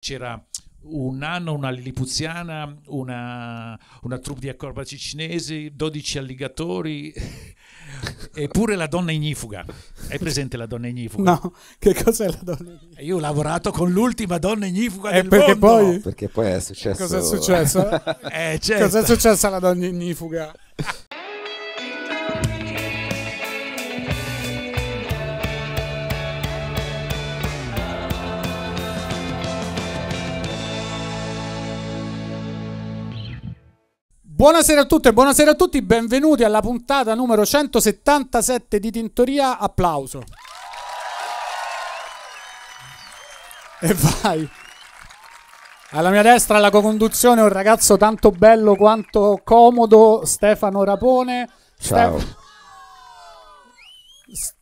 c'era un anno una lillipuziana, una, una troupe di acrobaci cinesi, 12 alligatori, eppure la donna ignifuga. Hai presente la donna ignifuga? No, che cos'è la donna ignifuga? Io ho lavorato con l'ultima donna ignifuga eh, del perché mondo. Poi, perché poi è successo... Cos'è successo? eh, certo. Cos'è successo alla donna ignifuga? Buonasera a tutte e buonasera a tutti, benvenuti alla puntata numero 177 di Tintoria, applauso. E vai. Alla mia destra alla co-conduzione un ragazzo tanto bello quanto comodo, Stefano Rapone. Ciao. Stef-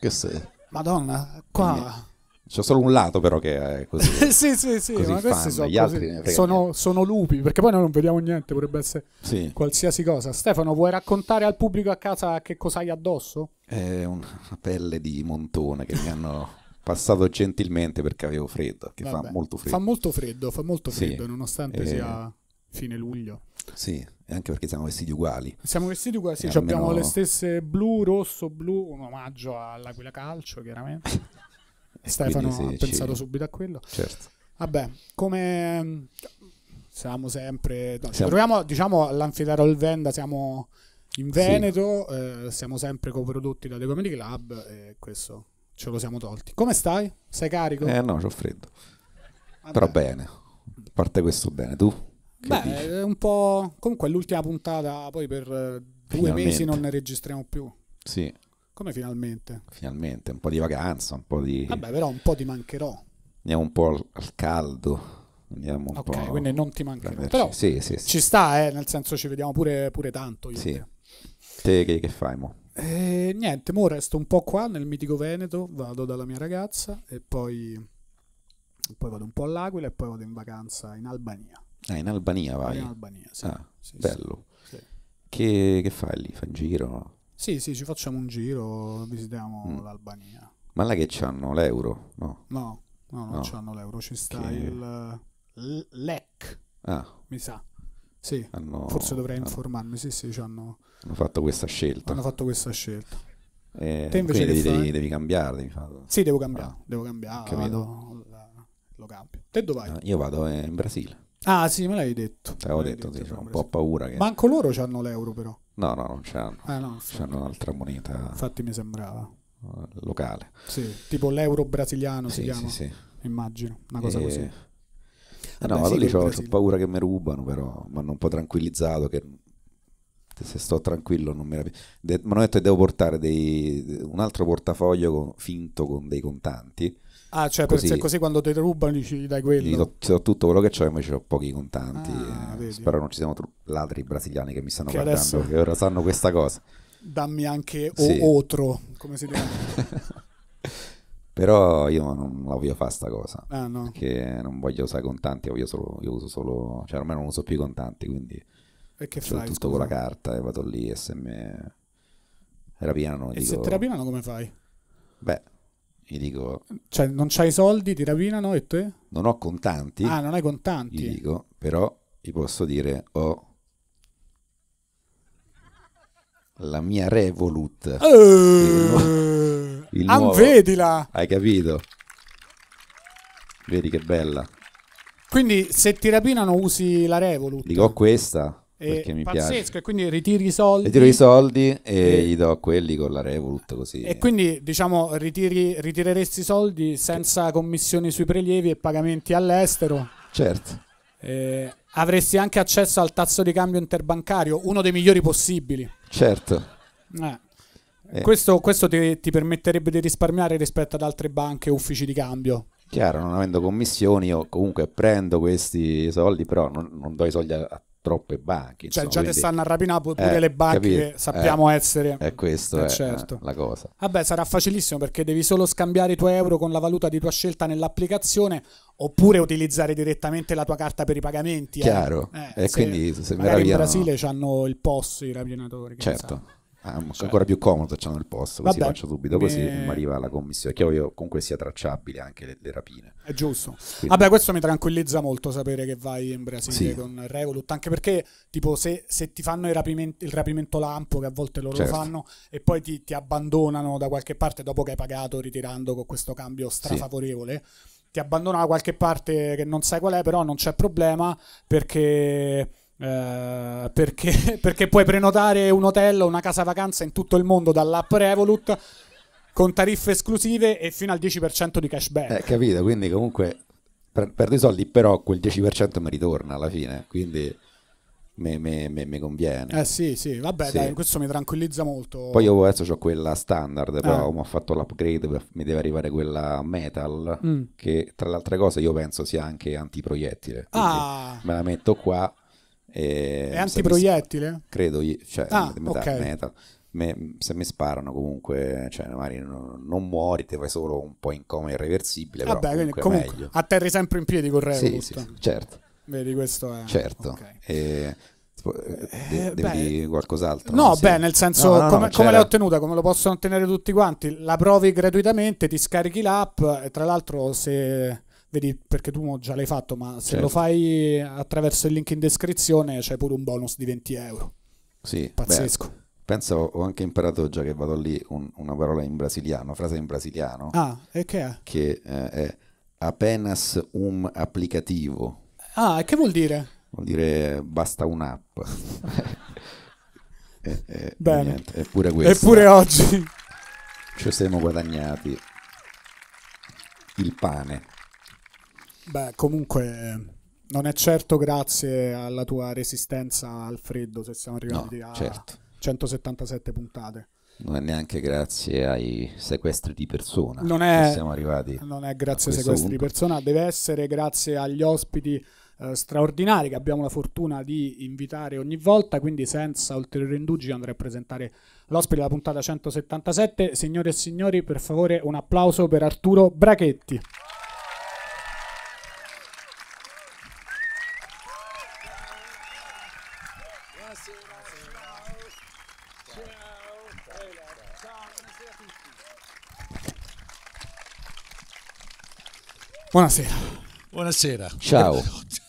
che sei? Madonna, qua... C'è solo un lato però che è così. sì, sì, sì, così ma questi fan. sono, così. Sono, sono, lupi, perché poi noi non vediamo niente, potrebbe essere sì. qualsiasi cosa. Stefano, vuoi raccontare al pubblico a casa che cosa hai addosso? È una pelle di montone che mi hanno passato gentilmente perché avevo freddo, che Vabbè, fa molto freddo. Fa molto freddo, fa molto freddo, sì. nonostante eh... sia fine luglio. Sì, anche perché siamo vestiti uguali. Siamo vestiti uguali, sì, cioè almeno... abbiamo le stesse blu, rosso, blu, un omaggio all'Aquila Calcio, chiaramente. Stefano ha ci... pensato subito a quello. Certo. Vabbè, come mm, siamo sempre... No, siamo... Ci troviamo, diciamo, all'Anfiteatro Olvenda, siamo in Veneto, sì. eh, siamo sempre coprodotti da The Comedy Club e questo ce lo siamo tolti. Come stai? Sei carico? Eh no, ho freddo. Vabbè. Però bene, a parte questo bene, tu? Beh, dici? Eh, un po'... Comunque l'ultima puntata, poi per eh, due Finalmente. mesi non ne registriamo più. Sì, come finalmente? Finalmente, un po' di vacanza, un po' di... Vabbè, però un po' ti mancherò. Andiamo un po' al caldo. Andiamo un ok, po quindi non ti mancherò. Però sì, sì, sì. ci sta, eh, nel senso ci vediamo pure, pure tanto. Io sì. Te, che, che, fai mo? E, eh, niente, mo resto un po' qua nel mitico Veneto, vado dalla mia ragazza e poi, poi vado un po' all'Aquila e poi vado in vacanza in Albania. Ah, in Albania vai? In Albania, sì. Ah, sì bello. Sì. Che, che fai lì? Fai un giro? Sì, sì, ci facciamo un giro, visitiamo mm. l'Albania. Ma là che c'hanno l'euro? No, no, no non no. c'hanno l'euro, ci sta che... il LEC, ah. mi sa. Sì, hanno... forse dovrei hanno... informarmi, sì, sì, hanno... hanno fatto questa scelta. Hanno fatto questa scelta. Eh, Te invece devi, devi, devi, cambiare. Devi fare... Sì, devo cambiare, ah. devo cambiare, vado, lo cambio. Te dove vai? Ah, io vado eh, in Brasile. Ah sì, me l'hai detto. Te l'avevo detto, detto sì, ho un po' paura. Che... anche loro hanno l'euro però. No, no, non c'hanno. l'hanno. no, ah, ce un'altra moneta. Infatti mi sembrava. Eh, locale. Sì, tipo l'euro brasiliano sì, si chiama. Sì, sì. Immagino, una cosa e... Eh, così. Ah, no, Beh, vado lì, ho, ho paura che mi rubano, però mi hanno un po' tranquillizzato che se sto tranquillo non mi rapisco. De- mi hanno detto che devo portare dei, un altro portafoglio con, finto con dei contanti Ah, cioè così, per, così quando te ti rubano dici dai quello. Io so, tutto quello che ho, invece ho pochi contanti. Ah, eh, spero non ci siano tru- ladri brasiliani che mi stanno che guardando, adesso... che ora sanno questa cosa. Dammi anche o- sì. otro, come si chiama? Però io non la voglio fare sta cosa. Ah, no. Perché non voglio usare contanti, voglio solo, io uso solo, cioè ormai non uso più i contanti, quindi... E che fai? tutto con la carta e vado lì, SM... Era E dico... se te la piano come fai? Beh gli dico... Cioè, non c'hai soldi, ti rapinano e te? Non ho contanti. Ah, non hai contanti. Gli dico, però vi posso dire, ho oh, la mia Revolut. Uh, il ah, vedila! Hai capito? Vedi che bella. Quindi se ti rapinano usi la Revolut. Dico questa, perché mi pazzesco, piace. e quindi ritiri i soldi. Ritiro i soldi e, e, gli do quelli con la Revolut così. E quindi diciamo ritiri, ritireresti i soldi senza commissioni sui prelievi e pagamenti all'estero. Certo. E avresti anche accesso al tasso di cambio interbancario, uno dei migliori possibili. Certo. Eh. Eh. Questo, questo ti, ti permetterebbe di risparmiare rispetto ad altre banche e uffici di cambio chiaro, non avendo commissioni, io comunque prendo questi soldi, però non, non do i soldi a, troppe banche. Cioè, insomma, cioè, già quindi, te stanno a rapinare pure eh, le banche capito? che sappiamo eh, essere. È eh, questo, eh, certo. la cosa. Vabbè, sarà facilissimo perché devi solo scambiare i tuoi euro con la valuta di tua scelta nell'applicazione oppure utilizzare direttamente la tua carta per i pagamenti. Eh. Chiaro. Eh, e se, quindi se in Brasile hanno il POS i rapinatori. Certo. Ah, cioè. ancora più comodo c'hanno il posto così Vabbè, faccio subito così mi arriva la commissione che io comunque sia tracciabile anche le, le rapine è giusto Quindi. vabbè questo mi tranquillizza molto sapere che vai in Brasile sì. con Revolut anche perché tipo se, se ti fanno rapimento, il rapimento lampo che a volte loro certo. fanno e poi ti, ti, abbandonano da qualche parte dopo che hai pagato ritirando con questo cambio strafavorevole sì. ti abbandonano da qualche parte che non sai qual è però non c'è problema perché eh, perché, perché, puoi prenotare un hotel o una casa vacanza in tutto il mondo dall'app Revolut con tariffe esclusive e fino al 10% di cashback. Eh, capito, quindi comunque per, perdo i soldi, però quel 10% mi ritorna alla fine, quindi mi conviene. Eh sì, sì, vabbè, sì. Dai, questo mi tranquillizza molto. Poi io adesso ho quella standard, però eh. ho fatto l'upgrade, mi deve arrivare quella metal, mm. che tra le altre cose io penso sia anche antiproiettile. Ah. Me la metto qua e è antiproiettile? Mi... Credo, cioè, ah, metà, okay. metà. Me, se mi sparano comunque, cioè, magari non, non muori, ti fai solo un po' in coma irreversibile. Vabbè, comunque, comunque atterri sempre in piedi con Sì, sì, certo. Vedi, questo è... Certo. Okay. E, eh, De- eh, devi qualcos'altro? No, beh, nel senso, no, no, no, come, come, l'hai ottenuta? Come lo possono ottenere tutti quanti? La provi gratuitamente, ti scarichi l'app e tra l'altro se vedi perché tu già l'hai fatto, ma se certo. lo fai attraverso il link in descrizione c'è pure un bonus di 20 euro. Sì, pazzesco. Beh, penso ho anche imparato già che vado lì un, una parola in brasiliano, una frase in brasiliano. Ah, e che è? Che eh, è apenas un um applicativo. Ah, e che vuol dire? Vuol dire basta un'app. e, e, Bene. eppure questo. Eppure oggi. Ci siamo guadagnati il pane. Beh, comunque non è certo grazie alla tua resistenza al freddo se siamo arrivati no, a certo. 177 puntate. Non è neanche grazie ai sequestri di persona non è, siamo arrivati. Non è grazie ai sequestri punto. di persona, deve essere grazie agli ospiti eh, straordinari che abbiamo la fortuna di invitare ogni volta, quindi senza ulteriori indugi andrei a presentare l'ospite della puntata 177. Signore e signori, per favore un applauso per Arturo Brachetti. Buonasera. Buonasera. Ciao.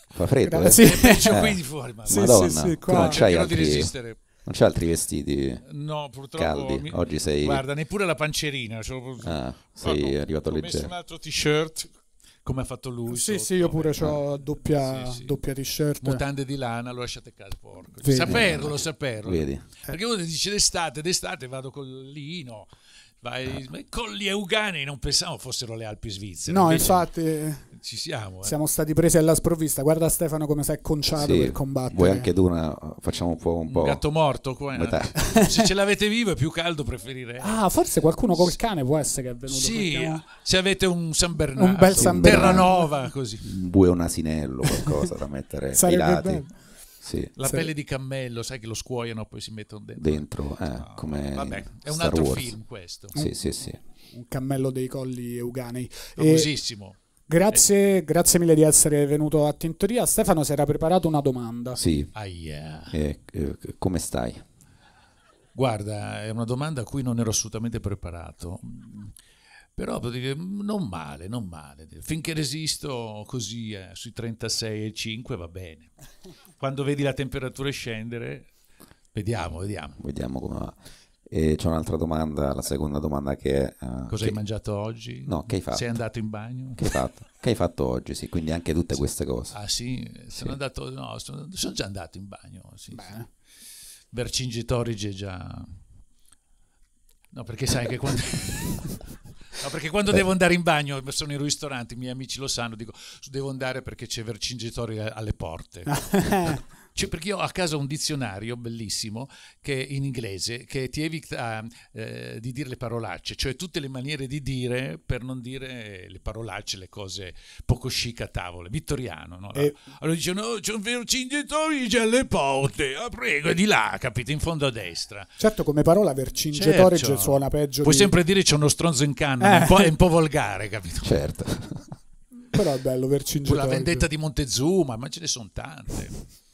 Fa freddo? Eh? Sì. È qui di fuori, ma sì, eh. Madonna, sì, sì, qua. non c'hai altri... Non c'è altri vestiti no, purtroppo caldi? Mi... Oggi sei... Guarda, neppure la pancerina. Cioè... Ah, ah, sei Guarda, arrivato leggero. Ho un altro t-shirt come ha fatto lui. Sì, sotto, sì, io pure ho doppia, sì, sì. doppia t-shirt. Mutande di lana, lo lasciate casa, porco. Vedi. Saperlo, saperlo. Vedi. Perché uno dice d'estate, d'estate vado con lino. Vai, ah. ma i colli euganei non pensavo fossero le Alpi svizzere. No, infatti ci siamo. Eh. Siamo stati presi alla sprovvista. Guarda Stefano come si è conciato sì, per combattere. Vuoi anche tu una facciamo un po' un, po'... un gatto morto qua. Eh. Se ce l'avete vivo è più caldo preferirei. Ah, forse qualcuno col cane può essere che è venuto Sì, se avete un San Bernardo, un bel San Bernardo. Terranova così. Un bue un asinello, qualcosa da mettere ai lati. Bello. Sì. La pelle di cammello, sai che lo scuoiano poi si mettono dentro. Dentro, eh, no. Ah, come Vabbè, è un altro Wars. film questo. Sì, sì, sì. Un cammello dei colli euganei. Famosissimo. E... Grazie, eh. grazie, mille di essere venuto a Tintoria. Stefano si era preparato una domanda. Sì. Ah, yeah. eh, come stai? Guarda, è una domanda a cui non ero assolutamente preparato. Però non male, non male. Finché resisto così eh, sui 36 e 5 va bene quando vedi la temperatura scendere. Vediamo, vediamo. Vediamo come va. E c'è un'altra domanda, la seconda domanda che è... Uh, Cosa che... hai mangiato oggi? No, che hai fatto? Sei andato in bagno? Che hai fatto, che hai fatto oggi? Sì, quindi anche tutte sì. queste cose. Ah sì, sono sì. andato, no, sono, sono, già andato in bagno. Sì, Beh. sì. Vercingetorige già... No, perché sai che quando... No, perché quando Beh. devo eh. andare in bagno, sono in ristoranti, i miei amici lo sanno, dico devo andare perché c'è Vercingetori alle porte. Cioè, perché io ho a casa un dizionario bellissimo che in inglese che ti evita eh, di dire le parolacce, cioè tutte le maniere di dire per non dire le parolacce, le cose poco chic a tavola, vittoriano. No? Allora, e... allora dice: No, c'è un vercingetore gellepote, ah, prego, è di là, capito, in fondo a destra. Certo, come parola vercingetore certo. suona peggio. Puoi di... sempre dire c'è uno stronzo in canna, eh. è, un è un po' volgare, capito? Certo. Però è bello vercingetore. La vendetta di Montezuma, ma ce ne sono tante.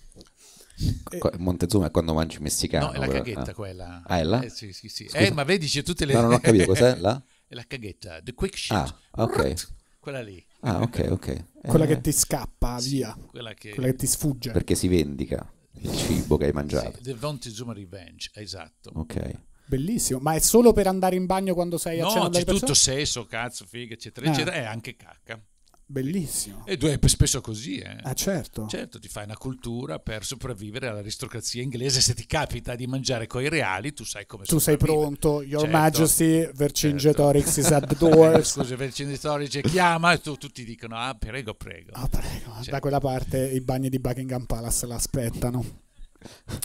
E... Eh, Montezuma è quando mangi messicano. No, è la però. caghetta ah. quella. Ah, è là? Eh, sì, sì, sì. Eh, ma vedi c'è tutte le... No, non ho capito cos'è la? è la caghetta, the quick shit. Ah, ok. Quella lì. Ah, ok, ok. Eh, quella eh... che ti scappa via. Sì, quella, che... quella che ti sfugge. Perché si vendica il cibo che hai mangiato. Sì, the Montezuma Revenge, esatto. Ok. Bellissimo, ma è solo per andare in bagno quando sei a no, a cena? No, c'è tutto sesso, cazzo, figa, eccetera, ah. eccetera, e anche cacca. Bellissimo. E è spesso così, eh. Ah, certo. Certo, ti fai una cultura per sopravvivere all'aristocrazia inglese. Se ti capita di mangiare coi reali, tu sai come Tu sei pronto, Your certo. Majesty, Vercingetorix certo. is at the door. Scusa, Vercingetorix chiama e tu, tutti dicono, ah, prego, prego. Ah, prego. Certo. Da quella parte i bagni di Buckingham Palace l'aspettano.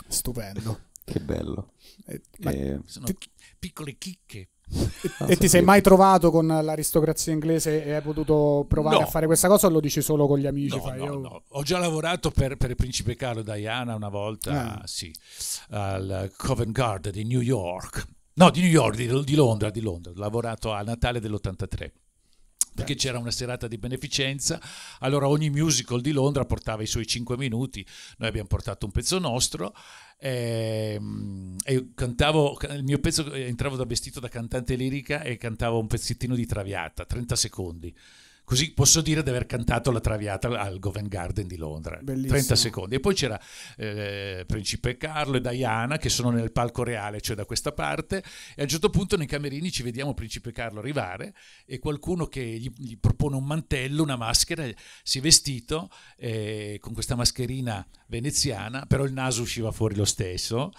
Stupendo. Che bello. Eh, ma... Eh, Sono ti... piccole chicche, Ah, e ti sei mai trovato con l'aristocrazia inglese e hai potuto provare no. a fare questa cosa o lo dici solo con gli amici? No, fai, no, io... Oh? no. Ho già lavorato per, per, il principe Carlo Diana una volta, ah. sì, al Covent Garden di New York. No, di New York, di, di Londra, di Londra. Ho lavorato a Natale dell'83 perché c'era una serata di beneficenza, allora ogni musical di Londra portava i suoi 5 minuti, noi abbiamo portato un pezzo nostro Ehm, e, e cantavo il mio pezzo eh, entravo da vestito da cantante lirica e cantavo un pezzettino di Traviata 30 secondi Così posso dire di aver cantato la Traviata al Govent Garden di Londra. Bellissimo. 30 secondi. E poi c'era eh, Principe Carlo e Diana che sono nel palco reale, cioè da questa parte. E a un certo punto nei camerini ci vediamo Principe Carlo arrivare e qualcuno che gli, gli propone un mantello, una maschera, si è vestito eh, con questa mascherina veneziana, però il naso usciva fuori lo stesso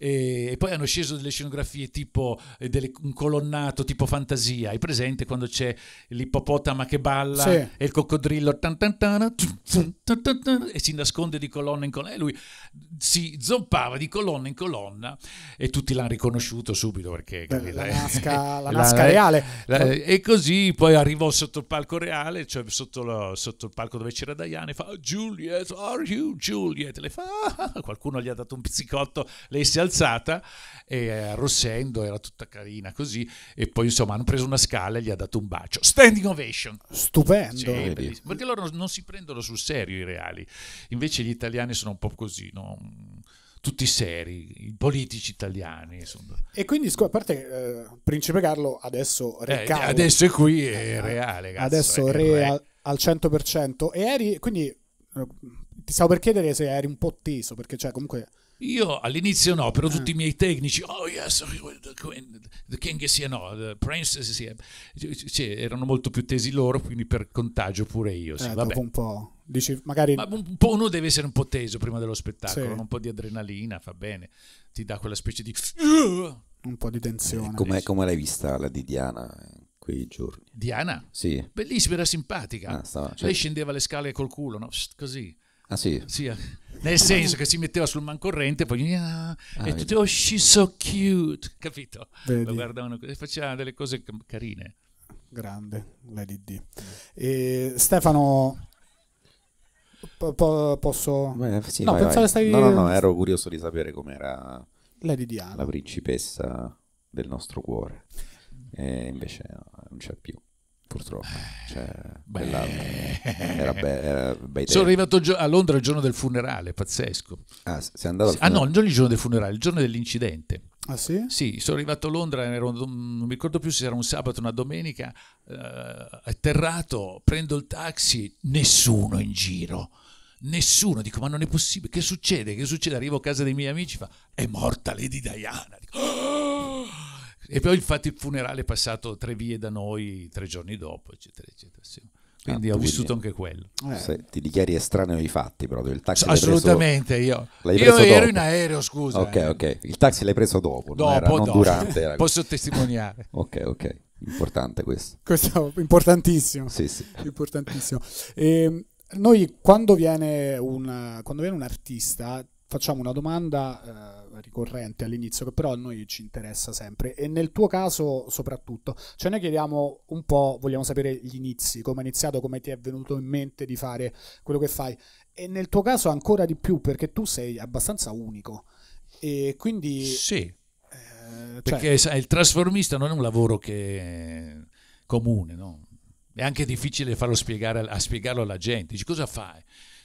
e, poi hanno sceso delle scenografie tipo eh, delle, un colonnato tipo fantasia. Hai presente quando c'è l'ippopotama che balla sì. e il coccodrillo tan tan tan, e si nasconde di colonna in colonna? E lui si zoppava di colonna in colonna e tutti l'hanno riconosciuto subito perché Beh, la, nasca, la, la nasca reale. La, e così poi arrivò sotto il palco reale, cioè sotto, lo, sotto il palco dove c'era Diana e fa oh, Juliet, are you Juliet? le fa, ah, qualcuno gli ha dato un pizzicotto, lei si alza alzata e eh, arrossendo era tutta carina così e poi insomma hanno preso una scala e gli ha dato un bacio standing ovation stupendo sì, perché loro non si prendono sul serio i reali invece gli italiani sono un po' così no? tutti seri, i politici italiani. Insomma. E quindi, a parte eh, Principe Carlo, adesso eh, re eh, Carlo, Adesso è qui, è eh, reale. Cazzo, adesso è re, re. Al, al 100%. E eri, quindi, ti stavo per chiedere se eri un po' teso, perché cioè, comunque io all'inizio no, però ah. tutti i miei tecnici, oh yes, the, queen, the king is here, no, the princess is cioè, erano molto più tesi loro, quindi per contagio pure io. Sì, eh, vabbè. un po'. Dici, magari... Ma un po' uno deve essere un po' teso prima dello spettacolo, sì. un po' di adrenalina, fa bene, ti dà quella specie di... Un po' di tensione. Eh, come l'hai vista la di Diana? quei giorni. Diana? Sì. Bellissima, era simpatica. Ah, stava, cioè... Lei scendeva le scale col culo, no? così. Ah sì? Sì. Eh nel senso che si metteva sul mancorrente poi ah, ah e tutti oh she's so cute capito vedi. guardavano e faceva delle cose carine grande Lady D e Stefano po- posso Beh, sì, no vai, pensavo vai. stavi no no no ero curioso di sapere com'era Lady Diana la principessa del nostro cuore e invece no, non c'è più purtroppo. Eh, cioè, bella, era be- era Sono arrivato a Londra il giorno del funerale, pazzesco. Ah, sei andato Ah no, non il giorno del funerale, il giorno dell'incidente. Ah sì? Sì, sono arrivato a Londra, ero, non mi ricordo più se era un sabato o una domenica, eh, atterrato, prendo il taxi, nessuno in giro. Nessuno, dico ma non è possibile, che succede? Che succede? Arrivo a casa dei miei amici, fa è morta Lady Diana. Dico, oh! E poi infatti il funerale è passato tre vie da noi tre giorni dopo, eccetera, eccetera. Sì. Quindi ah, ho vissuto quindi. anche quello. Eh. Se ti dichiari estraneo ai fatti, proprio il taxi. Assolutamente, preso, io. io ero in aereo, scusa. Ok, eh. ok. Il taxi l'hai preso dopo, dopo non, era, non dopo. durante. Era... Posso testimoniare. ok, ok. Importante questo. Questo è importantissimo. Sì, sì. Importantissimo. E ehm, noi quando viene, una, quando viene un artista facciamo una domanda eh, ricorrente all'inizio che però a noi ci interessa sempre e nel tuo caso soprattutto, cioè noi chiediamo un po', vogliamo sapere gli inizi, come hai iniziato, come ti è venuto in mente di fare quello che fai e nel tuo caso ancora di più perché tu sei abbastanza unico e quindi... Sì, eh, cioè perché cioè... il trasformista non è un lavoro che è comune, no? È anche difficile farlo spiegare, a spiegarlo alla gente. Dici cosa fai?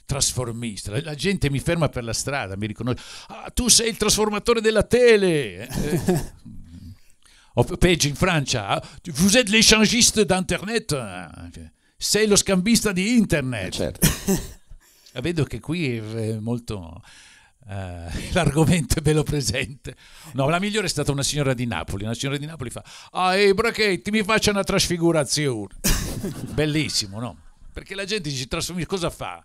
trasformista. La, gente mi ferma per la strada, mi riconosce, ah, tu sei il trasformatore della tele. Eh, o peggio in Francia, ah, vous êtes l'échangiste d'internet, sei lo scambista di internet. Eh, certo. Vedo che qui è molto... Uh, l'argomento è bello presente. No, la migliore è stata una signora di Napoli. Una signora di Napoli fa: Ah, i Brachetti, mi faccia una trasfigurazione. Bellissimo, no? Perché la gente dice: Trasfigurazione, cosa fa?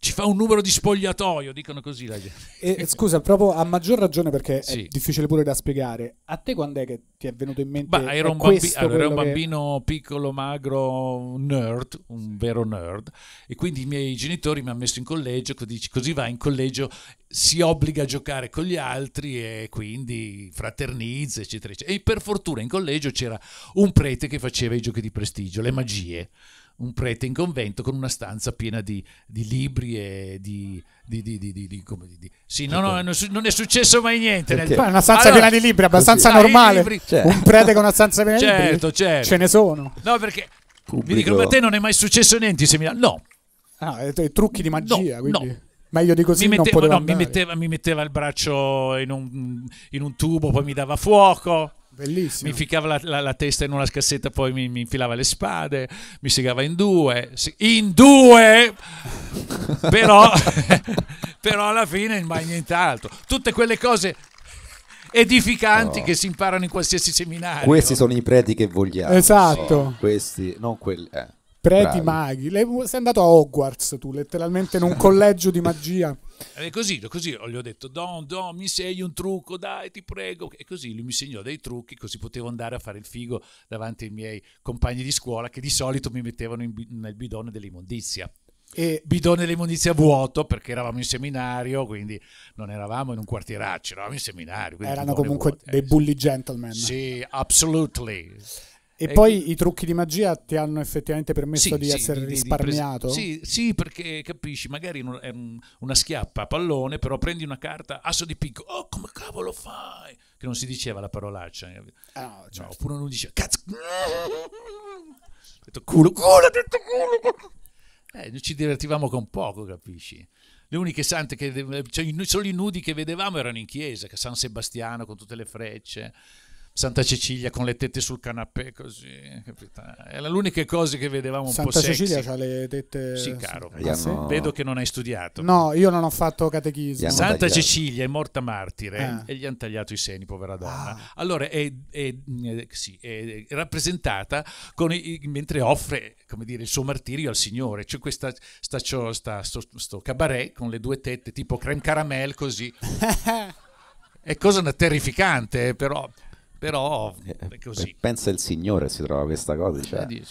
ci fa un numero di spogliatoio, dicono così la gente. E, eh, scusa, proprio a maggior ragione perché sì. è difficile pure da spiegare. A te quando è che ti è venuto in mente? Bah, ero un, bambi- allora, ero un bambino che... piccolo, magro, nerd, un vero nerd, e quindi i miei genitori mi hanno messo in collegio, così, così va in collegio, si obbliga a giocare con gli altri e quindi fraternizza, eccetera, eccetera. E per fortuna in collegio c'era un prete che faceva i giochi di prestigio, le magie un prete in convento con una stanza piena di, di libri e di... di, di come, sì, no, no, non è successo mai niente. Nel... Una stanza allora, piena di libri, abbastanza okay. normale. Ah, certo. Un cioè. prete con una stanza piena certo, di libri. Certo, certo. Ce ne sono. No, perché Pubblico. mi dicono, ma a te non è mai successo niente in seminario? No. Ah, trucchi di magia, no, quindi... No. Meglio di così mi metteva, non no, mi metteva, mi metteva, il braccio in un, in un tubo, poi mi dava fuoco. Bellissimo. Mi ficcava la, la, la, testa in una scassetta, poi mi, mi, infilava le spade, mi segava in due, in due, però, però alla fine mai nient'altro. Tutte quelle cose edificanti oh. che si imparano in qualsiasi seminario. Questi sono i preti che vogliamo. Esatto. Sì. Questi, non quelli. Eh preti Bravi. maghi. Le, sei andato a Hogwarts tu, letteralmente in un collegio di magia. E eh, così, così gli ho detto, Don, Don, mi insegni un trucco, dai, ti prego. E così lui mi insegnò dei trucchi, così potevo andare a fare il figo davanti ai miei compagni di scuola che di solito mi mettevano in, nel bidone dell'immondizia. E bidone dell'immondizia vuoto perché eravamo in seminario, quindi non eravamo in un quartieraccio, eravamo in seminario. Erano comunque vuote, dei eh, bully gentlemen. Sì, absolutely. E, poi che... i trucchi di magia ti hanno effettivamente permesso sì, di sì, essere di, risparmiato? Di pres- sì, sì, perché capisci, magari è una schiappa a pallone, però prendi una carta, asso di picco, oh come cavolo fai? Che non si diceva la parolaccia. Eh, ah, certo. no, oppure uno dice, cazzo, detto culo, culo, detto culo. Eh, ci divertivamo con poco, capisci? le uniche sante che cioè, solo i nudi che vedevamo erano in chiesa, San Sebastiano con tutte le frecce, Santa Cecilia con le tette sul canapè, così, capita? Era l'unica cosa che vedevamo un Santa po' Santa Cecilia ha le tette... Sì, caro. Ah, sì? Vedo che non hai studiato. No, io non ho fatto catechismo. Santa tagliato. Cecilia è morta martire eh. e gli hanno tagliato i seni, povera donna. Ah. Allora è, è, eh, sì, è rappresentata i, mentre offre, come dire, il suo martirio al Signore. C'è questo cabaret con le due tette tipo creme caramel così. è cosa terrificante, eh, però però eh, è così. Pensa il Signore si trova questa cosa. Cioè, eh,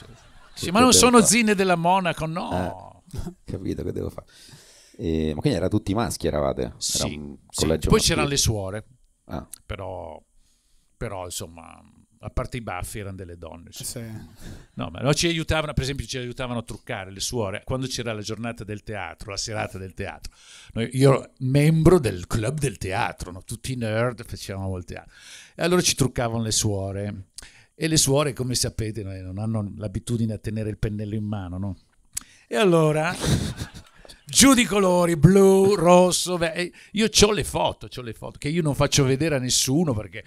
sì, ma non sono fare? zinne della Monaco, no. Eh, capito che devo fare. Eh, ma quindi era tutti maschi eravate? Sì, era sì. poi maschile. c'erano le suore, ah. però, però insomma a parte i baffi erano delle donne. Sì. No, ma no, ci aiutavano, per esempio, ci aiutavano a truccare le suore quando c'era la giornata del teatro, la serata del teatro. Noi, io ero membro del club del teatro, no? tutti nerd facevamo il teatro. E allora ci truccavano le suore. E le suore, come sapete, non hanno l'abitudine a tenere il pennello in mano, no? E allora giù di colori, blu, rosso. Io ho le foto, ho le foto che io non faccio vedere a nessuno perché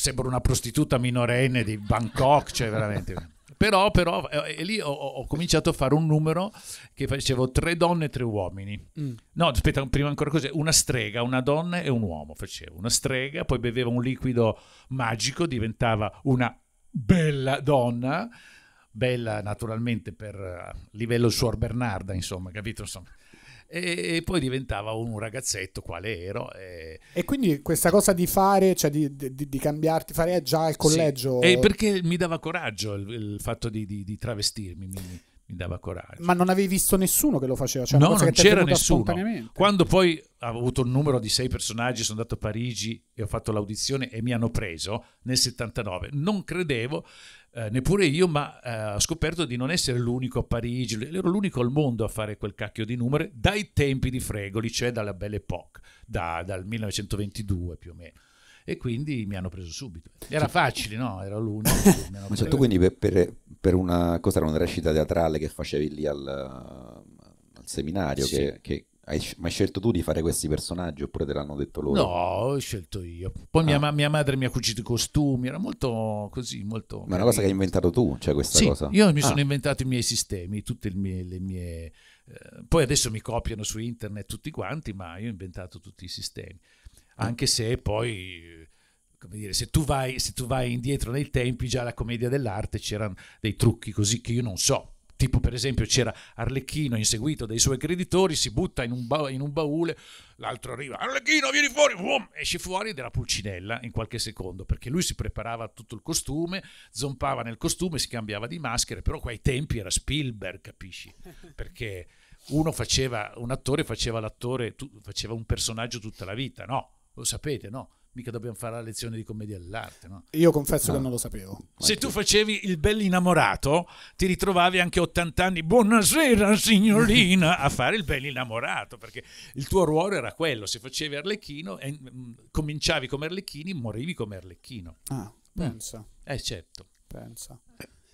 sembra una prostituta minorenne di Bangkok, cioè veramente... Però, però eh, e lì ho, ho, cominciato a fare un numero che facevo tre donne e tre uomini. Mm. No, aspetta, prima ancora così, una strega, una donna e un uomo facevo. Una strega, poi beveva un liquido magico, diventava una bella donna, bella naturalmente per eh, livello Suor Bernarda, insomma, capito? Insomma e, e poi diventava un ragazzetto quale ero. E... e, quindi questa cosa di fare, cioè di, di, di cambiarti, fare già il collegio... Sì. perché mi dava coraggio il, il fatto di, di travestirmi. Mi mi dava coraggio. Ma non avevi visto nessuno che lo faceva? Cioè no, non c'era nessuno. Quando poi ho avuto un numero di sei personaggi, sono andato a Parigi e ho fatto l'audizione e mi hanno preso nel 79, non credevo eh, neppure io, ma eh, ho scoperto di non essere l'unico a Parigi, ero l'unico al mondo a fare quel cacchio di numeri dai tempi di Fregoli, cioè dalla Belle Époque, da, dal 1922 più o meno. E quindi mi hanno preso subito. Era facile, no? Era l'unico. Ma cioè, tu quindi per, per, per una cosa, era una recita teatrale che facevi lì al, al seminario, sì. che, che hai, ma hai scelto tu di fare questi personaggi oppure te l'hanno detto loro? No, ho scelto io. Poi ah. mia, mia, madre mi ha cucito i costumi, era molto così, molto... Ma è una cosa che hai inventato tu, cioè questa sì, cosa? io mi ah. sono inventato i miei sistemi, tutte le mie... Le mie eh, poi adesso mi copiano su internet tutti quanti, ma io ho inventato tutti i sistemi. Anche se poi come dire, se tu, vai, se tu vai indietro nei tempi, già la commedia dell'arte c'erano dei trucchi così che io non so, tipo per esempio c'era Arlecchino inseguito dai suoi creditori, si butta in un, ba- in un baule, l'altro arriva, Arlecchino vieni fuori, Boom! esce fuori della Pulcinella in qualche secondo, perché lui si preparava tutto il costume, zompava nel costume, si cambiava di maschere, però qua ai tempi era Spielberg, capisci? Perché uno faceva, un attore faceva l'attore, tu, faceva un personaggio tutta la vita, no? Lo sapete, no? mica dobbiamo fare la lezione di commedia dell'arte. No? Io confesso no. che ah. non lo sapevo. Se tu facevi il bel innamorato, ti ritrovavi anche 80 anni, buonasera signorina, a fare il bel innamorato, perché il tuo ruolo era quello, se facevi Arlecchino, e, eh, mh, mm, cominciavi come Arlecchini, morivi come Arlecchino. Ah, eh. pensa. Eh certo. Pensa.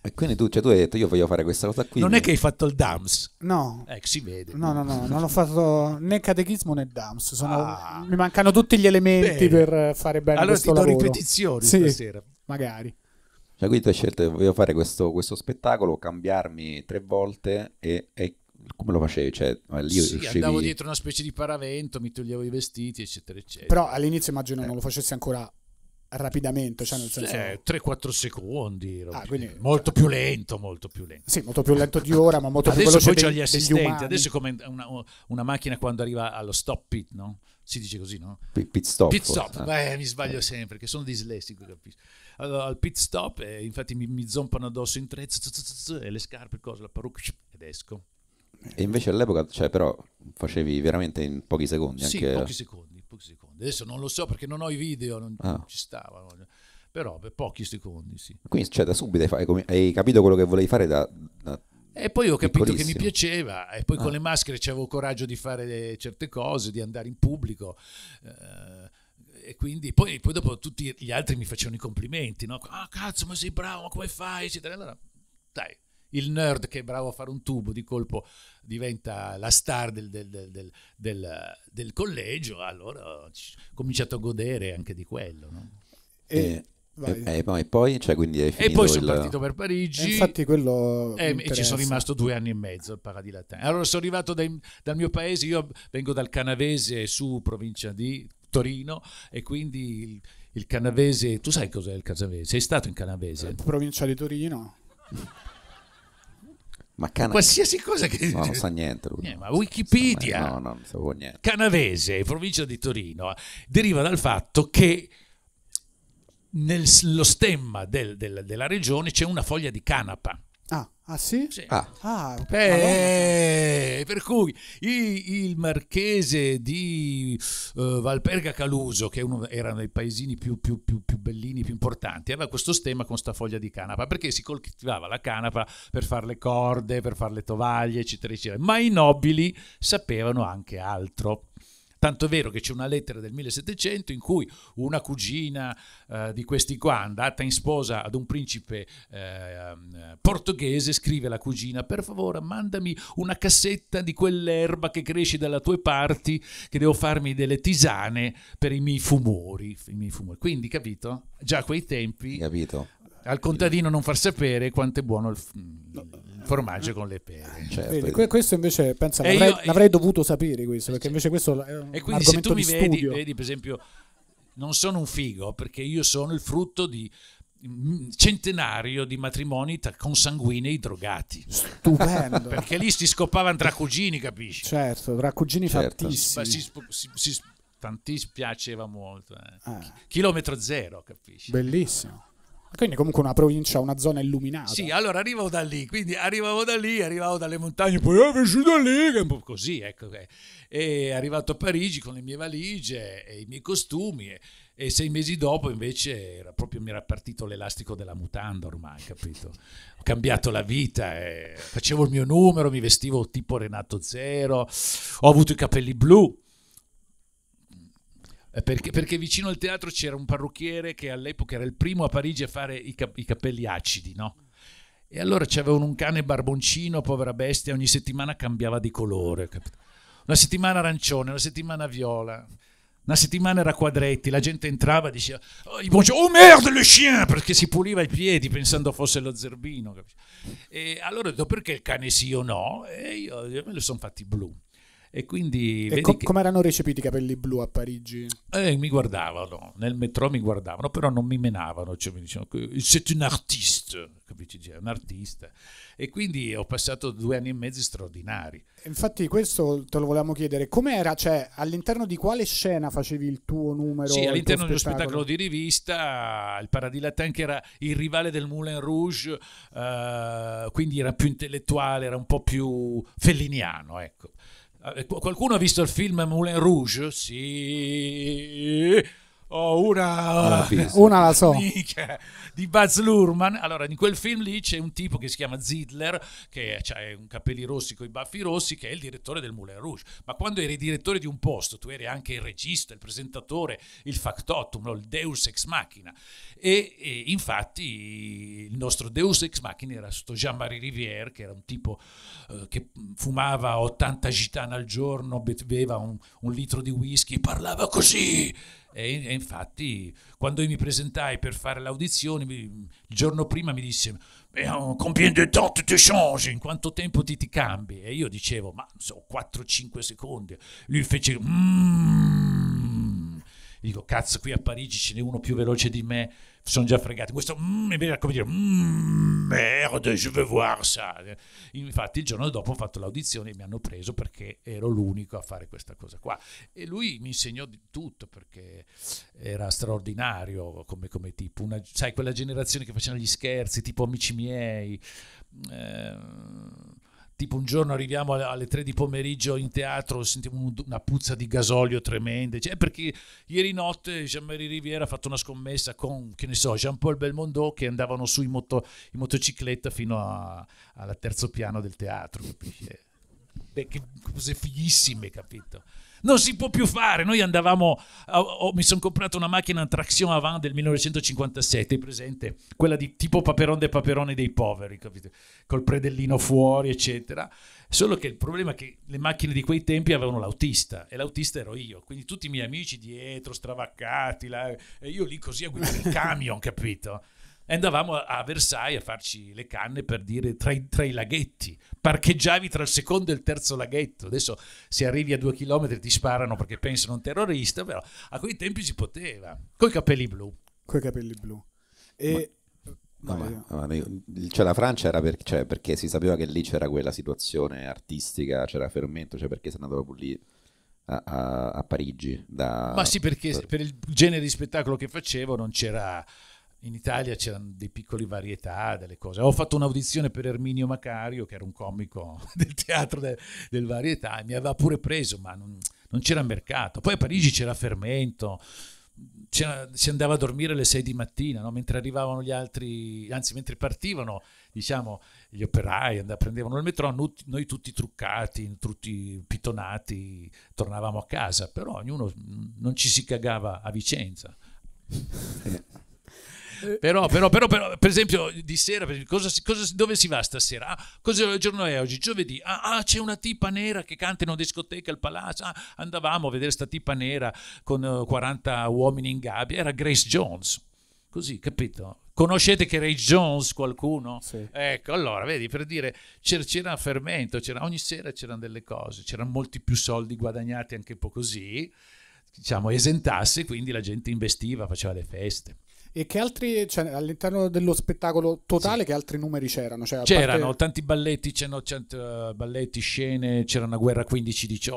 E quindi tu, cioè, tu hai detto io voglio fare questa cosa qui. Non è che hai fatto il DAMS. No. Eh, si vede. No, no, no, non ho fatto né catechismo né DAMS. Sono, ah. Mi mancano tutti gli elementi Beh. per fare bene allora questo ti do ripetizioni sì, stasera. magari. Cioè, qui tu hai scelto, voglio fare questo, questo spettacolo, cambiarmi tre volte e, e come lo facevi? Cioè, lì sì, riuscivi... andavo dietro una specie di paravento, mi toglievo i vestiti, eccetera, eccetera. Però all'inizio immagino eh. non lo facessi ancora rapidamente, cioè nel senso... Eh, 3-4 secondi, ah, quindi, molto cioè... più lento, molto più lento. Sì, molto più lento di ora, ma molto adesso più veloce Adesso poi c'ho gli assistenti, adesso è come una, una, macchina quando arriva allo stop pit, no? Si dice così, no? P- pit stop. Pit stop, eh. Beh, mi sbaglio eh. sempre, che sono dislessico, capisci? Allora, al pit stop, eh, infatti mi, mi, zompano addosso in tre, zzz, zzz, zzz, e le scarpe, cose, la parrucca, ed esco. E invece all'epoca, cioè però, facevi veramente in pochi secondi. Sì, anche... pochi secondi, pochi secondi Adesso non lo so perché non ho i video, non, ah. non ci stavano. Però per pochi secondi, sì. Quindi cioè, da subito hai, hai capito quello che volevi fare da, da... E poi ho capito che mi piaceva e poi ah. con le maschere avevo coraggio di fare certe cose, di andare in pubblico. Eh, e quindi poi, poi, dopo tutti gli altri mi facevano i complimenti, no? Ah, cazzo, ma sei bravo, ma come fai? Eccetera. Allora, dai, il nerd che è bravo a fare un tubo di colpo diventa la star del, del, del, del collegio, allora ho cominciato a godere anche di quello. No? E, e, eh, e, eh, eh, poi, cioè, quindi hai finito e poi sono partito per Parigi. E infatti quello... E, ci sono rimasto due anni e mezzo al Paradilatane. Allora sono arrivato dai, dal mio paese, io vengo dal Canavese su provincia di Torino e quindi il, il Canavese... Tu sai cos'è il Canavese? Sei stato in Canavese? provincia di Torino. Ma cana- qualsiasi cosa che... No, non sa niente lui. Eh, ma Wikipedia, no, no, non sapevo niente. canavese, provincia di Torino, deriva dal fatto che nello stemma del, del, della regione c'è una foglia di canapa Ah, ah sì? sì. Ah. ah Beh, eh, per cui il, marchese di uh, Valperga Caluso, che uno, era uno dei paesini più, più, più, più, bellini, più importanti, aveva questo stemma con questa foglia di canapa, perché si coltivava la canapa per fare le corde, per fare le tovaglie, eccetera, eccetera. Ma i nobili sapevano anche altro. Tanto è vero che c'è una lettera del 1700 in cui una cugina eh, di questi qua, andata in sposa ad un principe eh, portoghese, scrive alla cugina, per favore mandami una cassetta di quell'erba che cresce dalla tue parti, che devo farmi delle tisane per i miei fumori. I miei fumori. Quindi, capito? Già a quei tempi... Capito al contadino non far sapere quanto è buono il, no, formaggio eh? con le pere. Ah, certo. Vedi, questo invece pensa, l'avrei, io, eh, l'avrei, dovuto sapere questo, perché invece questo è un e quindi se tu mi vedi, vedi, per esempio, non sono un figo perché io sono il frutto di mm, centenario di matrimoni tra consanguinei drogati. Stupendo. Perché lì si scopavano tra cugini, capisci? Certo, tra cugini certo. fattissimi. Si, si, si, si tanti piaceva molto. Eh. Ah. Chilometro zero, capisci? Bellissimo. Quindi comunque una provincia, una zona illuminata. Sì, allora arrivavo da lì, quindi arrivavo da lì, arrivavo dalle montagne, poi ho eh, vissuto lì, così, ecco. E arrivato a Parigi con le mie valigie e i miei costumi e, e sei mesi dopo invece era proprio, mi era partito l'elastico della mutanda ormai, capito? Ho cambiato la vita, eh. facevo il mio numero, mi vestivo tipo Renato Zero, ho avuto i capelli blu, eh, perché, perché, vicino al teatro c'era un parrucchiere che all'epoca era il primo a Parigi a fare i, cap- i capelli acidi, no? E allora c'avevano un cane barboncino, povera bestia, ogni settimana cambiava di colore. Una settimana arancione, una settimana viola, una settimana era quadretti, la gente entrava e diceva oh, oh merda le chien, perché si puliva i piedi pensando fosse lo zerbino. Capito? E allora ho detto perché il cane sì o no? E io me lo sono fatti blu. E quindi... E com- che... come erano recepiti i capelli blu a Parigi? Eh, mi guardavano, nel metro mi guardavano, però non mi menavano, cioè mi dicevano, siete un artista, capisci? Cioè, un artista. E quindi ho passato due anni e mezzo straordinari. Infatti questo te lo volevamo chiedere, com'era, cioè all'interno di quale scena facevi il tuo numero? Sì, all'interno di uno spettacolo di rivista, il Paradilatin che era il rivale del Moulin Rouge, eh, quindi era più intellettuale, era un po' più felliniano, ecco. Eh, qualcuno ha visto il film Moulin Rouge? Sì. Ho oh, una... Una la so. Mica di Baz Luhrmann. Allora, in quel film lì c'è un tipo che si chiama Zidler, che ha un capelli rossi con i baffi rossi, che è il direttore del Moulin Rouge. Ma quando eri direttore di un posto, tu eri anche il regista, il presentatore, il factotum, il deus ex machina. E, e infatti il nostro deus ex machina era sto Jean-Marie Rivière, che era un tipo eh, che fumava 80 gitane al giorno, beveva un, un litro di whisky, parlava così. E, e, infatti, quando io mi presentai per fare l'audizione, il giorno prima mi disse combien de temps tu te change? in quanto tempo ti, ti cambi e io dicevo ma so 4-5 secondi lui fece mmm dico cazzo qui a Parigi ce n'è uno più veloce di me sono già fregato questo mm, mi viene come dire mm, merda je veux voir ça infatti il giorno dopo ho fatto l'audizione e mi hanno preso perché ero l'unico a fare questa cosa qua e lui mi insegnò di tutto perché era straordinario come, come tipo una, sai quella generazione che facevano gli scherzi tipo amici miei ehm tipo un giorno arriviamo alle tre di pomeriggio in teatro, sentiamo una puzza di gasolio tremenda, cioè, perché ieri notte Jean-Marie Riviera ha fatto una scommessa con, che ne so, Jean-Paul Belmondo che andavano su in, moto, in motocicletta fino al terzo piano del teatro, capisci? Eh, beh, che cose fighissime, capito? Non si può più fare. Noi andavamo, a, oh, eh, mi sono comprato una macchina traction avant del 1957, presente? Quella di tipo Paperon de paperoni dei poveri, capite? Col predellino fuori, eccetera. Solo che il problema è che le macchine di quei tempi avevano l'autista e l'autista ero io, quindi tutti i miei amici dietro, stravaccati, là, e io lì così a guidare il camion, capito? E andavamo a Versailles a farci le canne per dire tra i, tra i laghetti, parcheggiavi tra il secondo e il terzo laghetto. Adesso se arrivi a due chilometri ti sparano perché pensano un terrorista, però a quei tempi si poteva. Coi capelli blu. Coi capelli blu. E... Ma, no, ma, ma, cioè la Francia era per, cioè, perché si sapeva che lì c'era quella situazione artistica, c'era fermento, cioè perché se andato andava lì. A, a, a, Parigi. Da... Ma sì, perché per il genere di spettacolo che facevo non c'era in Italia c'erano dei piccoli varietà, delle cose. Ho fatto un'audizione per Erminio Macario, che era un comico del teatro de, del varietà, e mi aveva pure preso, ma non, non c'era mercato. Poi a Parigi c'era fermento, c'era, si andava a dormire alle 6 di mattina, no? mentre arrivavano gli altri, anzi mentre partivano, diciamo, gli operai andavano, prendevano il metro, noi tutti truccati, tutti pitonati, tornavamo a casa, però ognuno mm, non ci si cagava a Vicenza. Eh. Però, però, però, però, per esempio, di sera, cosa, cosa, dove si va stasera? Ah, cosa giorno è oggi? Giovedì. Ah, ah, c'è una tipa nera che canta in una discoteca al palazzo. Ah, andavamo a vedere sta tipa nera con 40 eh, uomini in gabbia. Era Grace Jones. Così, capito? Conoscete che Ray Jones qualcuno? Sì. Ecco, allora, vedi, per dire, c'era, fermento, c'era, ogni sera c'erano delle cose, c'erano molti più soldi guadagnati anche un po' così, diciamo, esentasse, quindi la gente investiva, faceva le feste. E che altri, cioè, all'interno dello spettacolo totale, sì. che altri numeri c'erano? Cioè, c'erano parte... tanti balletti, c'erano uh, balletti, scene, c'era una guerra 15-18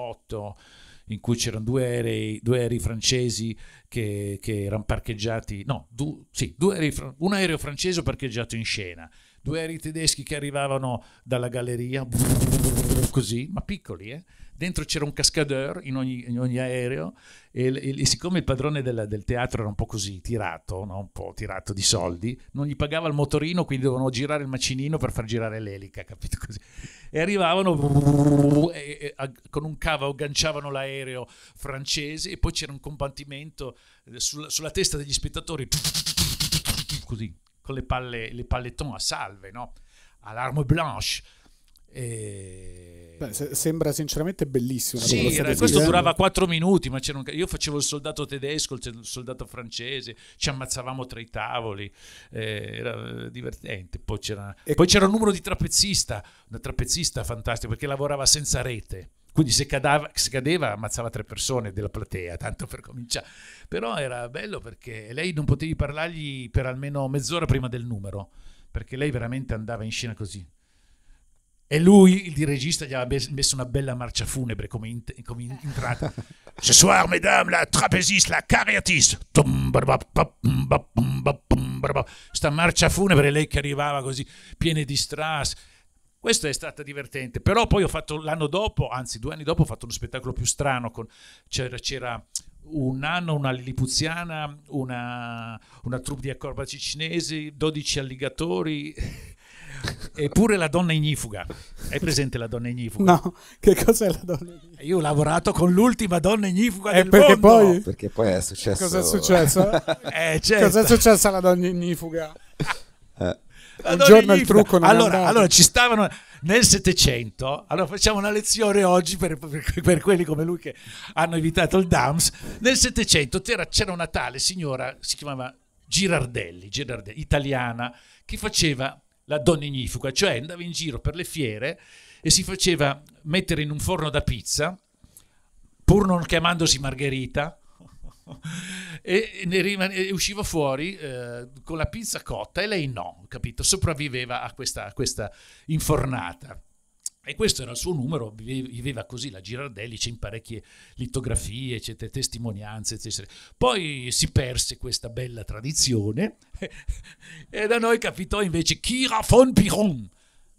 in cui c'erano due aerei, due aerei francesi che, che, erano parcheggiati, no, du, sì, aerei, un aereo francese parcheggiato in scena, due aerei tedeschi che arrivavano dalla galleria, così, ma piccoli, eh? dentro c'era un cascadeur in ogni, in ogni aereo e, e, e, siccome il padrone della, del teatro era un po' così tirato, no? un po' tirato di soldi, non gli pagava il motorino, quindi dovevano girare il macinino per far girare l'elica, capito così? E arrivavano e, con un cavo, agganciavano l'aereo francese e poi c'era un compartimento eh, sulla, sulla testa degli spettatori, così, con le palle, le palleton a salve, no? all'arme blanche e... Beh, se- sembra sinceramente bellissimo. Sì, era, questo durava 4 minuti, ma un... io facevo il soldato tedesco, il soldato francese, ci ammazzavamo tra i tavoli, eh, era eh, divertente. Poi c'era... E... Poi c'era un numero di trapezzista, una trapezzista fantastica perché lavorava senza rete. Quindi se, cadava, se, cadeva ammazzava tre persone della platea, tanto per cominciare. Però era bello perché lei non potevi parlargli per almeno mezz'ora prima del numero, perché lei veramente andava in scena così. E lui, il regista, gli aveva messo una bella marcia funebre come, in, come in, entrata. Ce soir, mesdames, la trapeziste, la cariatis. Sta marcia funebre, lei che arrivava così, piena di strass. Questo è stato divertente, però poi ho fatto l'anno dopo, anzi due anni dopo, ho fatto uno spettacolo più strano, con, c'era, c'era un anno una lillipuziana, una, una troupe di acrobati cinesi, 12 alligatori Eppure la donna ignifuga. È presente la donna ignifuga? No, che cos'è la donna ignifuga? Io ho lavorato con l'ultima donna ignifuga eh, del perché mondo. Poi, perché poi è successo... Cos'è successo? eh, certo. Cos'è successo alla donna ignifuga? Eh. La un giorno il trucco non allora, allora ci stavano nel Settecento allora facciamo una lezione oggi per, per, per, quelli come lui che hanno evitato il DAMS nel Settecento c'era una tale signora si chiamava Girardelli, Girardelli italiana che faceva la donna donninifuga, cioè andava in giro per le fiere e si faceva mettere in un forno da pizza, pur non chiamandosi Margherita, e, rimane, e, usciva fuori eh, con la pizza cotta e lei no, capito? Sopravviveva a questa, a questa infornata. E questo era il suo numero, viveva così, la Girardelli c'è in parecchie litografie, c'è testimonianze, eccetera. Poi si perse questa bella tradizione e da noi capitò invece Kira von Piron,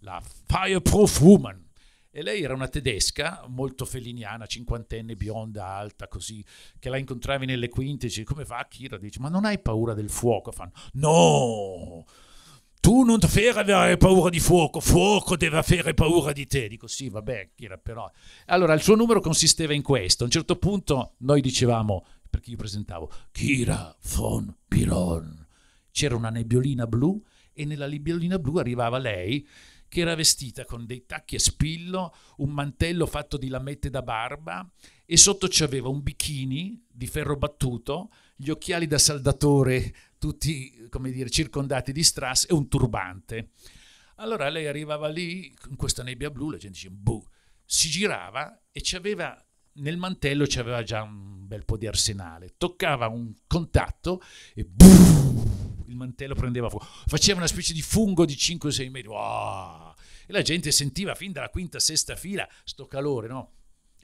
la Fireproof Woman. E lei era una tedesca molto feliniana, cinquantenne, bionda, alta, così, che la incontravi nelle quinte, e dice, come va Kira? Dice, ma non hai paura del fuoco? Fanno, no! tu non ti fare avere paura di fuoco, fuoco deve avere paura di te. Dico sì, vabbè, però. Allora il suo numero consisteva in questo. A un certo punto noi dicevamo, perché io presentavo, Kira von Piron. C'era una nebbiolina blu e nella nebbiolina blu arrivava lei che era vestita con dei tacchi a spillo, un mantello fatto di lamette da barba e sotto c'aveva un bikini di ferro battuto, gli occhiali da saldatore tutti come dire, circondati di strass e un turbante. Allora lei arrivava lì in questa nebbia blu, la gente dice buh, si girava e aveva, nel mantello c'aveva già un bel po' di arsenale. Toccava un contatto e buh, il mantello prendeva fuoco. Faceva una specie di fungo di 5-6 metri. Wow! E la gente sentiva fin dalla quinta, sesta fila sto calore, no?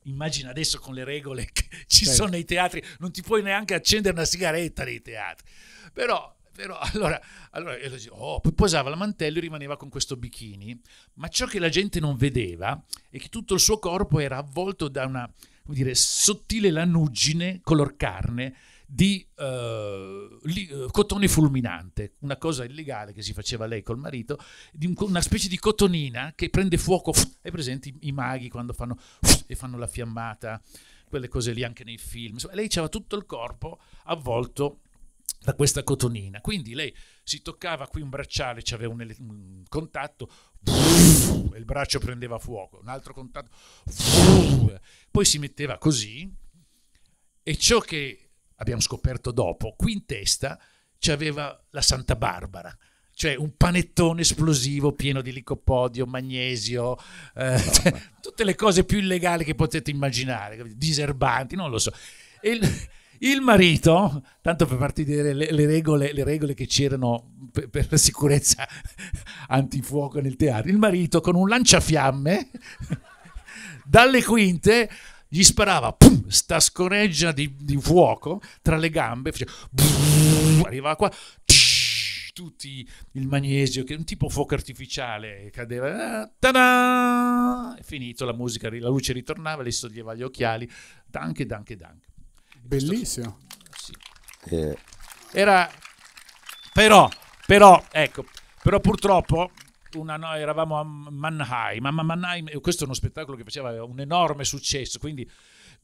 immagina adesso con le regole che ci certo. sono nei teatri, non ti puoi neanche accendere una sigaretta nei teatri. Però, però allora, allora oh, poi posava la mantella e rimaneva con questo bikini, ma ciò che la gente non vedeva è che tutto il suo corpo era avvolto da una dire, sottile lanuggine color carne di uh, li, uh, cotone fulminante, una cosa illegale che si faceva lei col marito, di un, una specie di cotonina che prende fuoco, hai presente i, maghi quando fanno, e fanno la fiammata, quelle cose lì anche nei film, Insomma, lei aveva tutto il corpo avvolto da questa cotonina, quindi lei si toccava qui un bracciale, c'aveva un, un contatto, e il braccio prendeva fuoco, un altro contatto, poi si metteva così e ciò che abbiamo scoperto dopo, qui in testa c'aveva la Santa Barbara, cioè un panettone esplosivo pieno di licopodio, magnesio, eh, cioè, tutte le cose più illegali che potete immaginare, diserbanti, non lo so. E il, il marito, tanto per farti vedere le, le, regole, le regole, che c'erano per, per, la sicurezza antifuoco nel teatro, il marito con un lanciafiamme dalle quinte gli sparava pum, sta scoreggia di, di, fuoco tra le gambe, arrivava qua, tutti il magnesio, che è un tipo fuoco artificiale, cadeva, eh, tada! è finito, la musica, la luce ritornava, le soglieva gli occhiali, danke, danke, danke. Bellissimo. Sì. Eh. Era, però, però, ecco, però purtroppo una, no, eravamo a Mannheim, a Mannheim, questo è uno spettacolo che faceva un enorme successo, quindi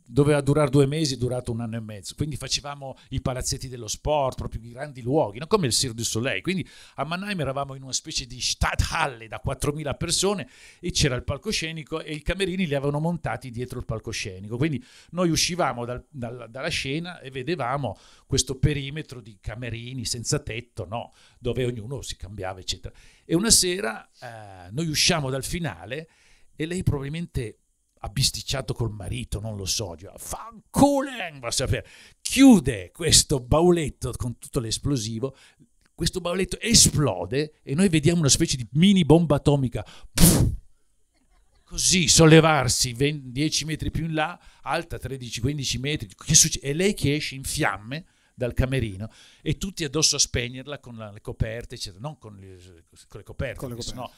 doveva durare due mesi, è durato un anno e mezzo. Quindi facevamo i palazzetti dello sport, proprio i grandi luoghi, no? come il Sir du Soleil. Quindi a Mannheim eravamo in una specie di Stadthalle da 4.000 persone e c'era il palcoscenico e i camerini li avevano montati dietro il palcoscenico. Quindi noi uscivamo dal, dal, dalla scena e vedevamo questo perimetro di camerini senza tetto, no? dove ognuno si cambiava, eccetera. E una sera eh, noi usciamo dal finale e lei probabilmente ha bisticciato col marito, non lo so, fanculen, eh, va a sapere. Chiude questo bauletto con tutto l'esplosivo, questo bauletto esplode e noi vediamo una specie di mini bomba atomica. Pff, così sollevarsi 20, 10 metri più in là, alta 13-15 metri, che succede? E lei che esce in fiamme dal camerino e tutti addosso a spegnerla con la, le coperte, eccetera, non con le, con le coperte, con coperte. Sennò,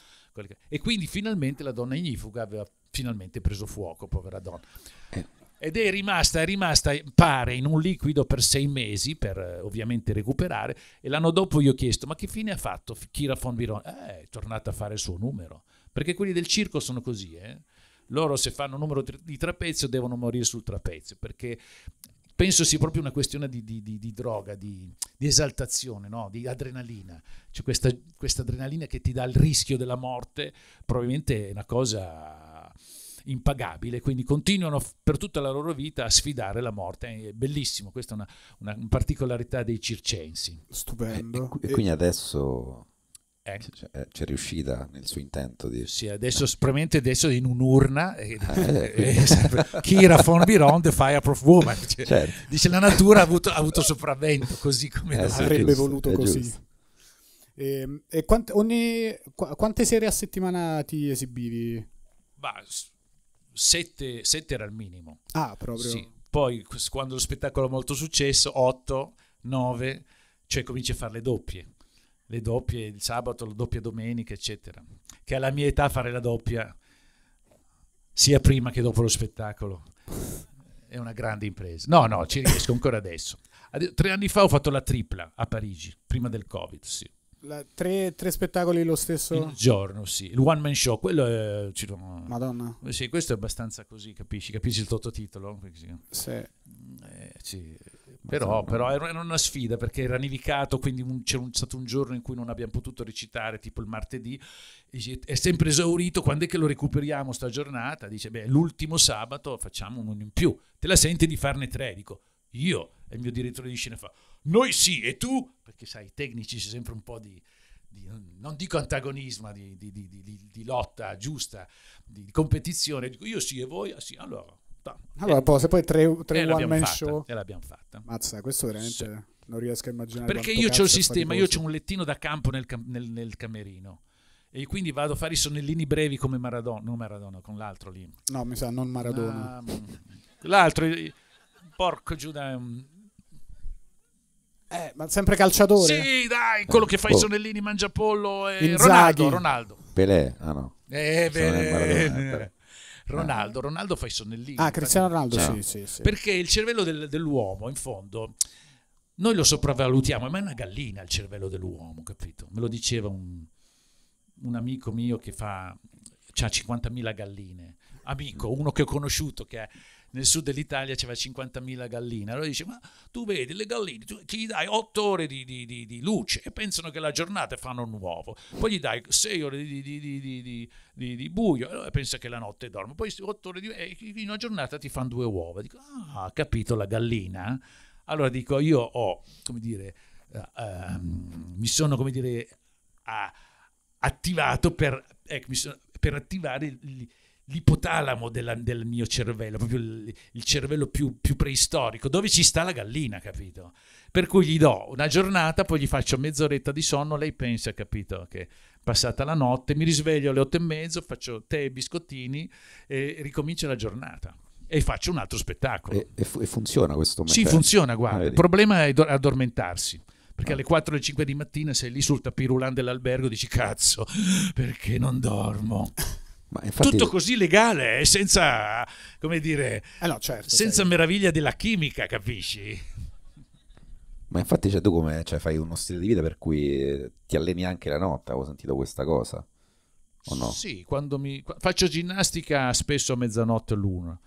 che... E quindi finalmente la donna ignifuga aveva finalmente preso fuoco, povera donna. Eh. Ed è rimasta, è rimasta, pare, in un liquido per sei mesi, per eh, ovviamente recuperare, e l'anno dopo gli ho chiesto, ma che fine ha fatto Kira von Viron? Eh, è tornata a fare il suo numero, perché quelli del circo sono così, eh? Loro se fanno un numero di trapezio devono morire sul trapezio, perché penso sia proprio una questione di, di, di, di droga, di, esaltazione, no? di adrenalina. Cioè questa, questa, adrenalina che ti dà il rischio della morte, probabilmente è una cosa impagabile, quindi continuano per tutta la loro vita a sfidare la morte. È bellissimo, questa è una, una particolarità dei circensi. Stupendo. E, e quindi adesso Ecco. Eh. C'è, c'è riuscita nel suo intento di... Sì, adesso spremete adesso in un'urna e, eh, eh, Kira eh, eh, von Biron the Fireproof Woman cioè, certo. dice la natura ha avuto, ha avuto sopravvento così come eh, avrebbe giusto, voluto così e, ehm, e quant, ogni, qu- quante serie a settimana ti esibivi? Bah, sette, sette, era il minimo ah proprio sì. poi quando lo spettacolo ha molto successo otto, nove cioè cominci a fare le doppie le doppie il sabato, la doppia domenica, eccetera. Che alla mia età fare la doppia, sia prima che dopo lo spettacolo, è una grande impresa. No, no, ci riesco ancora adesso. Tre anni fa ho fatto la tripla a Parigi, prima del Covid, sì. La, tre, tre, spettacoli lo stesso il giorno, sì. Il one man show, quello è. Madonna. Sì, questo è abbastanza così, capisci? Capisci il sottotitolo? Sì. Eh, sì. Però, però, era una sfida perché era nevicato, quindi un, c'era un, stato un giorno in cui non abbiamo potuto recitare, tipo il martedì, è sempre esaurito, quando è che lo recuperiamo sta giornata? Dice, beh, l'ultimo sabato facciamo uno in più, te la senti di farne tre? Dico, io, e il mio direttore di scena fa, noi sì, e tu? Perché sai, i tecnici c'è sempre un po' di... Di, non dico antagonismo, di, di, di lotta giusta, di competizione, dico io sì e voi, ah, sì, allora No. Allora, eh, poi, se poi tre, tre eh, one man fatta, show. E eh, l'abbiamo fatta. Mazza, questo veramente sì. non riesco a immaginare. Perché io ho il sistema, io ho un lettino da campo nel, cam- nel, nel, camerino. E quindi vado a fare i sonnellini brevi come Maradona, non Maradona, con l'altro lì. No, mi sa, non Maradona. Ah, ma, mm. l'altro, porco Giuda. Eh, ma sempre calciatore. Sì, dai, quello eh, che fa oh. i sonnellini, mangiapollo. Eh, Ronaldo, Ronaldo. Pelé, ah no. Eh, beh, Ronaldo, Ronaldo fa i sonnellini. Ah, Cristiano Ronaldo, sì, certo. sì, sì. Perché il cervello del, dell'uomo, in fondo, noi lo sopravvalutiamo, ma è una gallina il cervello dell'uomo, capito? Me lo diceva un, un amico mio che fa, ha 50.000 galline. Amico, uno che ho conosciuto che è nel sud dell'Italia c'era 50.000 galline. Allora dice, ma tu vedi le galline, tu, gli dai 8 ore di, di, di, di, luce e pensano che la giornata fanno un uovo, poi gli dai 6 ore di, buio e allora pensa che la notte dorme, poi 8 ore di... e eh, in una giornata ti fanno due uova. Dico, ah, capito la gallina? Eh? Allora dico, io ho, come dire, uh, um, mi sono, come dire, uh, attivato per, ecco, sono, per attivare... Il, l'ipotalamo della, del mio cervello, proprio il, il cervello più, più, preistorico, dove ci sta la gallina, capito? Per cui gli do una giornata, poi gli faccio mezz'oretta di sonno, lei pensa, capito, che passata la notte, mi risveglio alle otto e mezzo, faccio tè e biscottini e ricomincio la giornata e faccio un altro spettacolo. E, e, fu- e funziona questo metodo? Sì, funziona, ah, guarda. il problema è addormentarsi. Perché ah. alle 4 e 5 di mattina sei lì sul tapirulan dell'albergo e dici cazzo, perché non dormo? Infatti... Tutto così legale, eh, senza, come dire, eh no, certo, senza sei... meraviglia della chimica, capisci? Ma infatti cioè, tu come cioè, fai uno stile di vita per cui eh, ti alleni anche la notte, avevo sentito questa cosa. O no? Sì, quando mi... faccio ginnastica spesso a mezzanotte o l'una.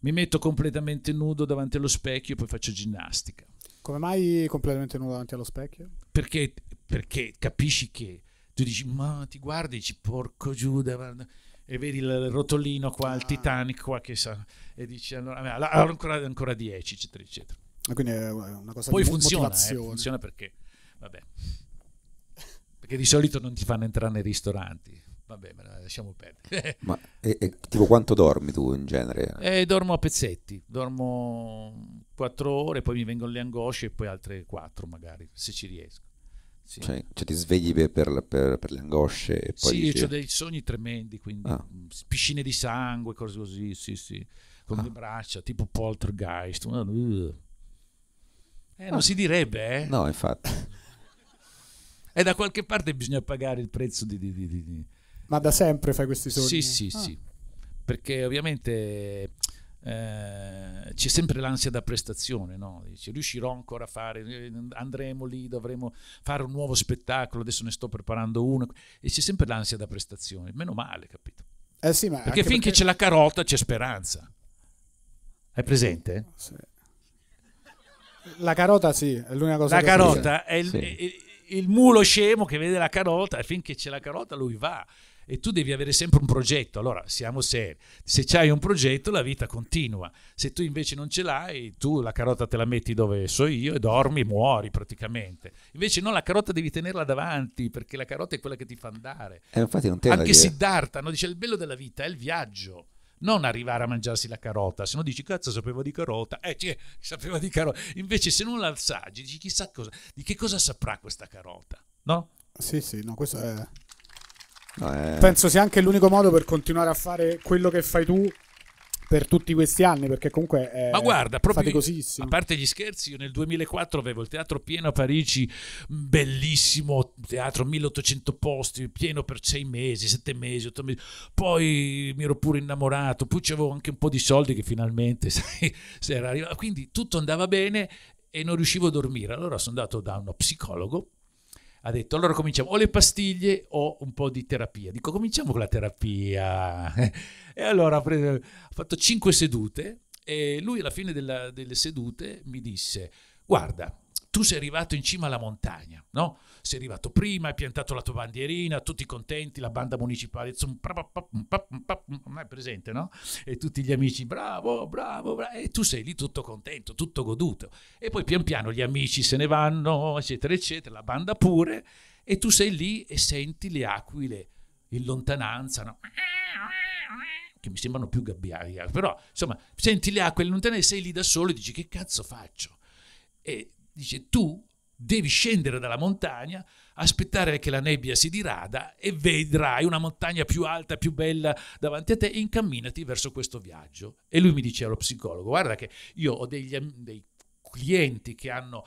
Mi metto completamente nudo davanti allo specchio e poi faccio ginnastica. Come mai completamente nudo davanti allo specchio? Perché, perché capisci che tu dici, ma ti guardi, dici, porco Giuda, guarda e vedi il rotolino qua, il ah. Titanic qua che sa, e dici allora, ancora, ancora 10, eccetera, eccetera. E ah, quindi è una cosa Poi funziona, eh, funziona perché, vabbè, perché di solito non ti fanno entrare nei ristoranti. Vabbè, me la lasciamo perdere. Ma e, e, tipo quanto dormi tu in genere? Eh, dormo a pezzetti, dormo 4 ore, poi mi vengono le angosce e poi altre 4 magari, se ci riesco. Sì. Cioè, cioè, ti svegli per, per, per, per le angosce e poi... Sì, dici... ho dei sogni tremendi, quindi ah. Mm, piscine di sangue, cose così, sì, sì, con ah. le braccia, tipo poltergeist. Uh. Eh, non ah. si direbbe, eh? No, infatti. e eh, da qualche parte bisogna pagare il prezzo di... di, di, di... Ma da sempre fai questi sogni? Sì, sì, ah. sì. Perché ovviamente eh, c'è sempre l'ansia da prestazione, no? Dice, riuscirò ancora a fare, eh, andremo lì, dovremo fare un nuovo spettacolo, adesso ne sto preparando uno, e c'è sempre l'ansia da prestazione, meno male, capito? Eh sì, perché finché perché... c'è la carota c'è speranza. Hai presente? Sì. La carota sì, è l'unica cosa. La carota è il, sì. il, il, il mulo scemo che vede la carota e finché c'è la carota lui va e tu devi avere sempre un progetto. Allora, siamo seri. Se hai un progetto, la vita continua. Se tu invece non ce l'hai, tu la carota te la metti dove so io e dormi, muori praticamente. Invece no, la carota devi tenerla davanti perché la carota è quella che ti fa andare. Eh, infatti non te Anche Siddhartha no? dice il bello della vita è il viaggio. Non arrivare a mangiarsi la carota, se no dici cazzo sapevo di carota, eh cioè, sapeva di carota. Invece se non l'alzaggi, dici chissà cosa, di che cosa saprà questa carota, no? Sì, sì, no, questo è... Eh. Penso sia anche l'unico modo per continuare a fare quello che fai tu per tutti questi anni perché comunque è ma guarda proprio faticosissimo. a parte gli scherzi io nel 2004 avevo il teatro pieno a Parigi mm, bellissimo teatro 1800 posti pieno per 6 mesi 7 mesi 8 mesi poi mi ero pure innamorato poi avevo anche un po' di soldi che finalmente sai, era arrivato quindi tutto andava bene e non riuscivo a dormire allora sono andato da uno psicologo ha detto allora cominciamo o le pastiglie o un po' di terapia. Dico cominciamo con la terapia. e allora ha, preso, ha, fatto cinque sedute e lui alla fine della, delle sedute mi disse guarda, tu sei arrivato in cima alla montagna, no? sei arrivato prima, hai piantato la tua bandierina, tutti contenti, la banda municipale, zum, è presente, no? E tutti gli amici, bravo, bravo, bravo, e tu sei lì tutto contento, tutto goduto. E poi pian piano gli amici se ne vanno, eccetera, eccetera, la banda pure, e tu sei lì e senti le aquile in lontananza, no? che mi sembrano più gabbiari, però insomma, senti le acque lontane e sei lì da solo e dici che cazzo faccio? E dice tu devi scendere dalla montagna, aspettare che la nebbia si dirada e vedrai una montagna più alta, più bella davanti a te e incamminati verso questo viaggio. E lui mi dice allo psicologo, guarda che io ho degli, dei clienti che hanno,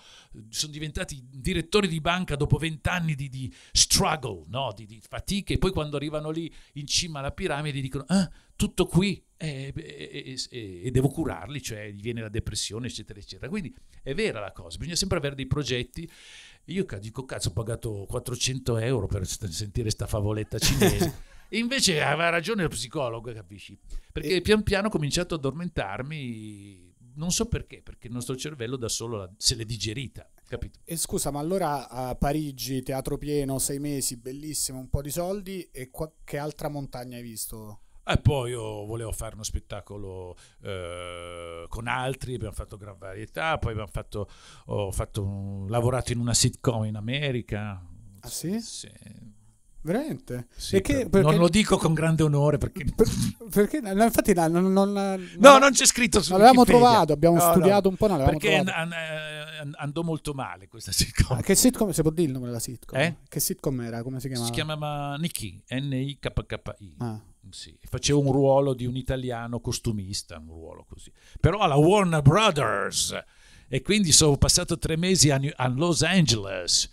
sono diventati direttori di banca dopo vent'anni di, di, struggle, no? di, di fatiche, e poi quando arrivano lì in cima alla piramide dicono... Ah, tutto qui e, e, e, e, devo curarli, cioè gli viene la depressione, eccetera, eccetera. Quindi è vera la cosa, bisogna sempre avere dei progetti. Io dico, cazzo, ho pagato 400 euro per sentire sta favoletta cinese. invece aveva ragione lo psicologo, capisci? Perché pian piano ho cominciato ad addormentarmi, non so perché, perché il nostro cervello da solo se l'è digerita. Capito. E scusa, ma allora a Parigi, teatro pieno, sei mesi, bellissimo, un po' di soldi, e qua, che altra montagna hai visto? E poi io volevo fare uno spettacolo eh, con altri, abbiamo fatto gran varietà, poi abbiamo fatto, ho fatto un, lavorato in una sitcom in America. Ah sì? sì. Veramente? Sì, perché, perché... Non lo dico con grande onore perché... perché no, infatti no, non, non, no, non, c'è scritto su L'avevamo Wikipedia. trovato, abbiamo studiato un po', no, perché trovato. Eh, andò molto male questa ah, sitcom. Ah, che sitcom, se può dire il nome della sitcom? Eh? Che sitcom era? Come si chiamava? Si chiamava Nikki, N-I-K-K-I. Ah. Sì, faceva un ruolo di un italiano costumista, un ruolo così. Però alla Warner Brothers. E quindi sono passato tre mesi a, New- a Los Angeles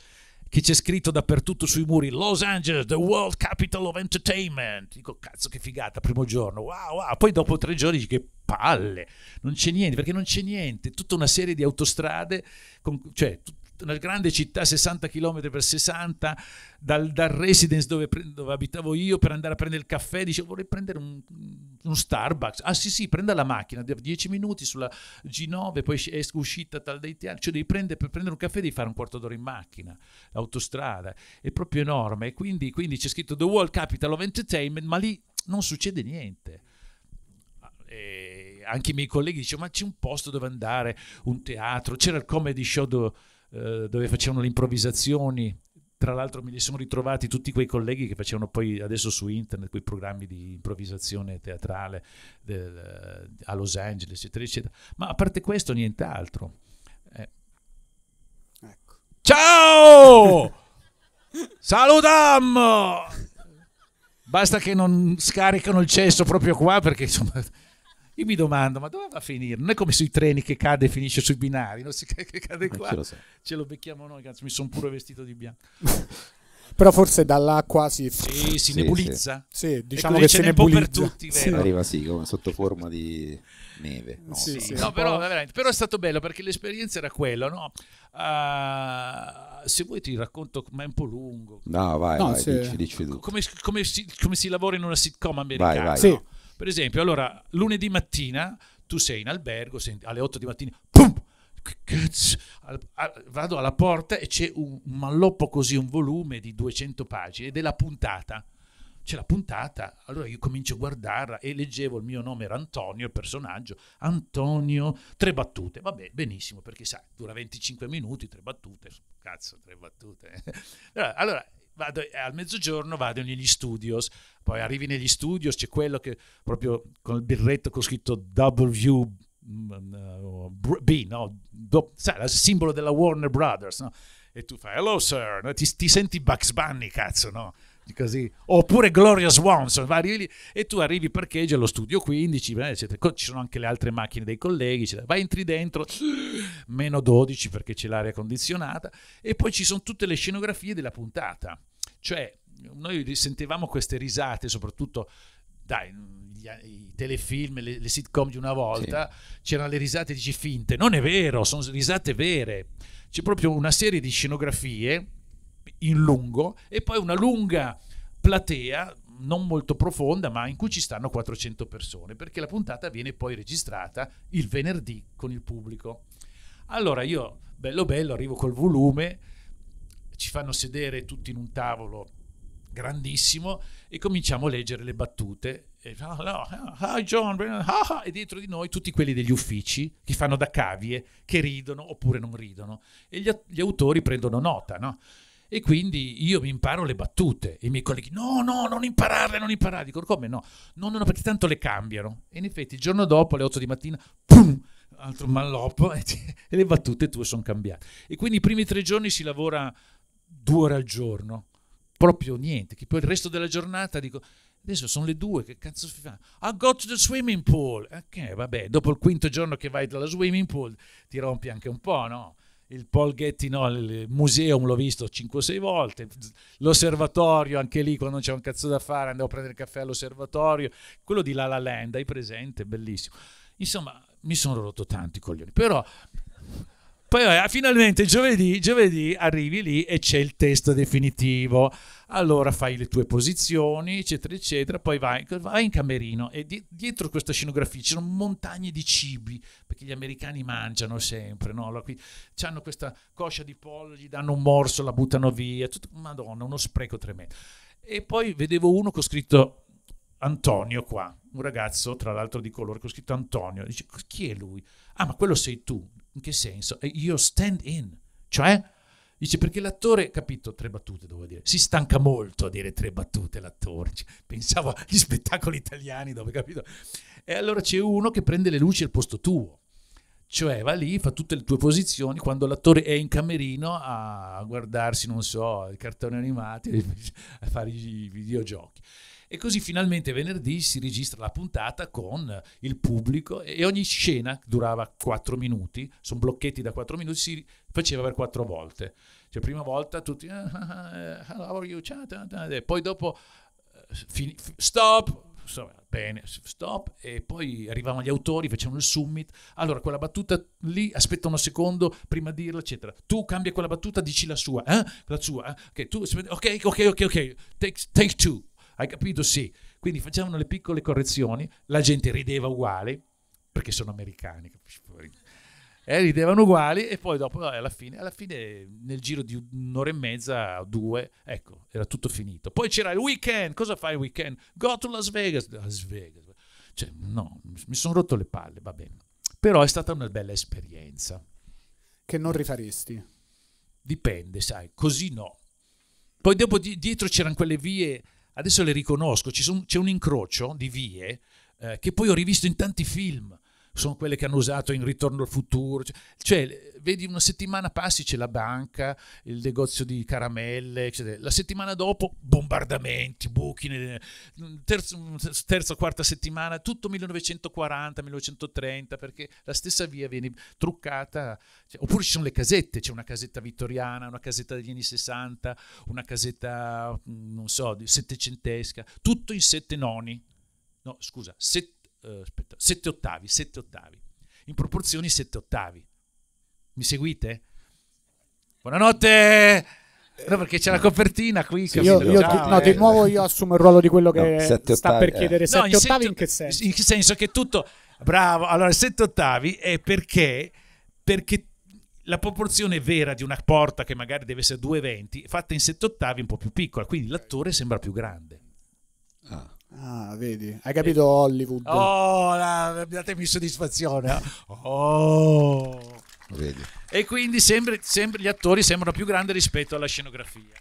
che c'è scritto dappertutto sui muri Los Angeles, the world capital of entertainment. Dico, cazzo che figata, primo giorno, wow, wow. Poi dopo tre giorni dici che palle, non c'è niente, perché non c'è niente, tutta una serie di autostrade, con, cioè una grande città 60 km per 60 dal, dal residence dove, dove, abitavo io per andare a prendere il caffè dicevo vorrei prendere un, un Starbucks ah sì sì prenda la macchina 10 minuti sulla G9 poi è uscita tal dei teatri cioè devi prendere, per prendere un caffè devi fare un quarto d'ora in macchina l'autostrada è proprio enorme e quindi, quindi c'è scritto The World Capital of Entertainment ma lì non succede niente e anche i miei colleghi dicevano ma c'è un posto dove andare, un teatro, c'era il comedy show do, eh, dove facevano le improvvisazioni. Tra l'altro me li sono ritrovati tutti quei colleghi che facevano poi adesso su internet quei programmi di improvvisazione teatrale del, eh, a Los Angeles, eccetera, eccetera. Ma a parte questo, nient'altro. Eh. Ecco. Ciao! Salutammo! Basta che non scaricano il cesso proprio qua perché insomma... Io mi domando, ma dove va a finire? Non è come sui treni che cade e finisce sui binari, non si che cade eh, qua, ce lo, so. ce lo becchiamo noi, cazzo, mi sono pure vestito di bianco. Però forse dall'acqua si, sì, si sì, nebulizza. Sì, sì diciamo ecco, che ce n'è nebulizza. un po' per tutti. Vero? Arriva sì, come sotto forma di neve. No, no però, però, è stato bello perché l'esperienza era quella. No? Uh, se vuoi ti racconto, ma è un po' lungo. No, vai, no, vai, dici, dici come, come, si, come, si, lavora in una sitcom americana. Vai, vai. No? Per esempio, allora, lunedì mattina tu sei in albergo, sei alle 8 di mattina, pum, vado alla porta e c'è un malloppo così, un volume di 200 pagine della puntata. C'è la puntata, allora io comincio a guardarla e leggevo il mio nome era Antonio, il personaggio, Antonio, tre battute, vabbè, benissimo, perché sai, dura 25 minuti, tre battute, cazzo, tre battute. Allora, allora vado, eh, al mezzogiorno vado negli studios, poi arrivi negli studios, c'è quello che proprio con il birretto con scritto W mm, mm, uh, B, no? Do, sai, il simbolo della Warner Brothers, no? E tu fai, hello sir, no? ti, ti, senti Bugs Bunny, cazzo, no? così. Oppure Gloria Swanson, vai lì e tu arrivi parcheggia allo studio 15, eccetera. Ci sono anche le altre macchine dei colleghi, eccetera. vai entri dentro, meno 12 perché c'è l'aria condizionata e poi ci sono tutte le scenografie della puntata. Cioè, noi sentivamo queste risate, soprattutto dai, i telefilm, le, le, sitcom di una volta, sì. c'erano le risate dici finte, non è vero, sono risate vere. C'è proprio una serie di scenografie in lungo e poi una lunga platea non molto profonda, ma in cui ci stanno 400 persone, perché la puntata viene poi registrata il venerdì con il pubblico. Allora io, bello bello, arrivo col volume, ci fanno sedere tutti in un tavolo grandissimo e cominciamo a leggere le battute. E, oh, no, ah, hi John, ah, ah", e dietro di noi tutti quelli degli uffici che fanno da cavie, che ridono oppure non ridono. E gli, gli autori prendono nota, no? E quindi io mi imparo le battute. e I miei colleghi, no, no, non impararle, non imparare Dico, come no? No, no, no, perché tanto le cambiano. E in effetti il giorno dopo, alle 8 di mattina, pum, altro malloppo, e, e le battute tue sono cambiate. E quindi i primi tre giorni si lavora due ore al giorno. Proprio niente. Che poi il resto della giornata dico... Adesso sono le due, che cazzo si fa? I go to the swimming pool. Ok, eh, vabbè, dopo il quinto giorno che vai dalla swimming pool ti rompi anche un po', no? il Paul Getty, no, il museum l'ho visto 5-6 volte, l'osservatorio anche lì quando non c'è un cazzo da fare andavo a prendere il caffè all'osservatorio, quello di La La Land, hai presente, bellissimo. Insomma, mi sono rotto tanti coglioni, però poi vabbè, finalmente giovedì, giovedì arrivi lì e c'è il test definitivo. Allora fai le tue posizioni, eccetera, eccetera. Poi vai, vai in camerino e di, dietro questa scenografia ci sono montagne di cibi, perché gli americani mangiano sempre, no? Allora qui hanno questa coscia di pollo, gli danno un morso, la buttano via. Tutto, madonna, uno spreco tremendo. E poi vedevo uno che ho scritto Antonio qua, un ragazzo tra l'altro di colore che ho scritto Antonio. Dice, chi è lui? Ah, ma quello sei tu. In che senso? Io stand in, cioè Dice perché l'attore, capito, tre battute devo dire, si stanca molto a dire tre battute l'attore. Pensavo agli spettacoli italiani dove, capito? E allora c'è uno che prende le luci al posto tuo. Cioè va lì, fa tutte le tue posizioni, quando l'attore è in camerino a guardarsi, non so, i cartoni animati, a fare i videogiochi. E così finalmente venerdì si registra la puntata con il pubblico e ogni scena durava 4 minuti, sono blocchetti da 4 minuti, si faceva per 4 volte. Cioè prima volta tutti, ah, ah, ah, eh, how are you? poi dopo, eh, stop, bene, stop, e poi arrivavano gli autori, facevano il summit, allora quella battuta lì, aspetta un secondo prima di dirla, eccetera. Tu cambia quella battuta, dici la sua, eh? la sua, eh? okay, tu, ok, ok, ok, ok, take, take two, hai capito? Sì. Quindi facevano le piccole correzioni, la gente rideva uguali, perché sono americani, capisci? Eh, ridevano uguali e poi dopo eh, alla fine, alla fine nel giro di un'ora e mezza, due, ecco, era tutto finito. Poi c'era il weekend, cosa fai il weekend? Go to Las Vegas, Las Vegas. Cioè, no, mi sono rotto le palle, va bene. Però è stata una bella esperienza. Che non rifaresti? Dipende, sai, così no. Poi dopo di, dietro c'erano quelle vie adesso le riconosco, c'è un incrocio di vie eh, che poi ho rivisto in tanti film sono quelle che hanno usato in Ritorno al futuro. Cioè, cioè, vedi, una settimana passi, c'è la banca, il negozio di caramelle, eccetera. La settimana dopo, bombardamenti, buchi. Mm, terza, mm, terza, quarta settimana, tutto 1940, 1930, perché la stessa via viene truccata. Cioè, oppure ci sono le casette, c'è una casetta vittoriana, una casetta degli anni 60, una casetta, mm, non so, settecentesca. Tutto in sette noni. No, scusa, sette eh, aspetta, 7 ottavi, 7 ottavi, in proporzioni 7 ottavi. Mi seguite? Buonanotte! No, perché c'è la copertina qui. Sì, io, io ti, no, di nuovo io assumo il ruolo di quello che eh. no, sta ottavi, per chiedere. Eh. Sette no, ottavi in che senso? In che senso che tutto... Bravo, allora sette ottavi è perché, perché la proporzione vera di una porta che magari deve essere 2,20 fatta in sette ottavi è un po' più piccola, quindi l'attore sembra più grande. Ah. Ah, vedi, hai capito Hollywood. Oh, la, datemi soddisfazione. Eh. Oh. Vedi. E quindi sempre, sempre gli attori sembrano più grandi rispetto alla scenografia.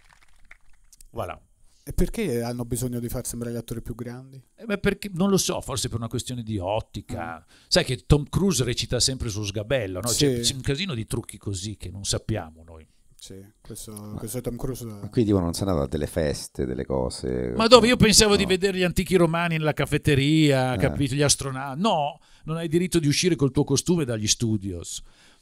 Voilà. E perché hanno bisogno di far sembrare gli attori più grandi? Eh beh, perché, non lo so, forse per una questione di ottica. Mm. Sai che Tom Cruise recita sempre sul sgabello, no? sì. c'è, c'è un casino di trucchi così che non sappiamo noi. Sì, questo, ma, questo Tom Cruise. Da... qui tipo non sono andava a delle feste, delle cose. Ma dove io pensavo no. di vedere gli antichi romani nella caffetteria, eh. capito? Gli astronauti. No, non hai diritto di uscire col tuo costume dagli studios.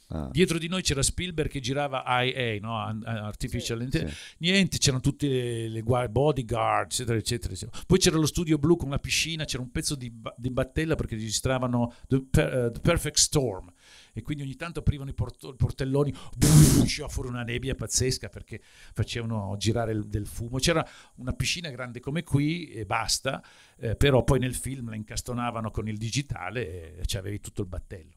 Ah. Dietro di noi c'era Spielberg che girava IA, no? Artificial sì, Intelligence. Sì. Niente, c'erano tutte le, le bodyguard, eccetera, eccetera, eccetera, Poi c'era lo studio blu con la piscina, c'era un pezzo di, di battella perché registravano The, per, uh, The Perfect Storm e quindi ogni tanto aprivano i portelloni, usciva fuori una nebbia pazzesca perché facevano girare il, del fumo. C'era una piscina grande come qui e basta, eh, però poi nel film la incastonavano con il digitale e ci avevi tutto il battello.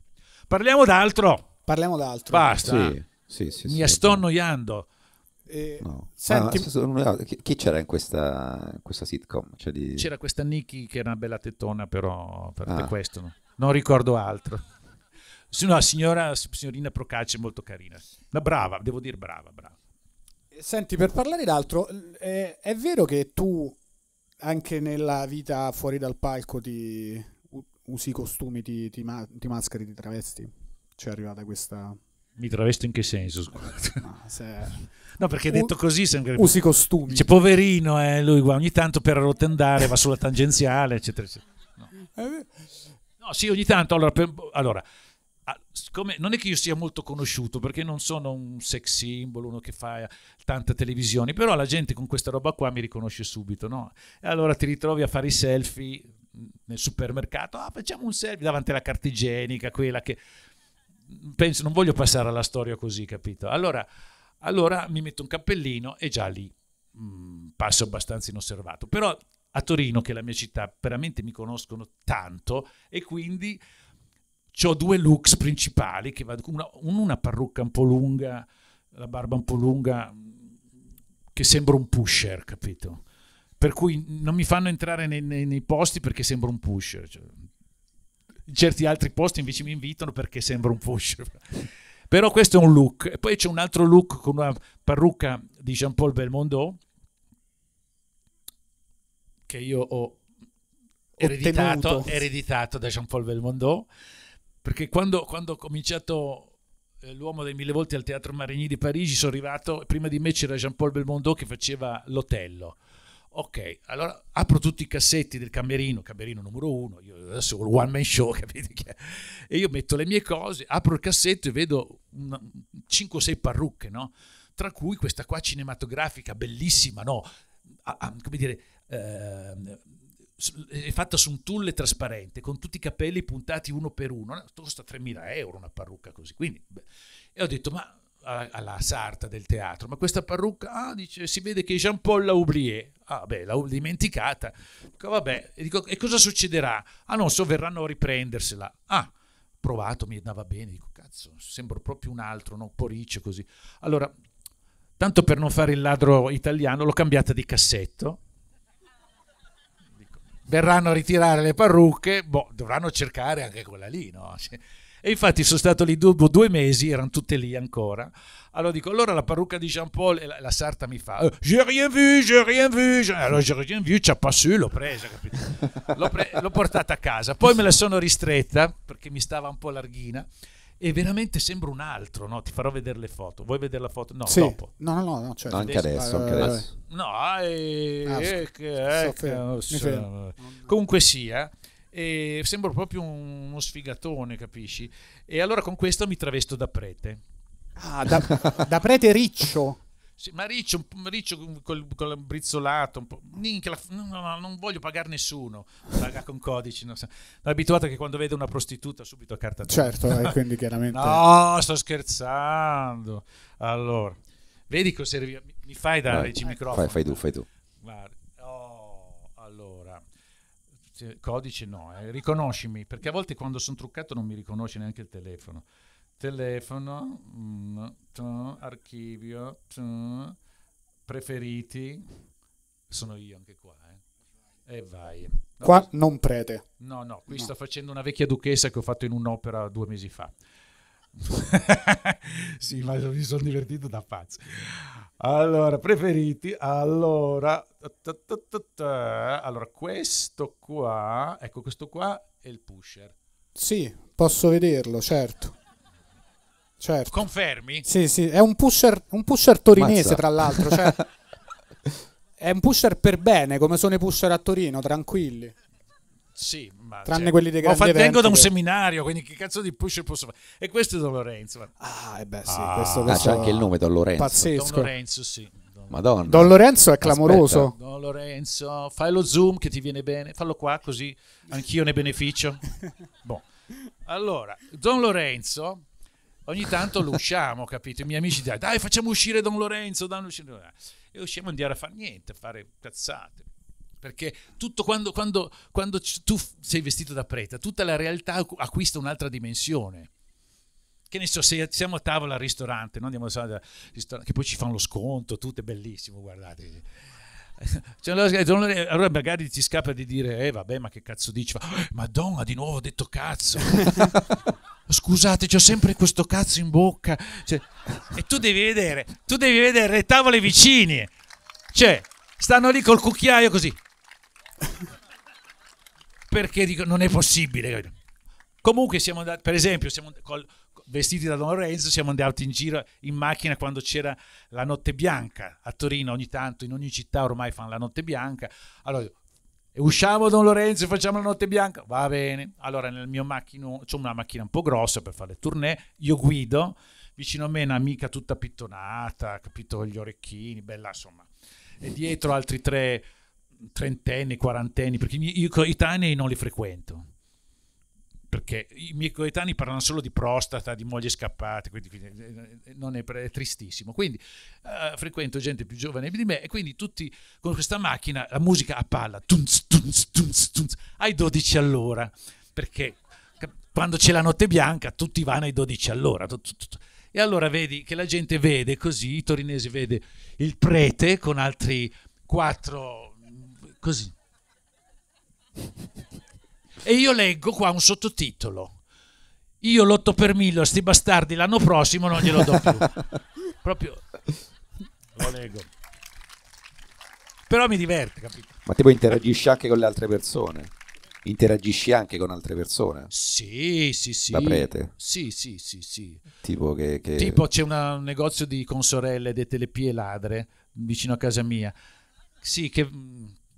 Parliamo d'altro. Parliamo d'altro. Basta. Sì, sì, sì, Mi sto annoiando. Eh, no. senti... ah, chi, c'era in questa, questa sitcom? Cioè di... C'era questa Nikki che era una bella tetona, però per ah. questo no? non ricordo altro una signora, signorina Procacci molto carina. Ma brava, devo dire brava, brava. Senti, per parlare d'altro, è, è vero che tu anche nella vita fuori dal palco ti usi costumi, ti, ti, ma, ti mascheri, ti travesti? C'è arrivata questa... Mi travesto in che senso? No, se... no, perché detto così sembra... Usi costumi. Dice, poverino, eh, lui guarda, ogni tanto per arrotondare va sulla tangenziale, eccetera, eccetera. No. no, sì, ogni tanto. Allora, per, allora siccome non è che io sia molto conosciuto perché non sono un sex symbol, uno che fa tante televisioni, però la gente con questa roba qua mi riconosce subito, no? E allora ti ritrovi a fare i selfie nel supermercato, ah, facciamo un selfie davanti alla carta igienica, quella che... Penso, non voglio passare alla storia così, capito? Allora, allora mi metto un cappellino e già lì mh, mm, passo abbastanza inosservato. Però a Torino, che è la mia città, veramente mi conoscono tanto e quindi ho due looks principali, che vado, una, una parrucca un po' lunga, la barba un po' lunga, che sembra un pusher, capito? Per cui non mi fanno entrare nei, nei, nei posti perché sembra un pusher. Cioè, in certi altri posti invece mi invitano perché sembra un pusher. Però questo è un look. E poi c'è un altro look con una parrucca di Jean-Paul Belmondo che io ho ereditato, ereditato da Jean-Paul Belmondo perché quando, quando ho cominciato eh, L'uomo dei mille volte al Teatro Marigny di Parigi, sono arrivato, prima di me c'era Jean-Paul Belmondo che faceva l'Otello. Ok, allora apro tutti i cassetti del camerino, camerino numero uno, io adesso ho il one man show, capite? E io metto le mie cose, apro il cassetto e vedo 5 6 parrucche, no? Tra cui questa qua cinematografica, bellissima, no? A, a, come dire, eh, è fatta su un tulle trasparente, con tutti i capelli puntati uno per uno. Costa 3.000 euro una parrucca così. Quindi, beh. e ho detto, ma alla sarta del teatro, ma questa parrucca, ah, dice, si vede che Jean-Paul la oublié. Ah, beh, l'ho dimenticata. Dico, vabbè, e, dico, e cosa succederà? Ah, non so, verranno a riprendersela. Ah, provato, mi andava bene. Dico, cazzo, sembro proprio un altro, no? un po' riccio così. Allora, tanto per non fare il ladro italiano, l'ho cambiata di cassetto verranno a ritirare le parrucche, boh, dovranno cercare anche quella lì, no? E infatti sono stato lì dopo boh, due mesi, erano tutte lì ancora. Allora dico, allora la parrucca di Jean-Paul, la, la sarta mi fa, eh, j'ai rien vu, j'ai rien vu, j'ai... Eh, allora j'ai rien vu, c'ha passu, l'ho presa, capito? L'ho, pre- l'ho portata a casa, poi me la sono ristretta perché mi stava un po' larghina e veramente sembra un altro, no? Ti farò vedere le foto. Vuoi vedere la foto? No, sì. dopo. No, no, no, cioè, no, anche adesso, eh, anche adesso. No, eh, ah, eh, eh, comunque sia. E sembro proprio uno sfigatone, capisci? E allora con questo mi travesto da prete. Ah, da, da prete riccio. Sì, ma Riccio, Riccio col, col brizzolato, un po'. Minchia, no, no, non voglio pagare nessuno. Paga con codici. No. Sono abituato che quando vedo una prostituta subito a carta. Certo, e eh, quindi chiaramente. no, sto scherzando. Allora, vedi che serviva. Mi fai da regime microfono. Fai, fai tu, fai tu. Oh, allora. Codice no, eh. riconoscimi, perché a volte quando sono truccato non mi riconosce neanche il telefono telefono, mm, archivio, preferiti, sono io anche qua. Eh. E vai. No, qua non prete. No, no, qui no. sto facendo una vecchia duchessa che ho fatto in un'opera due mesi fa. sì, ma mi sono divertito da pazzo. Allora, preferiti. Allora, allora, questo qua, ecco, questo qua è il pusher. Sì, posso vederlo, certo. Certo. Confermi? Sì, sì, è un pusher, un pusher torinese Mazza. tra l'altro. Cioè, è un pusher per bene, come sono i pusher a Torino, tranquilli. Sì, ma tranne cioè, quelli dei grandi fatto, Vengo da un seminario, quindi che cazzo di pusher posso fare? E questo è Don Lorenzo. Ah, e eh beh, sì, ah, questo, questo ah, c'è anche il nome Don Lorenzo. Pazzesco. Don Lorenzo, sì. Madonna. Don Lorenzo è clamoroso. Aspetta. Don Lorenzo, fai lo zoom che ti viene bene, fallo qua così anch'io ne beneficio. boh. Allora, Don Lorenzo ogni tanto lo usciamo, capito? I miei amici dicono, dai, facciamo uscire Don Lorenzo, Don Luciano. E usciamo andiamo a fare niente, a fare cazzate. Perché tutto quando, quando, quando tu sei vestito da preta, tutta la realtà acquista un'altra dimensione che ne so, se siamo a tavola al ristorante, no? Andiamo al ristorante, che poi ci fanno lo sconto, tutto è bellissimo, guardate. Cioè, eh, allora magari ti scappa di dire eh vabbè ma che cazzo dici ah, madonna di nuovo ho detto cazzo scusate c'ho sempre questo cazzo in bocca cioè, e tu devi vedere tu devi vedere le tavole vicine cioè stanno lì col cucchiaio così perché dico non è possibile comunque siamo andati per esempio siamo col, vestiti da Don Lorenzo, siamo andati in giro in macchina quando c'era la notte bianca a Torino, ogni tanto in ogni città ormai fanno la notte bianca. Allora, usciamo Don Lorenzo e facciamo la notte bianca, va bene. Allora nel mio macchino, c'ho una macchina un po' grossa per fare le tournée, io guido, vicino a me un'amica tutta pittonata, capito, gli orecchini, bella insomma. E dietro altri tre trentenni, quarantenni, perché io, io i tanei non li frequento perché i miei coetanei parlano solo di prostata, di moglie scappate, quindi eh, eh, non è, è tristissimo. Quindi uh, frequento gente più giovane di me e quindi tutti con questa macchina, la musica a palla, tunz, tunz, tunz, tunz, ai 12 all'ora, perché quando c'è la notte bianca tutti vanno ai 12 all'ora. E allora vedi che la gente vede così, i torinesi vede il prete con altri quattro mm, così. E io leggo qua un sottotitolo. Io lotto per a sti bastardi l'anno prossimo non glielo do più. Proprio lo leggo. Però mi diverte, capito? Ma tipo interagisci anche con le altre persone? Interagisci anche con altre persone? Sì, sì, sì. La prete? Sì, sì, sì, sì. Tipo, che, che... tipo c'è una, un negozio di consorelle, dette le pie ladre, vicino a casa mia. Sì, che,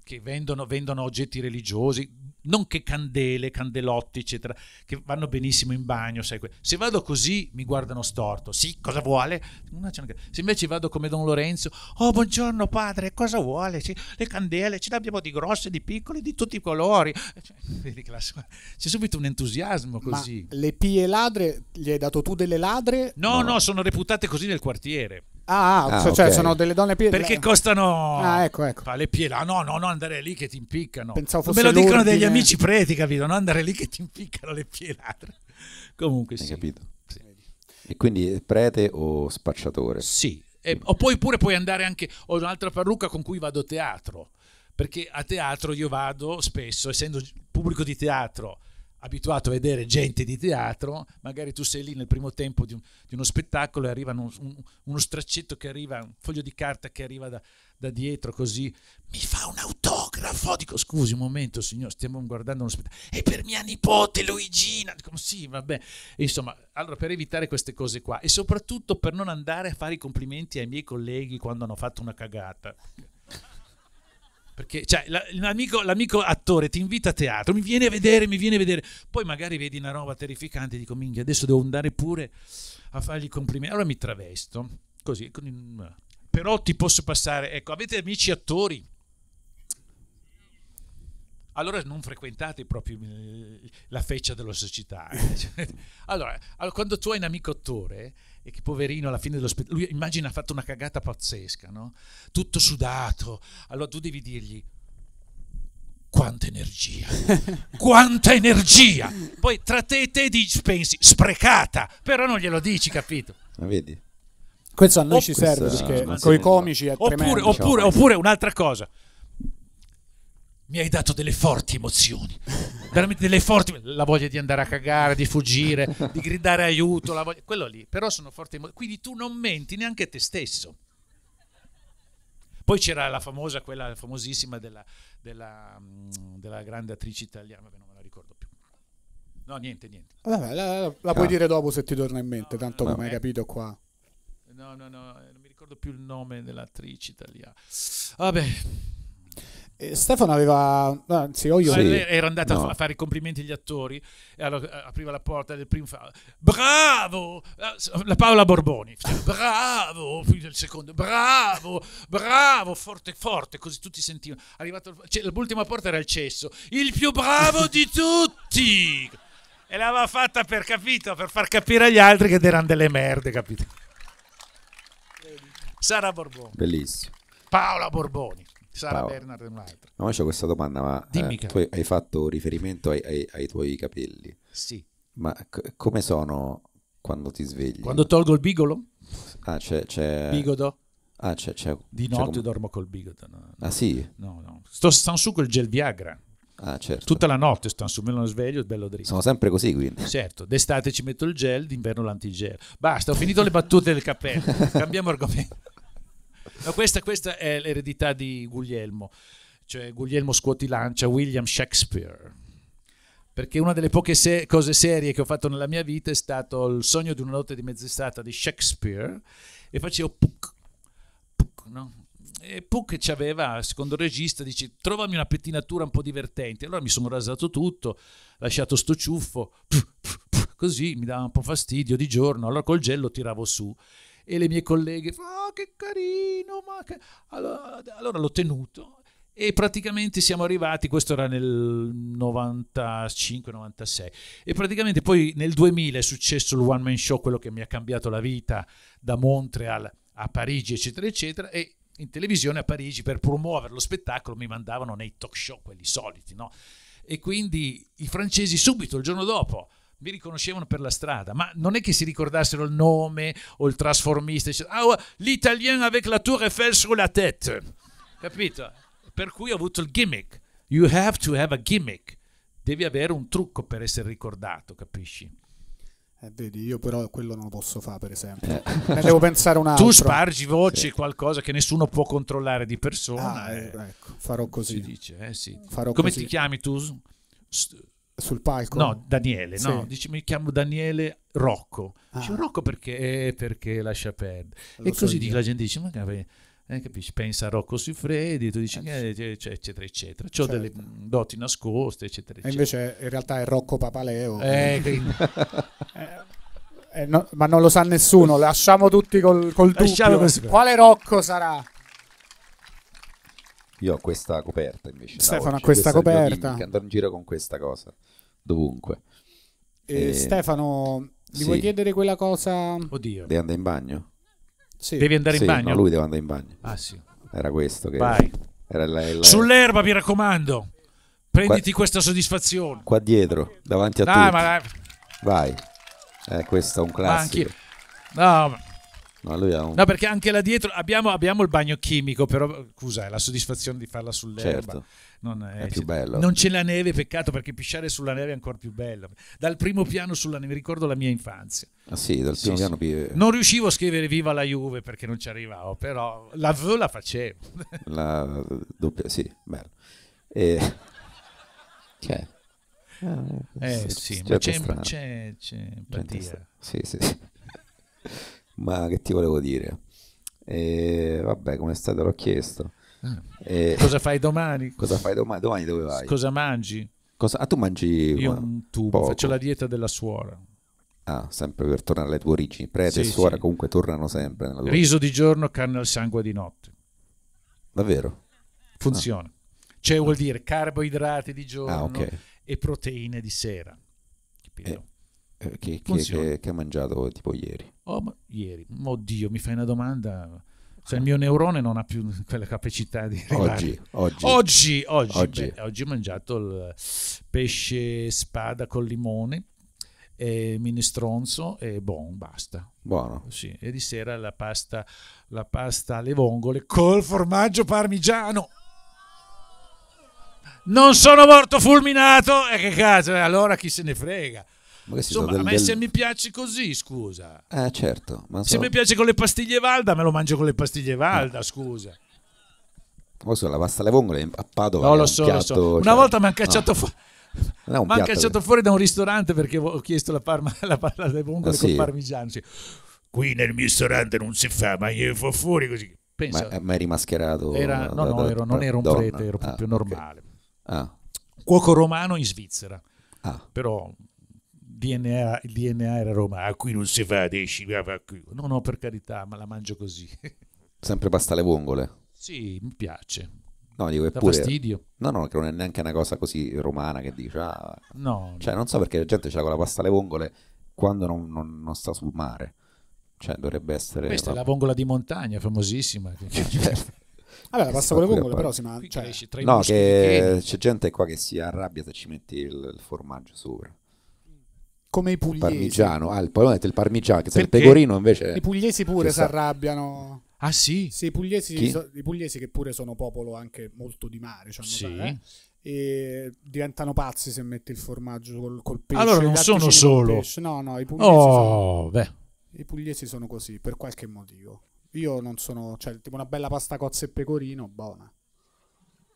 che vendono, vendono oggetti religiosi, non che candele, candelotti, eccetera, che vanno benissimo in bagno. Sai. Se vado così mi guardano storto. Sì, cosa vuole? Se invece vado come Don Lorenzo, oh buongiorno padre, cosa vuole? le candele, ce ne abbiamo di grosse, di piccole, di tutti i colori. Eh, cioè, c'è subito un entusiasmo così. Ma le pie ladre, gli hai dato tu delle ladre? No, no, no sono reputate così nel quartiere. Ah, ah, ah cioè, okay. sono delle donne piede. Perché costano ah, ecco, ecco. le piede. Ah, no, no, non andare lì che ti impiccano. Pensavo fosse Me lo dicono degli amici preti, capito? Non andare lì che ti impiccano le pielatri. Comunque Hai sì. capito? Sì. E quindi prete o spacciatore? Sì. E, o poi pure puoi andare anche... Ho un'altra parrucca con cui vado a teatro. Perché a teatro io vado spesso, essendo pubblico di teatro abituato a vedere gente di teatro, magari tu sei lì nel primo tempo di, un, di uno spettacolo e arriva un, un, uno straccetto che arriva, un foglio di carta che arriva da, da, dietro così, mi fa un autografo, dico scusi un momento signor, stiamo guardando uno spettacolo, è per mia nipote Luigina, dico sì vabbè, insomma, allora per evitare queste cose qua e soprattutto per non andare a fare i complimenti ai miei colleghi quando hanno fatto una cagata. Perché cioè, l'amico, l'amico, attore ti invita a teatro, mi viene a vedere, mi viene a vedere. Poi magari vedi una roba terrificante e dico, minchia, adesso devo andare pure a fargli complimenti. Allora mi travesto, così. Però ti posso passare, ecco, avete amici attori? allora non frequentate proprio eh, la feccia della società. Eh. allora, quando tu hai un amico attore, e che poverino alla fine dello spettacolo, lui immagina ha fatto una cagata pazzesca, no? tutto sudato, allora tu devi dirgli quanta energia, quanta energia, poi tra te e te dispensi, sprecata, però non glielo dici, capito? Ma vedi? Questo a noi Opp- oh, ci serve perché con i comici è oppure, tremendo. Oppure, oppure un'altra cosa, mi hai dato delle forti emozioni, veramente delle forti, la voglia di andare a cagare, di fuggire, di gridare aiuto, voglia, quello lì, però sono forti emozioni, quindi tu non menti neanche a te stesso. Poi c'era la famosa, quella famosissima della, della, mm, della grande attrice italiana, che non me la ricordo più. No, niente, niente. Vabbè, la, la, puoi ah. dire dopo se ti torna in mente, no, tanto no, come hai capito qua. No, no, no, non mi ricordo più il nome dell'attrice italiana. Vabbè, eh, Stefano aveva. Anzi, ah, io. Sì, eh, era andato no. a fare i complimenti agli attori. E allora eh, apriva la porta del primo. Fa, bravo! Ah, la Paola Borboni. Cioè, bravo! Il secondo. Bravo! Bravo! Forte, forte. Così tutti sentivano. Arrivato, cioè, l'ultima porta era il cesso. Il più bravo di tutti! E l'aveva fatta per capito, per far capire agli altri che erano delle merde, capito? Sara Borboni. Bellissimo. Paola Borboni. Sara Paolo, Bernard è un'altra. No, c'è questa domanda, ma eh, Dimmi, eh, tu hai fatto riferimento ai, ai, ai tuoi capelli. Sì. Ma c- come sono quando ti svegli? Quando tolgo il bigolo? Ah, c'è... c'è... Bigodo? Ah, c'è, c'è, di notte come... dormo col bigodo. No, no, ah sì? No, no. Sto, stanno su col gel Viagra. Ah, certo. Tutta la notte sto su, me lo sveglio, bello dritto. Sono sempre così quindi. Certo, d'estate ci metto il gel, d'inverno l'antigel. Basta, ho finito le battute del cappello. Cambiamo argomento. No, questa, questa è l'eredità di Guglielmo, cioè Guglielmo Scuotilancia, William Shakespeare perché una delle poche se- cose serie che ho fatto nella mia vita è stato il sogno di una notte di mezz'estate di Shakespeare e facevo puc, puc, no? E Puck ci aveva, secondo il regista, dice trovami una pettinatura un po' divertente. Allora mi sono rasato tutto, lasciato sto ciuffo, puc, così mi dava un po' fastidio di giorno. Allora col gel lo tiravo su e le mie colleghe, oh che carino, ma che... Allora, allora l'ho tenuto e praticamente siamo arrivati, questo era nel 95-96, e praticamente poi nel 2000 è successo il One Man Show, quello che mi ha cambiato la vita da Montreal a Parigi, eccetera, eccetera, e in televisione a Parigi per promuovere lo spettacolo mi mandavano nei talk show, quelli soliti, no? E quindi i francesi subito, il giorno dopo, vi riconoscevano per la strada, ma non è che si ricordassero il nome o il trasformista, dicevano, ah, oh, l'italien avec la tour Eiffel sulla tête, capito? Per cui ho avuto il gimmick, you have to have a gimmick, devi avere un trucco per essere ricordato, capisci? Eh, vedi, io però quello non lo posso fare, per esempio. Eh. ne devo pensare un altro. Tu spargi voci, sì. qualcosa che nessuno può controllare di persona. Ah, eh, ecco, farò così. Dice, eh, sì. farò Come così. ti chiami tu? St- sul palco? No, Daniele, sì. no, dici, mi chiamo Daniele Rocco. Ah. Dice, Rocco perché? Eh, perché lascia perdere. E so così io. la gente dice, ma capi, eh, capisci, pensa a Rocco Siffredi, tu dici, eh, eh cioè, eccetera, eccetera. Ho certo. delle mm, doti nascoste, eccetera, eccetera. E invece in realtà è Rocco Papaleo. Eh, che... Eh, eh, no, ma non lo sa nessuno, lasciamo tutti col, col dubbio. Così. Quale Rocco sarà? Io ho questa coperta invece. Stefano ha questa, questa, coperta. Che andrà in giro con questa cosa dovunque. Eh, e... Stefano, mi sì. vuoi chiedere quella cosa? Oddio. Devi andare in bagno? Sì. Devi andare sì, in bagno? No, lui deve andare in bagno. Ah sì. Era questo che... Vai. Era la, la... Sull'erba, mi raccomando. Prenditi qua... questa soddisfazione. Qua dietro, davanti a te. Ma... Vai. Eh, questo è un classico. anche... No, ma... No, un... no, perché anche là dietro abbiamo, abbiamo, il bagno chimico, però scusa, è la soddisfazione di farla sull'erba. Certo. Non, è, è più bello. non c'è la neve, peccato perché pisciare sulla neve è ancora più bello. Dal primo piano sulla neve, ricordo la mia infanzia. Ah sì, dal primo sì, piano. Sì. Non riuscivo a scrivere viva la Juve perché non ci arrivavo, però la V la facevo. La doppia, sì, bello. E... Cioè. Ah, eh sì, certo, c'è, c'è, c'è, c'è empatia. Sì, sì. sì. Ma che ti volevo dire? E vabbè, come è stato l'ho chiesto. Eh, cosa fai domani? Cosa fai domani? Domani dove vai? Cosa mangi? Cosa? Ah, tu mangi Io un tubo, poco. faccio la dieta della suora. Ah, sempre per tornare alle tue origini. Prete sì, e suora sì. comunque tornano sempre. Riso di giorno, carne al sangue di notte. Davvero? Funziona. Ah. Cioè vuol dire carboidrati di giorno ah, okay. e proteine di sera. Capito? Eh, eh, che, che, che, che ha mangiato tipo ieri? Oh, ma ieri, oddio, mi fai una domanda. Cioè, il mio neurone non ha più quella capacità di oggi, oggi, oggi, oggi, oggi. Beh, oggi ho mangiato il pesce spada con limone e minestronzo e buon, basta. Buono. Sì, e di sera la pasta, la pasta alle vongole col formaggio parmigiano. Non sono morto fulminato! E che cazzo, eh, allora chi se ne frega? Insomma, del, a me del... se mi piace così, scusa. Eh, certo. Ma so... Se mi piace con le pastiglie Valda, me lo mangio con le pastiglie eh. Valda, no. scusa. Questo la pasta alle vongole a Padova. No, lo so, piatto, lo so. Una cioè... volta mi hanno cacciato no. fuori. mi hanno cacciato fuori da un ristorante perché ho chiesto la, parma, la pasta alle vongole ah, sì. con parmigiano. Sì. Qui nel mio ristorante non si fa, ma io fu fuori così. Pensa, ma, ma eri mascherato? Era, no, da, no, ero, non ero un donna. prete, ero ah, proprio normale. Okay. Ah. Cuoco romano in Svizzera. Ah. Però DNA, il DNA era Roma, a ah, qui non si fa, va qui. No, no, per carità, ma la mangio così. Sempre pasta alle vongole? Sì, mi piace. No, dico eppure... fastidio. No, no, che non è neanche una cosa così romana che dice... Ah, no. Cioè, non so perché la gente ce l'ha con la pasta alle vongole quando non, non, non sta sul mare. Cioè, dovrebbe essere... Questa vabbè. è la vongola di montagna, famosissima. Cioè, cioè, vabbè, la pasta con le vongole, però si mangia. Cioè, no, che c'è gente qua che si arrabbia se ci metti il, il formaggio sopra come i pugliesi. Parmigiano, ah, il, poi avete il parmigiano, che il pecorino invece... I pugliesi pure si arrabbiano. Ah sì? sì i, pugliesi, so, i, pugliesi, che pure sono popolo anche molto di mare, cioè sì. Notare, eh? diventano pazzi se metti il formaggio col, col pesce. Allora non sono solo... No, no, i pugliesi, oh, sono, i pugliesi sono così, per qualche motivo. Io non sono... cioè, tipo una bella pasta cozza e pecorino, buona.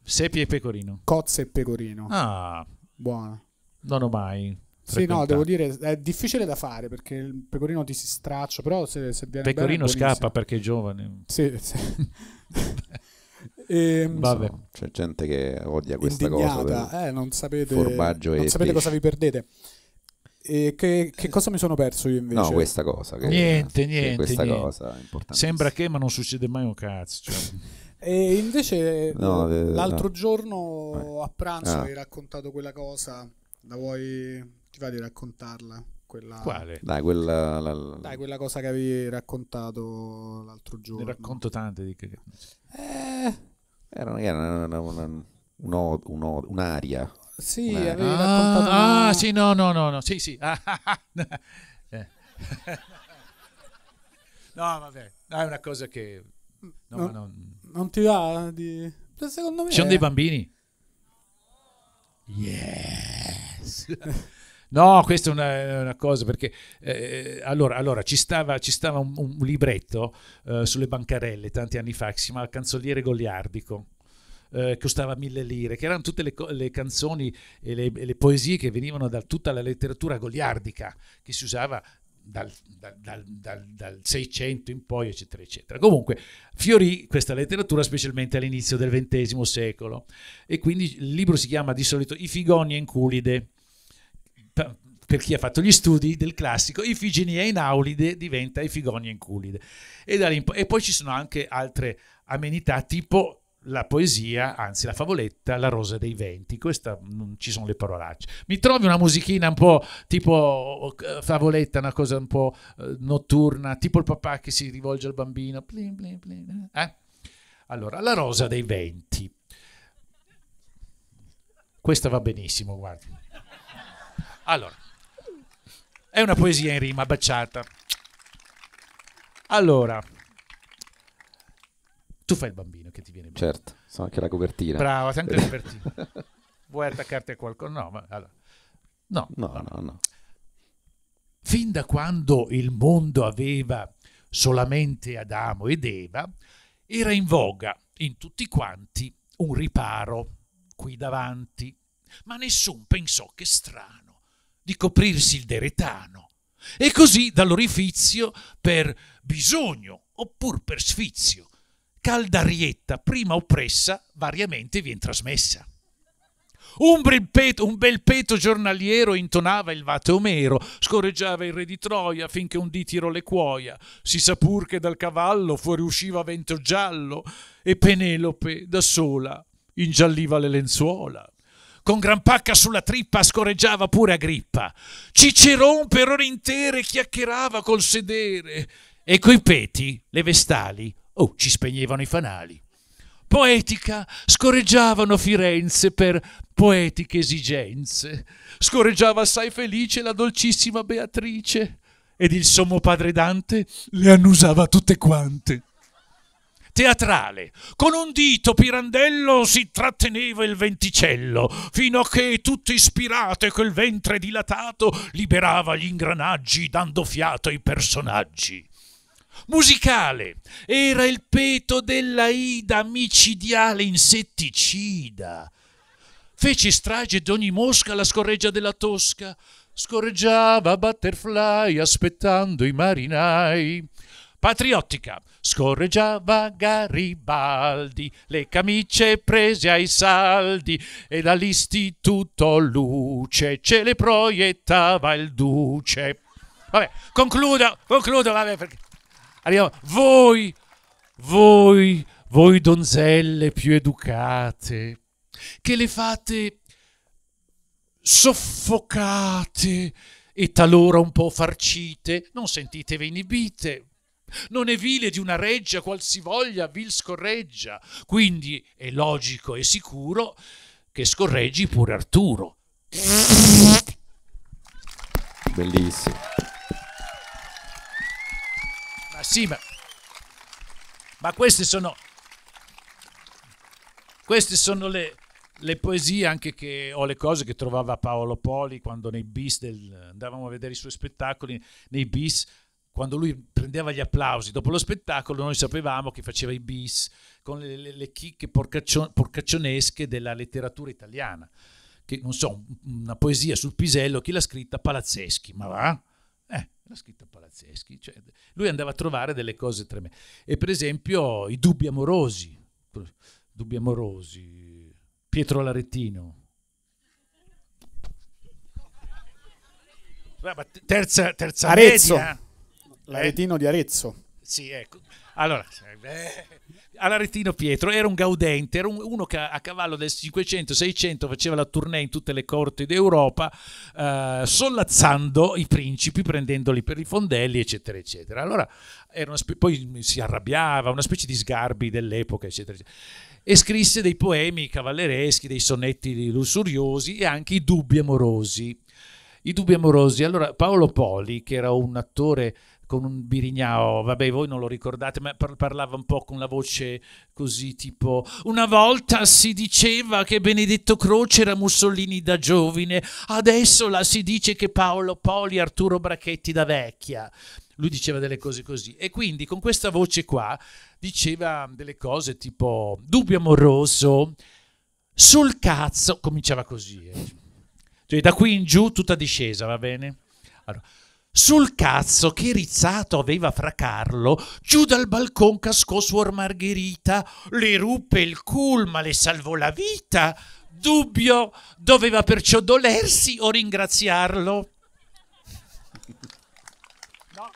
Seppie e pecorino. Cozza e pecorino. Ah. Buona. Non ho mai sì, no, devo dire, è difficile da fare perché il pecorino ti si straccia, però se, se viene pecorino bene, scappa perché è giovane. Sì, sì. e, ehm, Vabbè. c'è gente che odia questa cosa. Eh, non sapete, formaggio non e sapete cosa vi perdete. E che, che, cosa mi sono perso io invece? No, questa cosa. Che, niente, niente. questa niente. cosa importante. Sembra che, ma non succede mai un cazzo. Cioè. e invece no, eh, eh, l'altro no. giorno eh. a pranzo ah. hai raccontato quella cosa. La vuoi va di raccontarla? Quella... Quale? Dai quella, la, la... Dai, quella cosa che avevi raccontato l'altro giorno. Ne racconto tante di Eh, era, una, una, una, un, un, un'aria. Sì, un'aria. avevi ah, raccontato... Ah, sì, no, no, no, no, sì, sì. eh. no, vabbè, è una cosa che... No, non, non... non ti va di... Secondo me... Ci sono dei bambini. Yes. No, questa è una, una cosa perché eh, allora, allora, ci stava, ci stava un, un, libretto eh, sulle bancarelle tanti anni fa che si chiamava Canzoliere Goliardico. Eh, costava mille lire, che erano tutte le, le canzoni e le, le, poesie che venivano da tutta la letteratura goliardica che si usava dal, dal, dal, dal 600 in poi, eccetera, eccetera. Comunque fiorì questa letteratura specialmente all'inizio del XX secolo e quindi il libro si chiama di solito I figoni e enculide per chi ha fatto gli studi del classico, Ifigenia in aulide diventa Ifigonia in culide. E, in po- e poi ci sono anche altre amenità tipo la poesia, anzi la favoletta La rosa dei venti, questa non ci sono le parolacce. Mi trovi una musichina un po' tipo eh, favoletta, una cosa un po' eh, notturna, tipo il papà che si rivolge al bambino. Bling, bling, bling. Eh? Allora, La rosa dei venti. Questa va benissimo, guardi. Allora, è una poesia in rima baciata. Allora, tu fai il bambino che ti viene bene. Certo, so anche la copertina. Brava, anche la copertina. Vuoi attaccarti a qualcosa? No, ma allora. No, no, no, no, no. Fin da quando il mondo aveva solamente Adamo ed Eva, era in voga in tutti quanti un riparo qui davanti, ma nessun pensò che strano di coprirsi il deretano e così dall'orifizio per bisogno oppur per sfizio. Caldarietta, prima oppressa, variamente viene trasmessa. Un bel, peto, un bel, peto, giornaliero intonava il vate omero, scorreggiava il re di Troia finché un dì tirò le cuoia. Si sa pur che dal cavallo fuoriusciva vento giallo e Penelope da sola ingialliva le lenzuola con gran pacca sulla trippa scorreggiava pure Agrippa. Ciceron per ore intere chiacchierava col sedere e coi peti, le vestali, oh, ci spegnevano i fanali. Poetica scorreggiavano Firenze per poetiche esigenze. Scorreggiava assai felice la dolcissima Beatrice ed il sommo padre Dante le annusava tutte quante teatrale. Con un dito Pirandello si tratteneva il venticello, fino a che, tutto ispirato e quel ventre dilatato, liberava gli ingranaggi, dando fiato ai personaggi musicale. Era il peto della Ida micidiale insetticida. Fece strage d'ogni mosca la scorreggia della Tosca. Scorreggiava Butterfly aspettando i marinai. Patriottica, Scorreggiava Garibaldi, le camicie prese ai saldi e dall'istituto luce ce le proiettava il duce. Vabbè, concludo, concludo, vabbè, perché... Arriviamo. Voi, voi, voi donzelle più educate, che le fate soffocate e talora un po' farcite, non sentitevi inibite, non è vile di una reggia qualsivoglia vil scorreggia, quindi è logico e sicuro che scorreggi pure Arturo. Bellissimo. Ma sì, ma, ma queste sono... Queste sono le, le poesie anche che o le cose che trovava Paolo Poli quando nei bis del, andavamo a vedere i suoi spettacoli nei bis quando lui prendeva gli applausi dopo lo spettacolo, noi sapevamo che faceva i bis con le, le, le chicche porcaccio, porcaccionesche della letteratura italiana. Che non so, una poesia sul pisello, chi l'ha scritta? Palazzeschi, ma va? Eh, l'ha scritta Palazzeschi. Cioè, lui andava a trovare delle cose tremende. E per esempio i dubbi amorosi. Dubbi amorosi. Pietro Laretino. Terza, terza Arezzo. Media. L'aretino di Arezzo. Sì, ecco. Allora, eh, all'Aretino Pietro era un gaudente, era un, uno che a cavallo del 500-600 faceva la tournée in tutte le corti d'Europa, eh, sollazzando i principi, prendendoli per i fondelli, eccetera, eccetera. Allora, spe- poi si arrabbiava, una specie di sgarbi dell'epoca, eccetera, eccetera. E scrisse dei poemi cavallereschi, dei sonetti lussuriosi e anche i dubbi amorosi. I dubbi amorosi. Allora, Paolo Poli, che era un attore con un Birignao, vabbè voi non lo ricordate, ma parlava un po' con la voce così tipo una volta si diceva che Benedetto Croce era Mussolini da giovine, adesso la si dice che Paolo Poli Arturo Brachetti da vecchia. Lui diceva delle cose così e quindi con questa voce qua diceva delle cose tipo dubbio amoroso, sul cazzo, cominciava così. Eh. Cioè, da qui in giù tutta discesa, va bene? Allora, sul cazzo che Rizzato aveva fra Carlo, giù dal balcon cascò suor Margherita, le ruppe il cul ma le salvò la vita. Dubbio doveva perciò dolersi o ringraziarlo. No.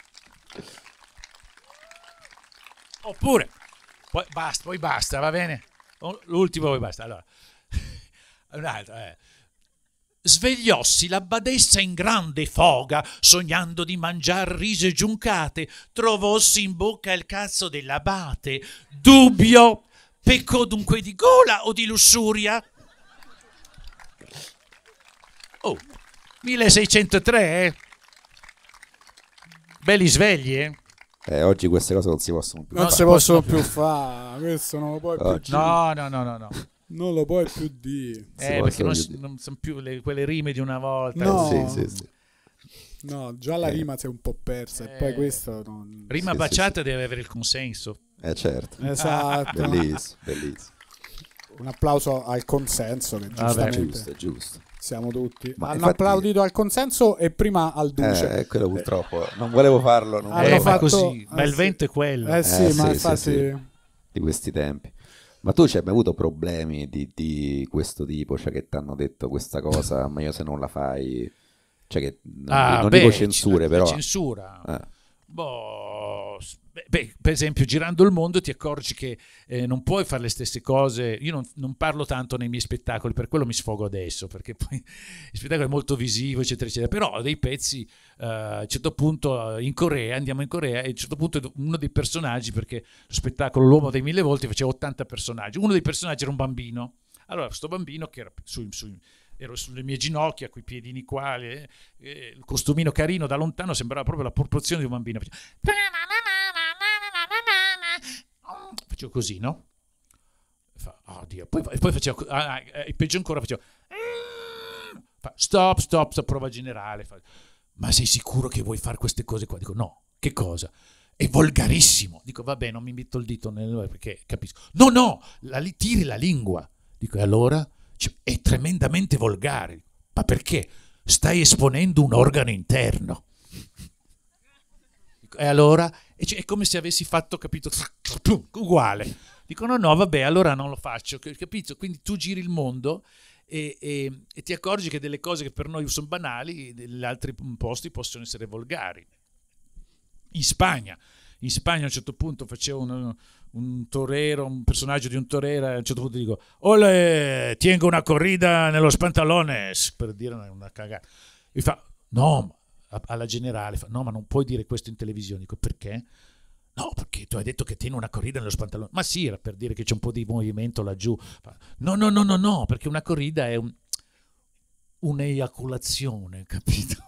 Oppure, poi basta, poi basta, va bene? L'ultimo poi basta. Allora, un altro, eh. Svegliossi la badessa in grande foga, sognando di mangiar riso e giuncate, trovossi in bocca il cazzo dell'abate. Dubbio, peccò dunque di gola o di lussuria? Oh, 1603, eh? Belli svegli, eh? Eh, oggi queste cose non si possono più non fare. Non si possono più fare, questo non lo puoi oggi. più. No, no, no, no, no. Non lo puoi più dire. Eh, perché non, non sono più le, quelle rime di una volta. No, sì, sì, sì. no già la eh. rima si è un po' persa eh. e poi eh. questo... Non... Rima baciata deve avere il consenso. Eh certo. Esatto. bellissimo, bellissimo. Un applauso al consenso che ah, giustamente... Vabbè. Giusto, giusto. Siamo tutti. Ma hanno infatti... applaudito al consenso e prima al duce. Eh, eh quello eh. purtroppo. Non volevo farlo. Non volevo ma, fatto... così, ma il vento è quello. Eh sì, ma infatti... Di questi tempi. Ma tu ci hai mai avuto problemi di, di questo tipo, cioè che ti hanno detto questa cosa, ma io se non la fai, cioè che non, ah, non beh, dico censure, però. Censura. Eh. Boh, Beh, per esempio, girando il mondo ti accorgi che eh, non puoi fare le stesse cose. Io non, non, parlo tanto nei miei spettacoli, per quello mi sfogo adesso, perché poi il spettacolo è molto visivo, eccetera, eccetera. Però dei pezzi, eh, a un certo punto eh, in Corea, andiamo in Corea, e a un certo punto uno dei personaggi, perché lo spettacolo L'uomo dei mille volti faceva 80 personaggi, uno dei personaggi era un bambino. Allora, questo bambino che era su, su ero sulle mie ginocchia, coi piedini qua, eh, eh, il costumino carino da lontano sembrava proprio la proporzione di un bambino. Ma, ma, ma, faccio così, no? Ah, e fa, oh Poi, poi facevo, ah, ah, e peggio ancora facevo, mm. fa, stop, stop, stop, prova generale. Fa, ma sei sicuro che vuoi fare queste cose qua? Dico, no, che cosa? È volgarissimo. Dico, vabbè, non mi metto il dito nel... perché capisco. No, no, la, tiri la lingua. Dico, e allora? Cioè, è tremendamente volgare. Ma perché? Stai esponendo un organo interno e allora è come se avessi fatto, capito, uguale. Dicono no, vabbè, allora non lo faccio, capito? Quindi tu giri il mondo e, e, e ti accorgi che delle cose che per noi sono banali, negli altri posti possono essere volgari. In Spagna, in Spagna a un certo punto facevo un, un torero, un personaggio di un torero, a un certo punto dico, ole, tengo una corrida nello spantalones, per dire una, cagata. E fa, no, ma alla generale, fa, no ma non puoi dire questo in televisione, dico perché? No, perché tu hai detto che tieni una corrida nello spantalone. Ma sì, era per dire che c'è un po' di movimento laggiù. No, no, no, no, no, perché una corrida è un, un'eiaculazione, capito?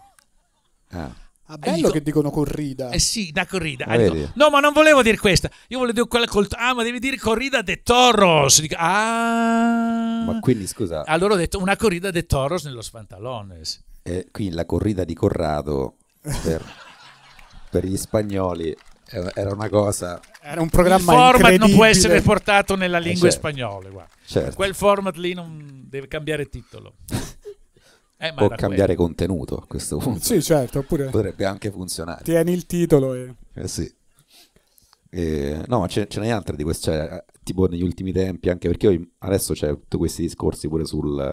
Ah. Ah, bello dico, che dicono corrida. Eh sì, da corrida. Ah, dico, no, ma non volevo dire questa. Io volevo dire quella col... Ah, ma devi dire corrida de toros. Dico, ah. Ma quindi scusa. Allora ho detto una corrida de toros nello Sfantalones eh, qui la corrida di Corrado per, per gli spagnoli era una cosa era un programma il format non può essere portato nella lingua eh, certo. spagnola Certo. quel format lì non deve cambiare titolo eh, o cambiare quello. contenuto a questo punto sì certo oppure potrebbe anche funzionare tieni il titolo e... eh, sì. eh, no ce, ce n'è altre di queste cioè, eh, tipo negli ultimi tempi anche perché adesso c'è tutti questi discorsi pure sul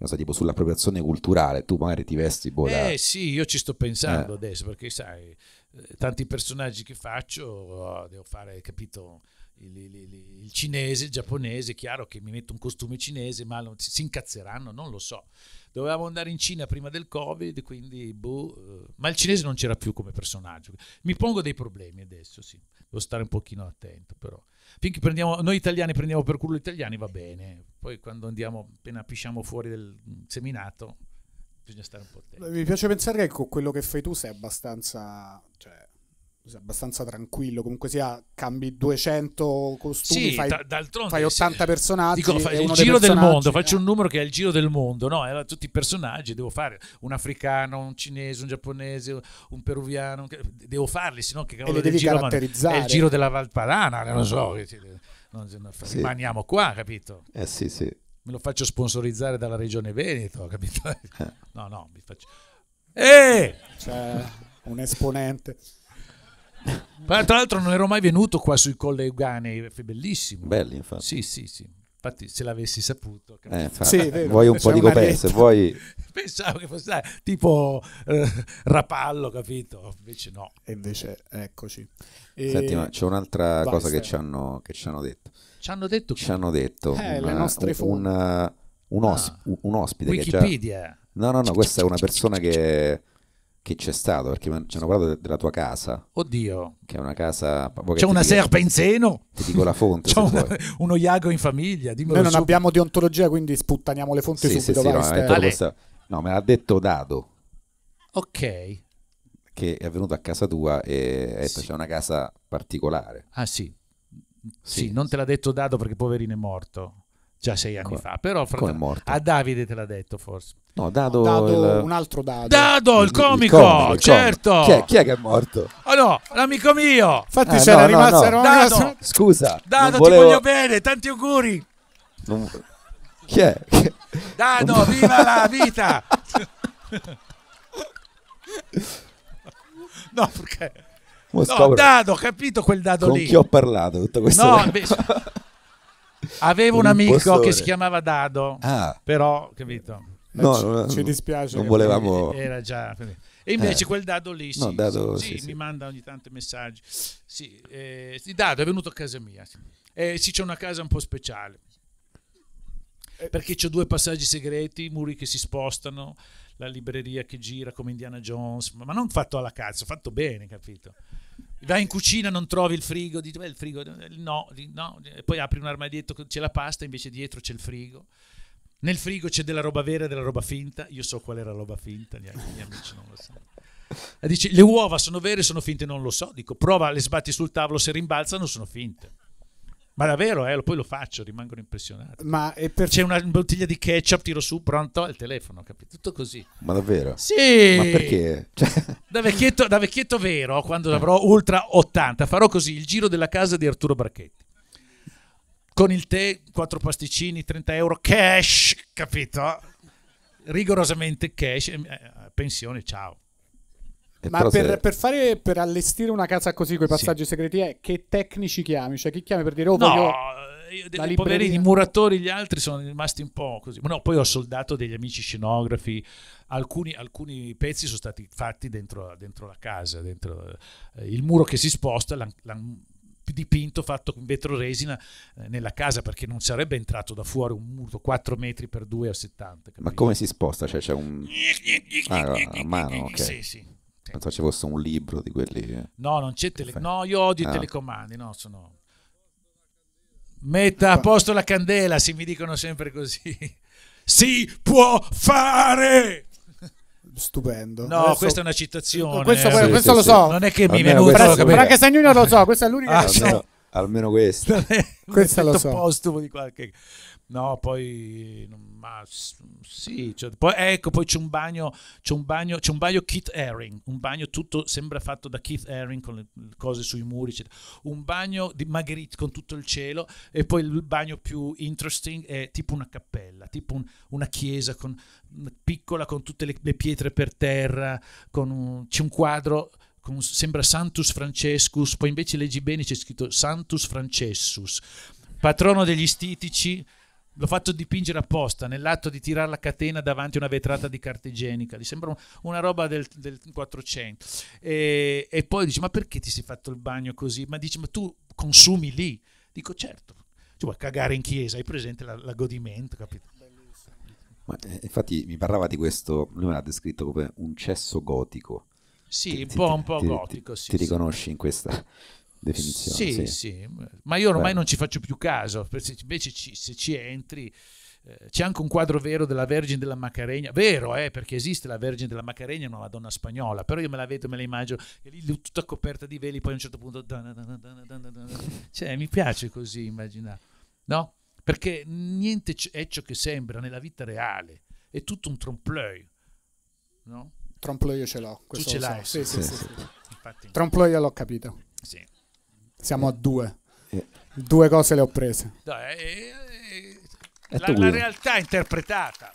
non so, tipo sull'appropriazione culturale, tu magari ti vesti boh, da... Eh sì, io ci sto pensando eh. adesso, perché sai, eh, tanti personaggi che faccio, oh, devo fare, capito, il, il, il, il, cinese, il giapponese, chiaro che mi metto un costume cinese, ma non, si, incazzeranno, non lo so. Dovevamo andare in Cina prima del Covid, quindi boh, eh, ma il cinese non c'era più come personaggio. Mi pongo dei problemi adesso, sì, devo stare un pochino attento però finché prendiamo, noi italiani prendiamo per culo gli italiani va bene, poi quando andiamo, appena pisciamo fuori del seminato, bisogna stare un po' attenti. Mi piace pensare che con quello che fai tu sei abbastanza, cioè, cioè, abbastanza tranquillo. Comunque sia, cambi 200 costumi, sì, fai, fai 80 sì. personaggi. Dico, fa, il giro del mondo, eh. faccio un numero che è il giro del mondo, no? Era tutti i personaggi, devo fare un africano, un cinese, un giapponese, un peruviano, un... devo farli, sennò che cavolo e li devi giro, caratterizzare. È il giro della Valpadana, non lo so, eh. non, sì. rimaniamo qua, capito? Eh sì, sì. Me lo faccio sponsorizzare dalla regione Veneto, capito? Eh. no, no, mi faccio... Eh! C'è un esponente. Tra l'altro non ero mai venuto qua sui Colle Euganei, è bellissimo. Belli, infatti. Sì, sì, sì. Infatti, se l'avessi saputo, eh, infatti, sì, vero, vuoi un po' di copense, vuoi... Pensavo che fosse eh, tipo eh, rapallo, capito? Invece no. E invece eccoci. E... Senti, ma c'è un'altra Vai, cosa che ci, hanno, che ci, hanno, detto. Ci hanno detto? Ci hanno detto. Eh, una, le nostre fonti. Un, un, osp- ah, un ospite. Wikipedia. Che già... No, no, no, questa è una persona che che c'è stato, perché ci hanno parlato della tua casa. Oddio. Che è una casa... C'è una dico, serpe in seno. Ti dico la fonte. C'è una, uno iago in famiglia. Noi non subito. abbiamo deontologia, quindi sputtaniamo le fonti sì, subito. Sì, sì, no, questa... no, me l'ha detto Dado. Ok. Che è venuto a casa tua e ha detto sì. c'è una casa particolare. Ah sì. Sì, sì non te l'ha detto Dado perché poverino è morto già sei anni come, fa. Però fra... a Davide te l'ha detto forse. No, Dado, dado il... un altro Dado. Dado, il, il comico, il comico certo. Comico. Chi, è, chi è, che è morto? Oh no, l'amico mio. Infatti eh, sarà rimasto no, no. Dado, scusa. Dado, volevo... ti voglio bene, tanti auguri. Non... Chi è? Dado, non... viva la vita. no, perché... No, dado, capito quel dado Con lì. Con chi ho parlato tutto questo? No, tempo? invece... Avevo un, un amico impostore. che si chiamava Dado, ah. però, capito? No, ci, no, ci dispiace. Non volevamo... Era già... E invece eh. quel dado lì sì, no, dado, sì, sì, sì, mi manda ogni tanto messaggi. Sì, eh, dado è venuto a casa mia. Eh, sì, c'è una casa un po' speciale. Eh. Perché c'ho due passaggi segreti, muri che si spostano, la libreria che gira come Indiana Jones, ma non fatto alla cazzo, fatto bene, capito? Vai in cucina, non trovi il frigo, dici, beh, il frigo, no, no. E poi apri un armadietto, c'è la pasta, invece dietro c'è il frigo. Nel frigo c'è della roba vera e della roba finta. Io so qual era la roba finta, gli, gli amici non lo sanno. E dici, le uova sono vere, sono finte, non lo so. Dico, prova, le sbatti sul tavolo, se rimbalzano sono finte. Ma davvero, eh, poi lo faccio, rimangono impressionato. Ma per... C'è una bottiglia di ketchup, tiro su, pronto, il telefono, capito? Tutto così. Ma davvero? Sì! Ma perché? Cioè... Da, vecchietto, da, vecchietto, vero, quando avrò ultra 80, farò così, il giro della casa di Arturo Barchetti. Con il tè, quattro pasticcini, 30 euro, cash, capito? Rigorosamente cash, eh, eh, pensione, ciao. Ma per, per, fare, per allestire una casa così con i passaggi sì. segreti è eh, che tecnici chiami? Cioè chi chiami per dire oh no, voglio eh, i poverini muratori gli altri sono rimasti un po' così. Ma No, poi ho soldato degli amici scenografi, alcuni, alcuni pezzi sono stati fatti dentro, dentro la casa, dentro eh, il muro che si sposta, l'hanno dipinto fatto con vetro resina eh, nella casa perché non sarebbe entrato da fuori un muro 4 metri per 2 a 70. Capito? Ma come si sposta? Cioè c'è un... Ah, mano, ok. Sì, sì sì. Pensavo ci fosse un libro di quelli. Che... No, non c'è tele... no, io odio ah. i telecomandi, no, sono... Metta a posto la candela, se mi dicono sempre così. si può fare! Stupendo. No, Adesso... questa è una citazione. Questo, questo, eh. sì, questo sì, lo so. Non è che mi è venuto questo, capire. Franca Sagnino lo so, questa è l'unica ah, Almeno, almeno questa. questa lo so. postumo di qualche... No, poi... Non ma sì, cioè, poi, ecco, poi c'è un bagno, c'è un bagno, c'è un bagno Keith Haring, un bagno tutto sembra fatto da Keith Haring con le cose sui muri, eccetera. un bagno di Magritte con tutto il cielo e poi il bagno più interesting è tipo una cappella, tipo un, una chiesa con, piccola con tutte le, le pietre per terra, un, c'è un quadro con, sembra Santus Francescus, poi invece leggi bene c'è scritto Santus Francescus, patrono degli stitici l'ho fatto dipingere apposta nell'atto di tirare la catena davanti a una vetrata di carta igienica. Gli sembra una roba del, del 400. E, e, poi dice: Ma perché ti sei fatto il bagno così? Ma dice: Ma tu consumi lì? Dico: Certo, ci vuoi cagare in chiesa, hai presente la, la godimento, capito? Ma, eh, infatti mi parlava di questo, lui me l'ha descritto come un cesso gotico. Sì, ti, un po', un po ti, gotico. Ti, sì, ti sì. riconosci in questa definizione. Sì, sì, sì. ma io ormai Beh. non ci faccio più caso, invece ci, se ci entri eh, c'è anche un quadro vero della Vergine della Macaregna, vero eh, perché esiste la Vergine della Macaregna, una Madonna spagnola, però io me la vedo, me la immagino, e lì tutta coperta di veli, poi a un certo punto... Cioè, mi piace così immaginare, no? Perché niente è ciò che sembra nella vita reale, è tutto un trompe-l'œil, no? Trompe-l'œil io ce l'ho, tu ce l'hai. So. Sì, sì, sì, sì, Infatti... l'ho capito. Sì. Siamo a due. Eh. Due cose le ho prese. Eh, eh, la, la realtà interpretata.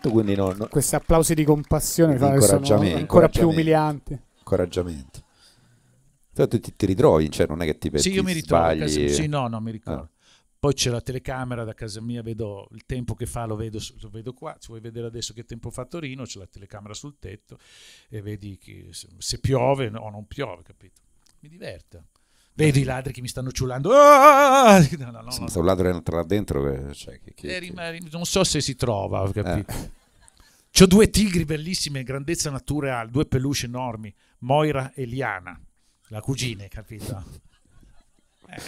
Quindi no, no. Questi applausi di compassione sono ancora più umilianti. Incoraggiamento. Tanto ti, ti, ritrovi, cioè non è che ti pensi. Sì, io mi ritrovo. Casa, sì, no, no, mi ricordo. Ah. Poi c'è la telecamera da casa mia, vedo il tempo che fa, lo vedo, lo vedo qua. Se vuoi vedere adesso che tempo fa Torino, c'è la telecamera sul tetto e vedi che, se, se piove o no, non piove, capito? mi diverto. Vedi i ladri che mi stanno ciulando. Ah! No, no, no, Senza un ladro entra là dentro. Cioè, chi, chi, chi... Eh, non so se si trova. Capito? Eh. C'ho due tigri bellissime, grandezza naturale, due peluche enormi, Moira e Liana, la cugina, capito? Eh.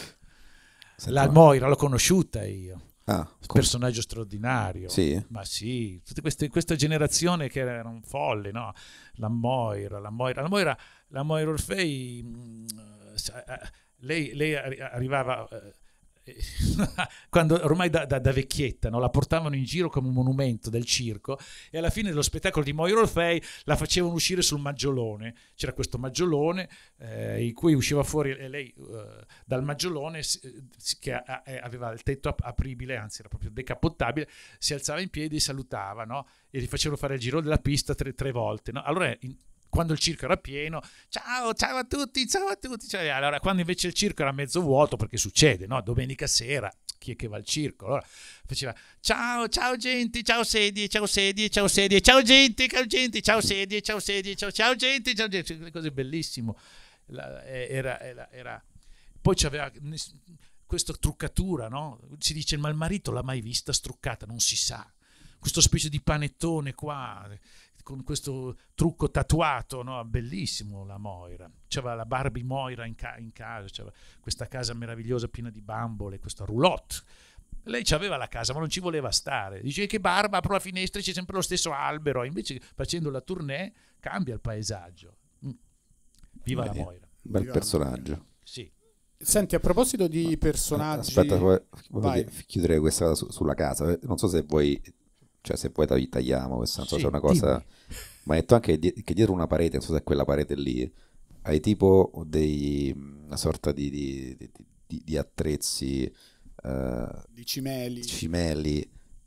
La Moira l'ho conosciuta io. Ah, com- personaggio straordinario. Sì. Ma sì, tutta questa generazione che era, un folle, no? La Moira, la Moira, la Moira, la Moira Orfei, mh, mm, sa, eh, lei, lei, arrivava... Eh, quando ormai da, da, da vecchietta no? la portavano in giro come un monumento del circo e alla fine dello spettacolo di Moira Orfei la facevano uscire sul maggiolone c'era questo maggiolone eh, in cui usciva fuori eh, lei eh, dal maggiolone eh, che a, aveva il tetto apribile anzi era proprio decappottabile si alzava in piedi e salutava no? e gli facevano fare il giro della pista tre, tre volte no? allora in, quando il circo era pieno, ciao, ciao a tutti, ciao a tutti. Cioè, allora, quando invece il circo era mezzo vuoto, perché succede, no? Domenica sera, chi è che va al circo? Allora faceva ciao, ciao gente, ciao sedie, ciao sedie, ciao sedie, ciao gente, ciao gente, ciao sedie, ciao sedie, ciao, ciao gente, ciao gente. Cioè, cose bellissime. Era, era, era... Poi c'aveva questa truccatura, no? Si dice, ma il marito l'ha mai vista struccata? Non si sa. Questo specie di panettone qua con questo trucco tatuato, no? bellissimo la Moira. C'era la Barbie Moira in, ca- in casa, c'era questa casa meravigliosa piena di bambole, questa roulotte. Lei aveva la casa, ma non ci voleva stare. Dice che barba, apro la finestra e c'è sempre lo stesso albero. Invece, facendo la tournée, cambia il paesaggio. Mm. Viva Beh, la Moira. Bel Viva personaggio. Sì. Senti, a proposito di personaggi... Aspetta, poi, chiuderei questa su, sulla casa. Non so se vuoi cioè se poi tagliamo, questa sì, so, c'è una cosa... Dimmi. Ma hai detto anche che dietro una parete, non so se è quella parete lì, hai tipo dei, una sorta di, di, di, di attrezzi... Uh, di cimeli. Cimeli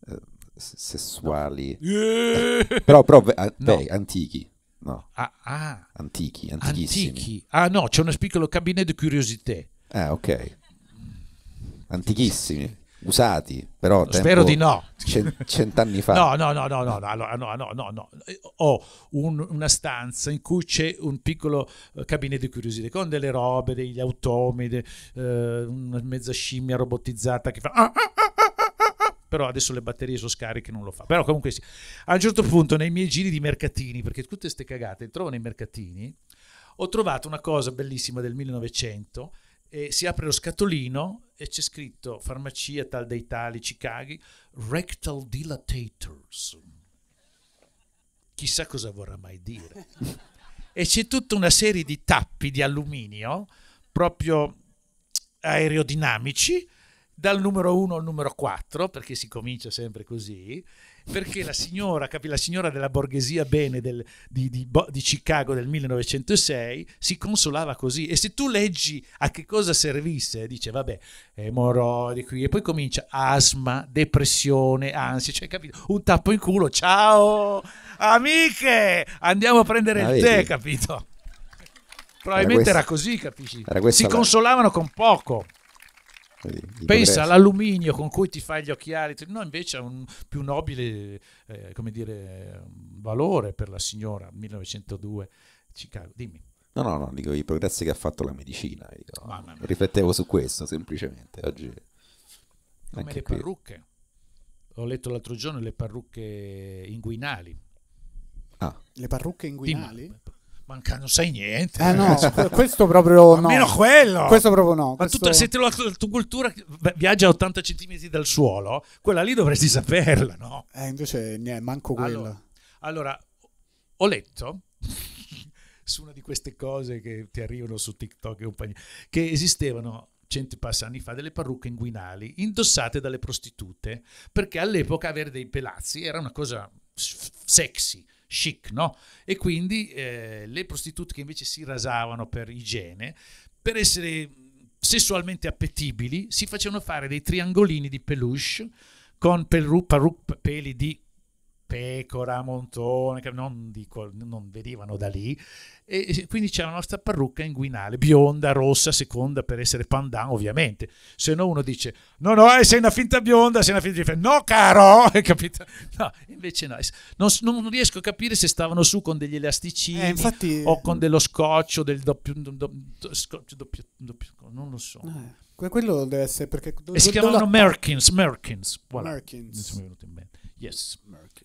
uh, sessuali. No. Yeah. però, però a, no. beh, antichi. No. Ah, ah. Antichi, antichissimi. Antichi. Ah no, c'è uno piccolo cabinet di curiosità. Ah, ok. Antichissimi usati, però... Spero di no. Cent'anni fa. No, no, no, no, no, no, no, no, no, no. Ho un, una stanza in cui c'è un piccolo eh, cabinetto di curiosità con delle robe, degli automi, de, uh, una mezza scimmia robotizzata che fa... Ah ah ah, ah, ah, ah, però adesso le batterie sono scariche, non lo fa. Però comunque sì. A un certo punto nei miei giri di mercatini, perché tutte queste cagate le trovo nei mercatini, ho trovato una cosa bellissima del 1900 e si apre lo scatolino e c'è scritto farmacia tal dei tali Chicago rectal dilatators chissà cosa vorrà mai dire e c'è tutta una serie di tappi di alluminio proprio aerodinamici dal numero 1 al numero 4 perché si comincia sempre così perché la signora, capi, la signora della borghesia bene del, di, di, di, Chicago del 1906 si consolava così. E se tu leggi a che cosa servisse, dice vabbè, eh, emorroidi qui, e poi comincia asma, depressione, ansia, cioè capito? Un tappo in culo, ciao amiche, andiamo a prendere ah, il tè, capito? Probabilmente era, questa, era così, capisci? Era si la... consolavano con poco. Pensa all'alluminio con cui ti fai gli occhiali, no, invece ha un più nobile eh, come dire, valore per la signora 1902 Chicago. Dimmi. No, no, no, dico i progressi che ha fatto la medicina. Dico, Riflettevo su questo semplicemente oggi. Come Anche le qui. parrucche. Ho letto l'altro giorno le parrucche inguinali. Ah. Le parrucche inguinali? Dimmi, Manca, non sai niente. Eh no, cioè, questo proprio no. Almeno quello. Questo proprio no. Ma questo... tutta, se la tua cultura viaggia a 80 cm dal suolo, quella lì dovresti saperla, no? Eh, invece niente, manco quella. Allora, allora ho letto su una di queste cose che ti arrivano su TikTok e compagnia, che esistevano cento passi anni fa delle parrucche inguinali indossate dalle prostitute, perché all'epoca avere dei pelazzi era una cosa sexy chic, no? E quindi eh, le prostitute che invece si rasavano per igiene, per essere sessualmente appetibili, si facevano fare dei triangolini di peluche con peru, parruc, peli di pecora, montone, che non, dico, non venivano da lì. E quindi c'è la nostra parrucca inguinale, bionda, rossa, seconda per essere pandan, ovviamente. Se no uno dice, no, no, eh, sei una finta bionda, sei una finta bionda. No, caro, hai capito? No, invece no. Non, non, riesco a capire se stavano su con degli elasticini eh, infatti... o con mm. dello scotch o del doppio, doppio, doppio, doppio non lo so. Eh, quello deve essere perché... Do, e si do, chiamavano la... Merkins, Merkins, voilà. Merkins. Non mi è venuto in mente. Yes.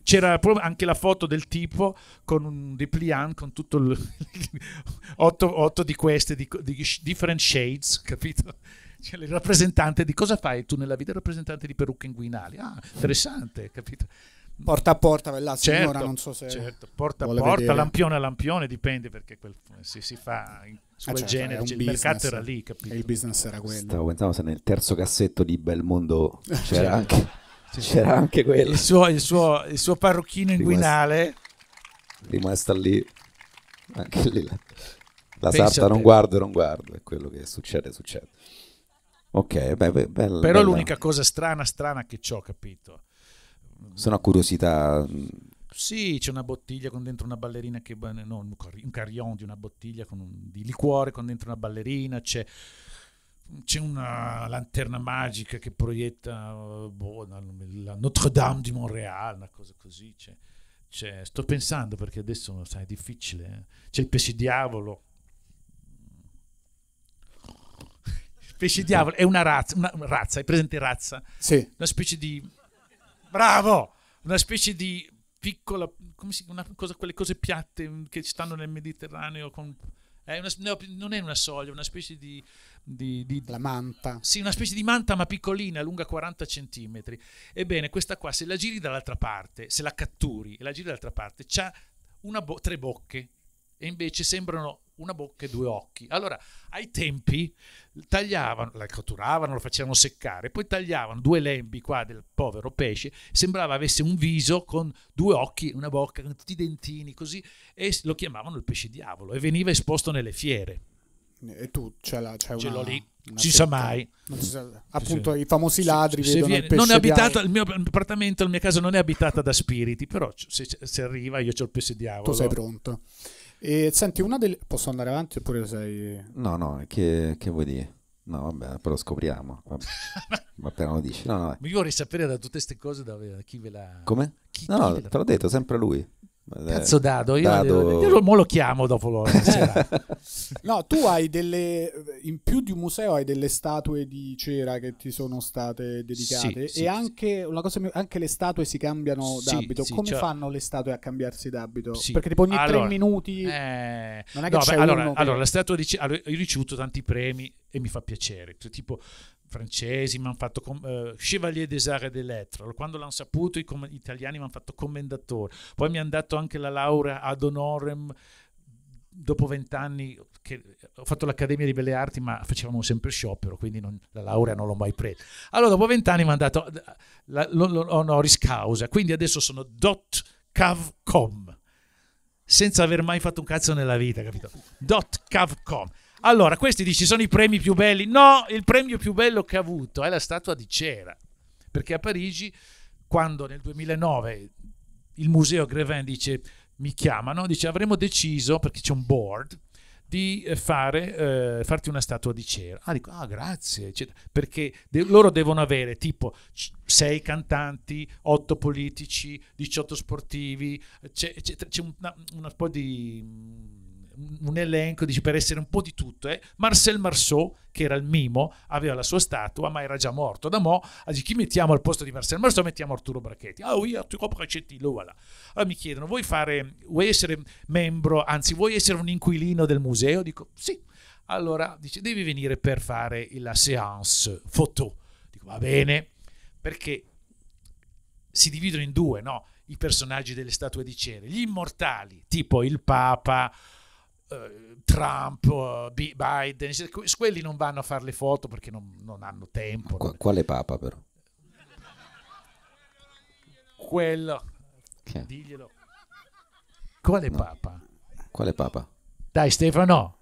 C'era proprio anche la foto del tipo con un dépliant con tutto il 8, di queste di, di, different shades, capito? Cioè, il rappresentante di cosa fai tu nella vita? Il rappresentante di perucche inguinali. Ah, interessante, capito? Porta a porta, bella certo, signora, non so se certo, porta a porta, vedere. lampione a lampione, dipende perché quel, se si fa in, sul eh, ah, certo, genere, il business, mercato era lì, capito? E il business era quello. Stavo pensando se nel terzo cassetto di Belmondo c'era certo. anche sì, C'era anche quello. Il suo, il suo, il suo parrucchino inguinale. Rimasta, rimasta lì. Anche lì la, la sarta non guardo non guardo. È quello che succede, succede. Ok, beh, beh, bella, Però bella. l'unica cosa strana, strana che ho capito. Sono curiosità mm. sì, c'è una bottiglia con dentro una ballerina che... No, un carillon di una bottiglia un, di liquore con dentro una ballerina, c'è c'è una lanterna magica che proietta eh, boh, la Notre Dame di Montreal, una cosa così. C'è, c'è, sto pensando perché adesso sai, è difficile. Eh? C'è il pesce diavolo. Il pesce diavolo è una razza, una razza, hai presente razza? Sì. Una specie di... Bravo! Una specie di piccola... Come si, una cosa, quelle cose piatte che stanno nel Mediterraneo con è una, non è una soglia, è una specie di, di, di, La manta. Sì, una specie di manta ma piccolina, lunga 40 cm. Ebbene, questa qua, se la giri dall'altra parte, se la catturi e la giri dall'altra parte, ha bo- tre bocche e invece sembrano una bocca e due occhi. Allora, ai tempi tagliavano, la catturavano, lo facevano seccare, poi tagliavano due lembi qua del povero pesce, sembrava avesse un viso con due occhi, una bocca, con tutti i dentini, così, e lo chiamavano il pesce diavolo e veniva esposto nelle fiere. E tu ce, la, ce una, l'ho lì, non si sa mai. appunto, sì, i famosi ladri se, se viene, non è abitata, Il mio appartamento, la mia casa non è abitata da spiriti, però se, se arriva io ho il pesce diavolo. Tu sei pronto. E senti, una delle... Posso andare avanti oppure sei... No, no, che, che vuoi dire? No, vabbè, poi lo scopriamo. Ma appena lo dici. No, no, Mi vorrei sapere da tutte queste cose da chi ve la... Come? Chi, no, chi no, te l'ho detto, sempre lui. Eh, Cazzo dado, io, dado... io lo, lo chiamo dopo loro. no, tu hai delle, in più di un museo hai delle statue di cera che ti sono state dedicate sì, e sì, anche, sì. Cosa, anche, le statue si cambiano d'abito. Come cioè... fanno le statue a cambiarsi d'abito? Perché tipo ogni allora, tre minuti... Eh... Non è che no, beh, allora, che... allora, la statua di cera, allora, io ricevuto tanti premi e mi fa piacere. Cioè, tipo francesi mi hanno fatto eh, Chevalier des Arts et des Lettres, quando l'hanno saputo i com- italiani mi hanno fatto commendatore, poi mi hanno dato anche la laurea ad honorem dopo vent'anni che ho fatto l'Accademia di Belle Arti, ma facevamo sempre sciopero, quindi non, la laurea non l'ho mai presa. Allora, dopo vent'anni mi hanno dato eh, l'honoris causa, quindi adesso sono dot cavcom, senza aver mai fatto un cazzo nella vita, capito? Dot cavcom. Allora, questi dici sono i premi più belli. No, il premio più bello che ha avuto è la statua di cera, perché a Parigi, quando nel 2009 il museo Grevin dice mi chiamano, dice avremmo deciso, perché c'è un board, di eh, fare, eh, farti una statua di cera. Ah, dico, ah grazie, eccetera. perché de- loro devono avere tipo sei cantanti, otto politici, 18 sportivi, eccetera. c'è una, po' di mm, un elenco, dice, per essere un po' di tutto. Eh? Marcel Marceau, che era il mimo, aveva la sua statua, ma era già morto. Da mo' ah, dice, chi mettiamo al posto di Marcel Marceau? Mettiamo Arturo Brachetti. Ah, io Arturo Brachetti, lo voilà. Allora ah, mi chiedono, vuoi, fare, vuoi essere membro, anzi vuoi essere un inquilino del museo? Dico, sì. Allora dice, devi venire per fare la séance photo. Dico, va bene, perché si dividono in due, no? I personaggi delle statue di cera, gli immortali, tipo il Papa, eh, Trump, eh, Biden, cioè, quelli non vanno a fare le foto perché non, non hanno tempo. Qu- quale papa però? Quello. Che? Diglielo. Quale no. papa? Quale papa? Dai Stefano.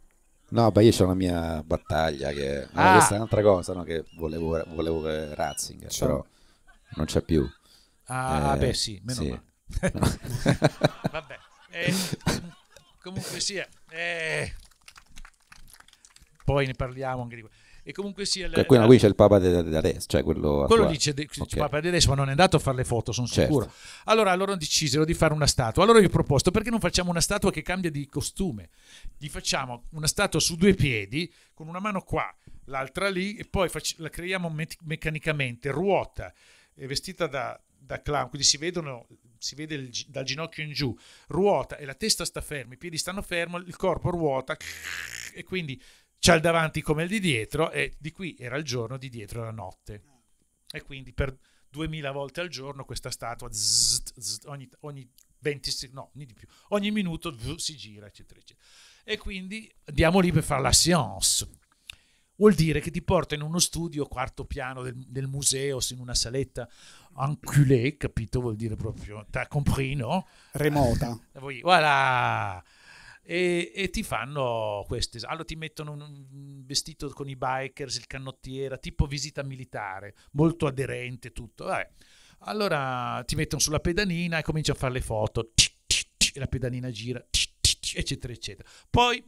No, beh, io c'ho la mia battaglia che... Ah. questa è un'altra cosa, no? Che volevo, volevo eh, Ratzinger, c'è. però non c'è più. Ah, eh, beh sì, meno sì. male. No. Vabbè. Eh, Comunque sia, eh, poi ne parliamo anche di quello. E comunque sia. La, cioè, quindi, qui c'è il Papa di adesso, cioè quello. Quello dice il Papa di adesso, ma non è andato a fare le foto, sono certo. sicuro. Allora loro decisero di fare una statua. Allora io ho proposto perché non facciamo una statua che cambia di costume? Gli facciamo una statua su due piedi, con una mano qua, l'altra lì, e poi la creiamo me meccanicamente, ruota, vestita da, da clown, quindi si vedono si vede il, dal ginocchio in giù, ruota e la testa sta ferma, i piedi stanno fermi, il corpo ruota e quindi c'è il davanti come il di dietro e di qui era il giorno, di dietro la notte. E quindi per 2000 volte al giorno questa statua zzz, zzz, ogni, ogni 20, no, di più, ogni minuto zzz, si gira, eccetera, eccetera. E quindi andiamo lì per fare la séance vuol dire che ti porta in uno studio quarto piano del, del museo, in una saletta enculé, capito? Vuol dire proprio, t'ha comprino? Remota. voilà! E, e, ti fanno queste. Allora ti mettono un vestito con i bikers, il canottiera, tipo visita militare, molto aderente tutto. Vabbè. Allora ti mettono sulla pedanina e cominciano a fare le foto. E la pedanina gira, eccetera, eccetera. Poi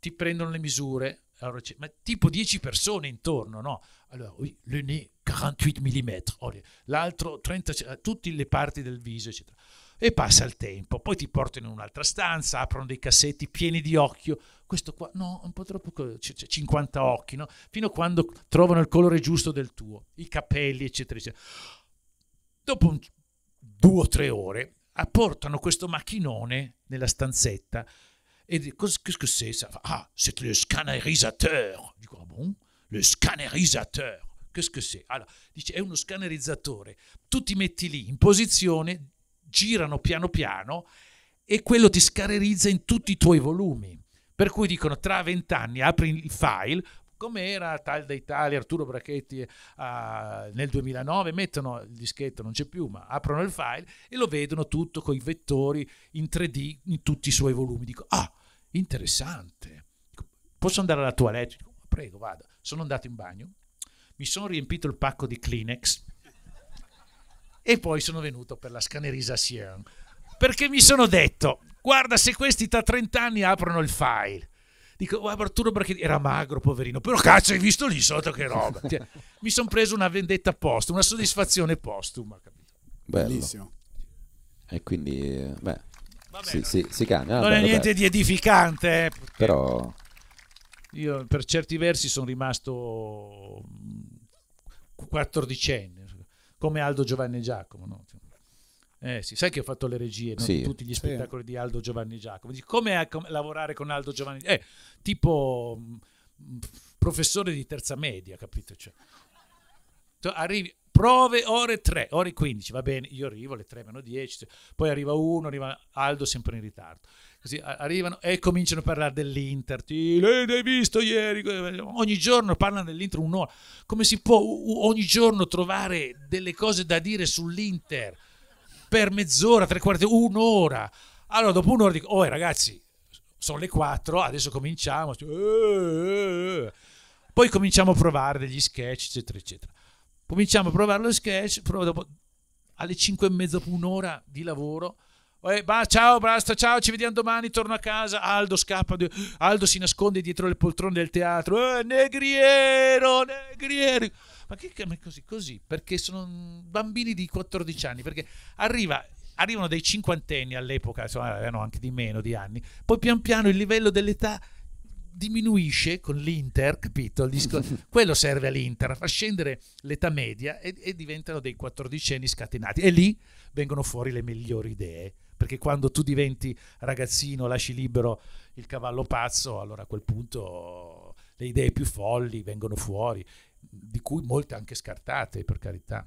ti prendono le misure, Alors, ma tipo 10 persone intorno, no? Allora, l'une 48 mm, l'altro 30, cioè, tutte le parti del viso, eccetera. E passa il tempo, poi ti portano in un'altra stanza, aprono dei cassetti pieni di occhio, questo qua, no, un po' troppo, 50 occhi, no? Fino a quando trovano il colore giusto del tuo, i capelli, eccetera, eccetera. Dopo un, due o tre ore, apportano questo macchinone nella stanzetta Et qu'est-ce que c'est ça Ah, c'est le scannerisateur. Dico, ah bon Le scannerisateur. Qu'est-ce que c'est Allora, dice, è uno scannerizzatore. Tu ti metti lì in posizione, girano piano piano e quello ti scannerizza in tutti i tuoi volumi. Per cui dicono, tra vent'anni apri il file, come era Tal dei Tali, Arturo Brachetti uh, eh, nel 2009, mettono il dischetto, non c'è più, ma aprono il file e lo vedono tutto con i vettori in 3D in tutti i suoi volumi. Dico, ah, interessante. Posso andare alla toilette? Prego, vado. Sono andato in bagno, mi sono riempito il pacco di Kleenex e poi sono venuto per la scannerizzazione. Perché mi sono detto, guarda se questi tra 30 anni aprono il file. Dico, guarda Arturo perché era magro, poverino, però cazzo hai visto lì sotto che roba. mi sono preso una vendetta postuma, una soddisfazione postuma. Bellissimo. E quindi, eh, beh, si, si, si cambia. Ah, non è niente bello. di edificante, eh, però io per certi versi sono rimasto quattordicenne, come Aldo Giovanni Giacomo. No? Eh sì, sai che ho fatto le regie no? sì. tutti gli spettacoli sì. di Aldo Giovanni e Giacomo. Come lavorare con Aldo Giovanni? Eh, tipo mh, mm, professore di terza media, capito? Cioè, arrivi, prove ore 3, ore 15, va bene, io arrivo alle 3 meno 10, poi arriva uno, arriva Aldo sempre in ritardo. Così arrivano e cominciano a parlare dell'Inter, ti l'hai visto ieri, ogni giorno parlano dell'Inter un'ora, come si può ogni giorno trovare delle cose da dire sull'Inter per mezz'ora, tre quarti, un'ora? Allora dopo un'ora dico, oh eh, ragazzi, sono le 4, adesso cominciamo. Eh, eh, poi cominciamo a provare degli sketch, eccetera, eccetera cominciamo a provare lo sketch, dopo, alle 5 e mezza, un'ora di lavoro. Eh, bah, ciao, basta, ciao, ci vediamo domani, torno a casa. Aldo scappa, Aldo si nasconde dietro le poltrone del teatro. Eh, negriero, negriero. Ma che ma così, così? Perché sono bambini di 14 anni, perché arriva, arrivano dei cinquantenni all'epoca, insomma, erano anche di meno di anni, poi pian piano il livello dell'età diminuisce con l'Inter, capito? Disco, quello serve all'Inter a far scendere l'età media e, e diventano dei quattordicenni scatenati. E lì vengono fuori le migliori idee perché quando tu diventi ragazzino, lasci libero il cavallo pazzo, allora a quel punto le idee più folli vengono fuori, di cui molte anche scartate, per carità.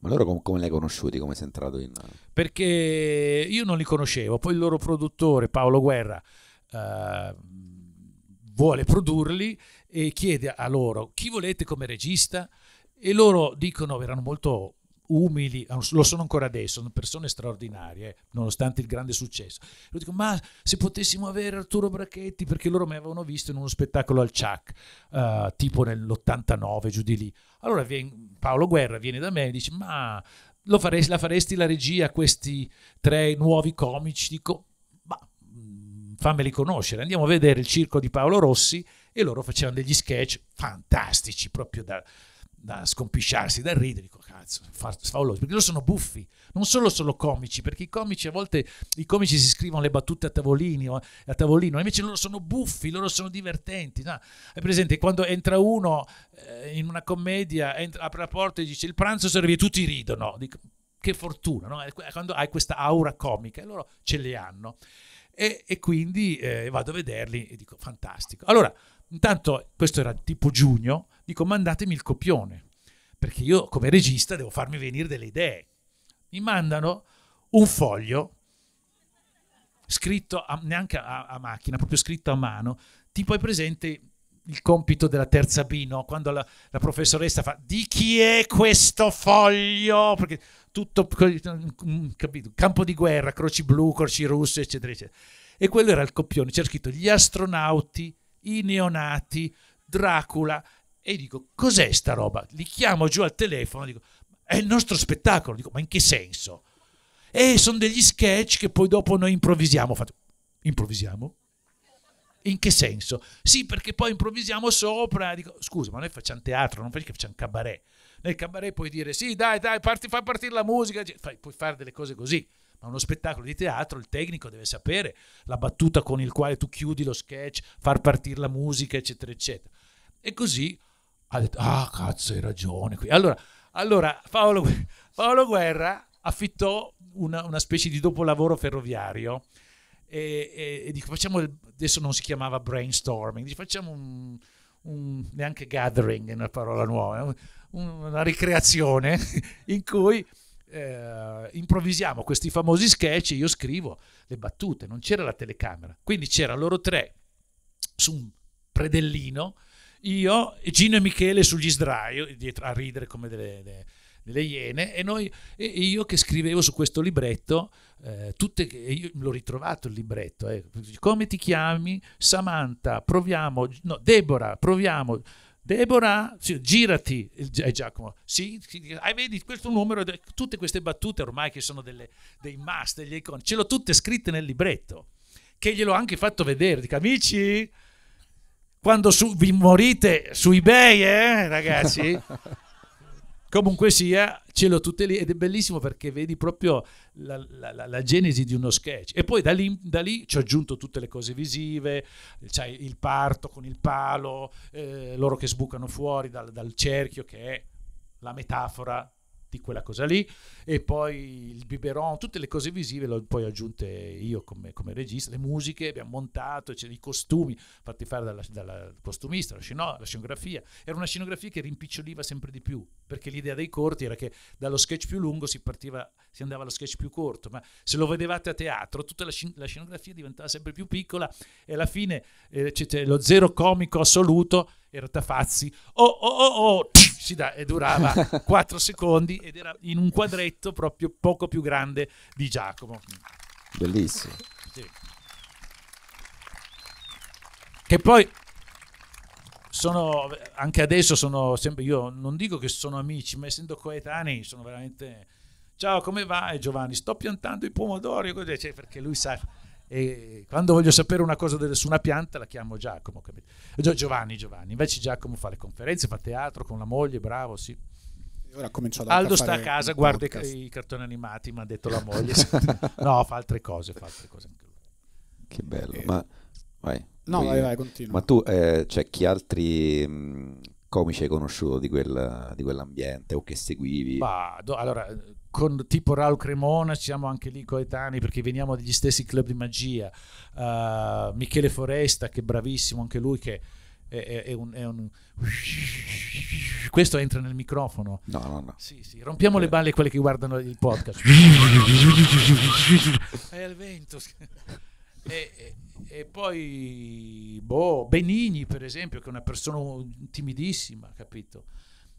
Ma loro com- come li hai conosciuti? Come sei entrato in... Perché io non li conoscevo, poi il loro produttore Paolo Guerra eh, vuole produrli e chiede a loro chi volete come regista e loro dicono, erano molto umili, lo sono ancora adesso, sono persone straordinarie, eh, nonostante il grande successo. Io dico, ma se potessimo avere Arturo Brachetti, perché loro mi avevano visto in uno spettacolo al Chuck, uh, eh, tipo nell'89, giù di lì. Allora vien, Paolo Guerra viene da me e dice, ma faresti, la faresti la regia a questi tre nuovi comici? Dico, fammeli conoscere, andiamo a vedere il circo di Paolo Rossi e loro facevano degli sketch fantastici, proprio da, da scompisciarsi, da ridere, dico cazzo, favoloso, perché loro sono buffi, non solo sono comici, perché i comici a volte i comici si scrivono le battute a tavolino, a tavolino invece loro sono buffi, loro sono divertenti, no? è presente quando entra uno eh, in una commedia, entra, apre la porta e dice il pranzo serve e tutti ridono, dico, che fortuna, no? quando hai questa aura comica, e loro ce le hanno. E, e quindi eh, vado a vederli e dico fantastico. Allora, intanto questo era tipo giugno, dico mandatemi il copione, perché io come regista devo farmi venire delle idee. Mi mandano un foglio scritto a, neanche a, a macchina, proprio scritto a mano, tipo è presente il compito della terza B, no? quando la, la, professoressa fa di chi è questo foglio? Perché tutto, mm, capito, campo di guerra, croci blu, croci russe, eccetera, eccetera. E quello era il copione, c'era scritto gli astronauti, i neonati, Dracula, e dico, cos'è sta roba? Li chiamo giù al telefono, dico, è il nostro spettacolo, dico, ma in che senso? E eh, sono degli sketch che poi dopo noi improvvisiamo, faccio, improvvisiamo? In che senso? Sì, perché poi improvvisiamo sopra. Dico, scusa, ma noi facciamo teatro, non perché facciamo cabaret. Nel cabaret puoi dire, sì, dai, dai, parti, fa partire la musica, cioè, fai, puoi fare delle cose così. Ma uno spettacolo di teatro, il tecnico deve sapere la battuta con il quale tu chiudi lo sketch, far partire la musica, eccetera, eccetera. E così ha detto, ah, cazzo, hai ragione. Qui. Allora, allora Paolo, Paolo Guerra affittò una, una specie di dopolavoro ferroviario e, e, e dico facciamo, il, adesso non si chiamava brainstorming, dico, facciamo un, un, neanche gathering è una parola nuova, una ricreazione in cui eh, improvvisiamo questi famosi sketch e io scrivo le battute, non c'era la telecamera, quindi c'era loro tre su un predellino, io, Gino e Michele sugli sdraio, dietro, a ridere come delle, delle delle Iene e, noi, e io che scrivevo su questo libretto, eh, tutte, io l'ho ritrovato il libretto, eh, come ti chiami? Samantha, proviamo, no, Deborah, proviamo. Deborah, girati, è eh, Giacomo. Sì, sì vedi questo numero, tutte queste battute ormai che sono delle, dei must, degli iconi, ce l'ho tutte scritte nel libretto, che gliel'ho anche fatto vedere. Dico, amici, quando su, vi morite su eBay, eh, ragazzi, Comunque sia, ce l'ho tutte lì ed è bellissimo perché vedi proprio la, la, la, la genesi di uno sketch. E poi da lì, da lì, ci ho aggiunto tutte le cose visive, cioè il parto con il palo, eh, loro che sbucano fuori dal, dal cerchio che è la metafora di quella cosa lì e poi il biberon, tutte le cose visive le ho poi aggiunte io come, come regista, le musiche abbiamo montato, c'erano i costumi fatti fare dalla, dalla costumista, la, sceno, la, scenografia, era una scenografia che rimpiccioliva sempre di più, perché l'idea dei corti era che dallo sketch più lungo si partiva, si andava allo sketch più corto, ma se lo vedevate a teatro tutta la, la scenografia diventava sempre più piccola e alla fine eh, c'è lo zero comico assoluto ertafazzi, oh oh oh oh, si da, e durava 4 secondi ed era in un quadretto proprio poco più grande di Giacomo. Bellissimo. Sì. Che poi sono, anche adesso sono sempre, io non dico che sono amici, ma essendo coetanei sono veramente... Ciao, come vai Giovanni? Sto piantando i pomodori, cioè, perché lui sa e quando voglio sapere una cosa su una pianta la chiamo Giacomo, capito? Giovanni, Giovanni. Invece Giacomo fa le conferenze, fa teatro con la moglie, bravo, sì. Aldo sta a casa, guarda i, i cartoni animati, mi ha detto la moglie. no, fa altre cose, fa altre cose anche lui. Che bello, eh. ma vai. No, vai, vai, continua. Ma tu, eh, cioè, chi altri mh, mm, comici hai conosciuto di, quel, di quell'ambiente o che seguivi? Bah, do, allora, con tipo Raul Cremona siamo anche lì coetanei perché veniamo dagli stessi club di magia. Uh, Michele Foresta, che è bravissimo anche lui, che è, è, un, è un, Questo entra nel microfono. No, no, no. Sì, sì. Rompiamo eh. le balle a quelli che guardano il podcast. è al vento. e, e, e, poi, boh, Benigni, per esempio, che è una persona timidissima, capito?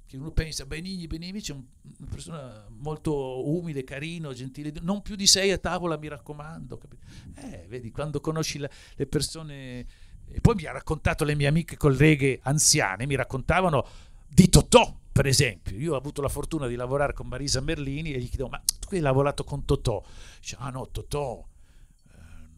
che uno pensa Benigni, Benigni c'è una persona molto umile, carino, gentile, non più di sei a tavola mi raccomando. Eh, vedi, quando conosci la, le persone... E poi mi ha raccontato le mie amiche colleghe anziane, mi raccontavano di Totò, per esempio. Io ho avuto la fortuna di lavorare con Marisa Merlini e gli chiedo, ma tu hai lavorato con Totò? Dice, ah no, Totò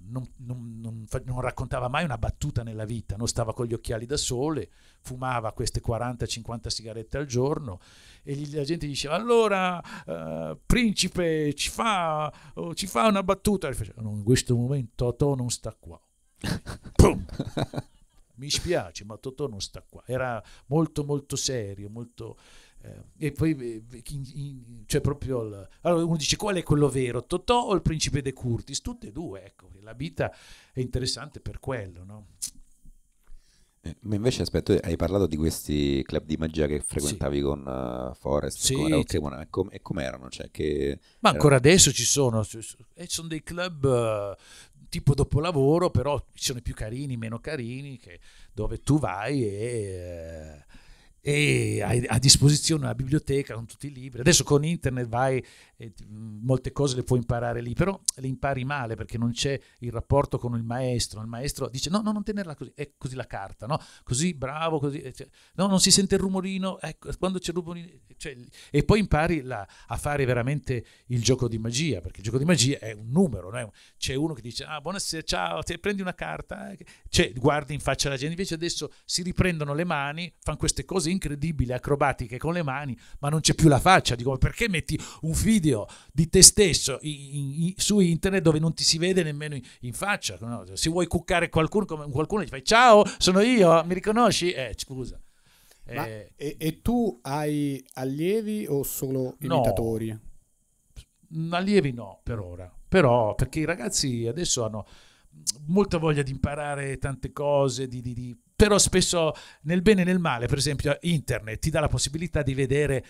non, non, non, non, raccontava mai una battuta nella vita, non stava con gli occhiali da sole, fumava queste 40-50 sigarette al giorno e gli, la gente gli diceva allora eh, principe ci fa, oh, ci fa, una battuta, faceva, no, in questo momento Totò non sta qua. Mi spiace, ma Totò non sta qua. Era molto molto serio, molto... Eh, e poi eh, c'è cioè proprio il, allora uno dice qual è quello vero Totò o il principe De Curtis tutte e due ecco la vita è interessante per quello no? Eh, ma invece aspetta hai parlato di questi club di magia che frequentavi sì. con uh, eh, Forest sì, con Raul Cremona com- e com'erano cioè, che ma ancora adesso ci sono ci sono dei club uh, tipo dopo lavoro però ci sono i più carini meno carini che, dove tu vai e uh, e hai a disposizione una biblioteca con tutti i libri. Adesso con internet vai, eh, molte cose le puoi imparare lì, però le impari male perché non c'è il rapporto con il maestro. Il maestro dice no, no, non tenerla così, è così la carta, no? Così bravo, così, cioè, no, non si sente il rumorino, ecco, quando c'è il rumorino... Cioè, e poi impari la, a fare veramente il gioco di magia, perché il gioco di magia è un numero, no? c'è uno che dice ah, buonasera, ciao, te, prendi una carta, eh, cioè, guardi in faccia la gente, invece adesso si riprendono le mani, fanno queste cose incredibili, acrobatiche con le mani, ma non c'è più la faccia. Dico, perché metti un video di te stesso in, in, su internet dove non ti si vede nemmeno in, in faccia? No? Se vuoi cuccare qualcuno, qualcuno gli fai ciao, sono io, mi riconosci? Eh, scusa. Eh, e, e, tu hai allievi o solo imitatori? No, mm, allievi no, per ora. Però, perché i ragazzi adesso hanno molta voglia di imparare tante cose, di, di, di però spesso nel bene e nel male, per esempio internet ti dà la possibilità di vedere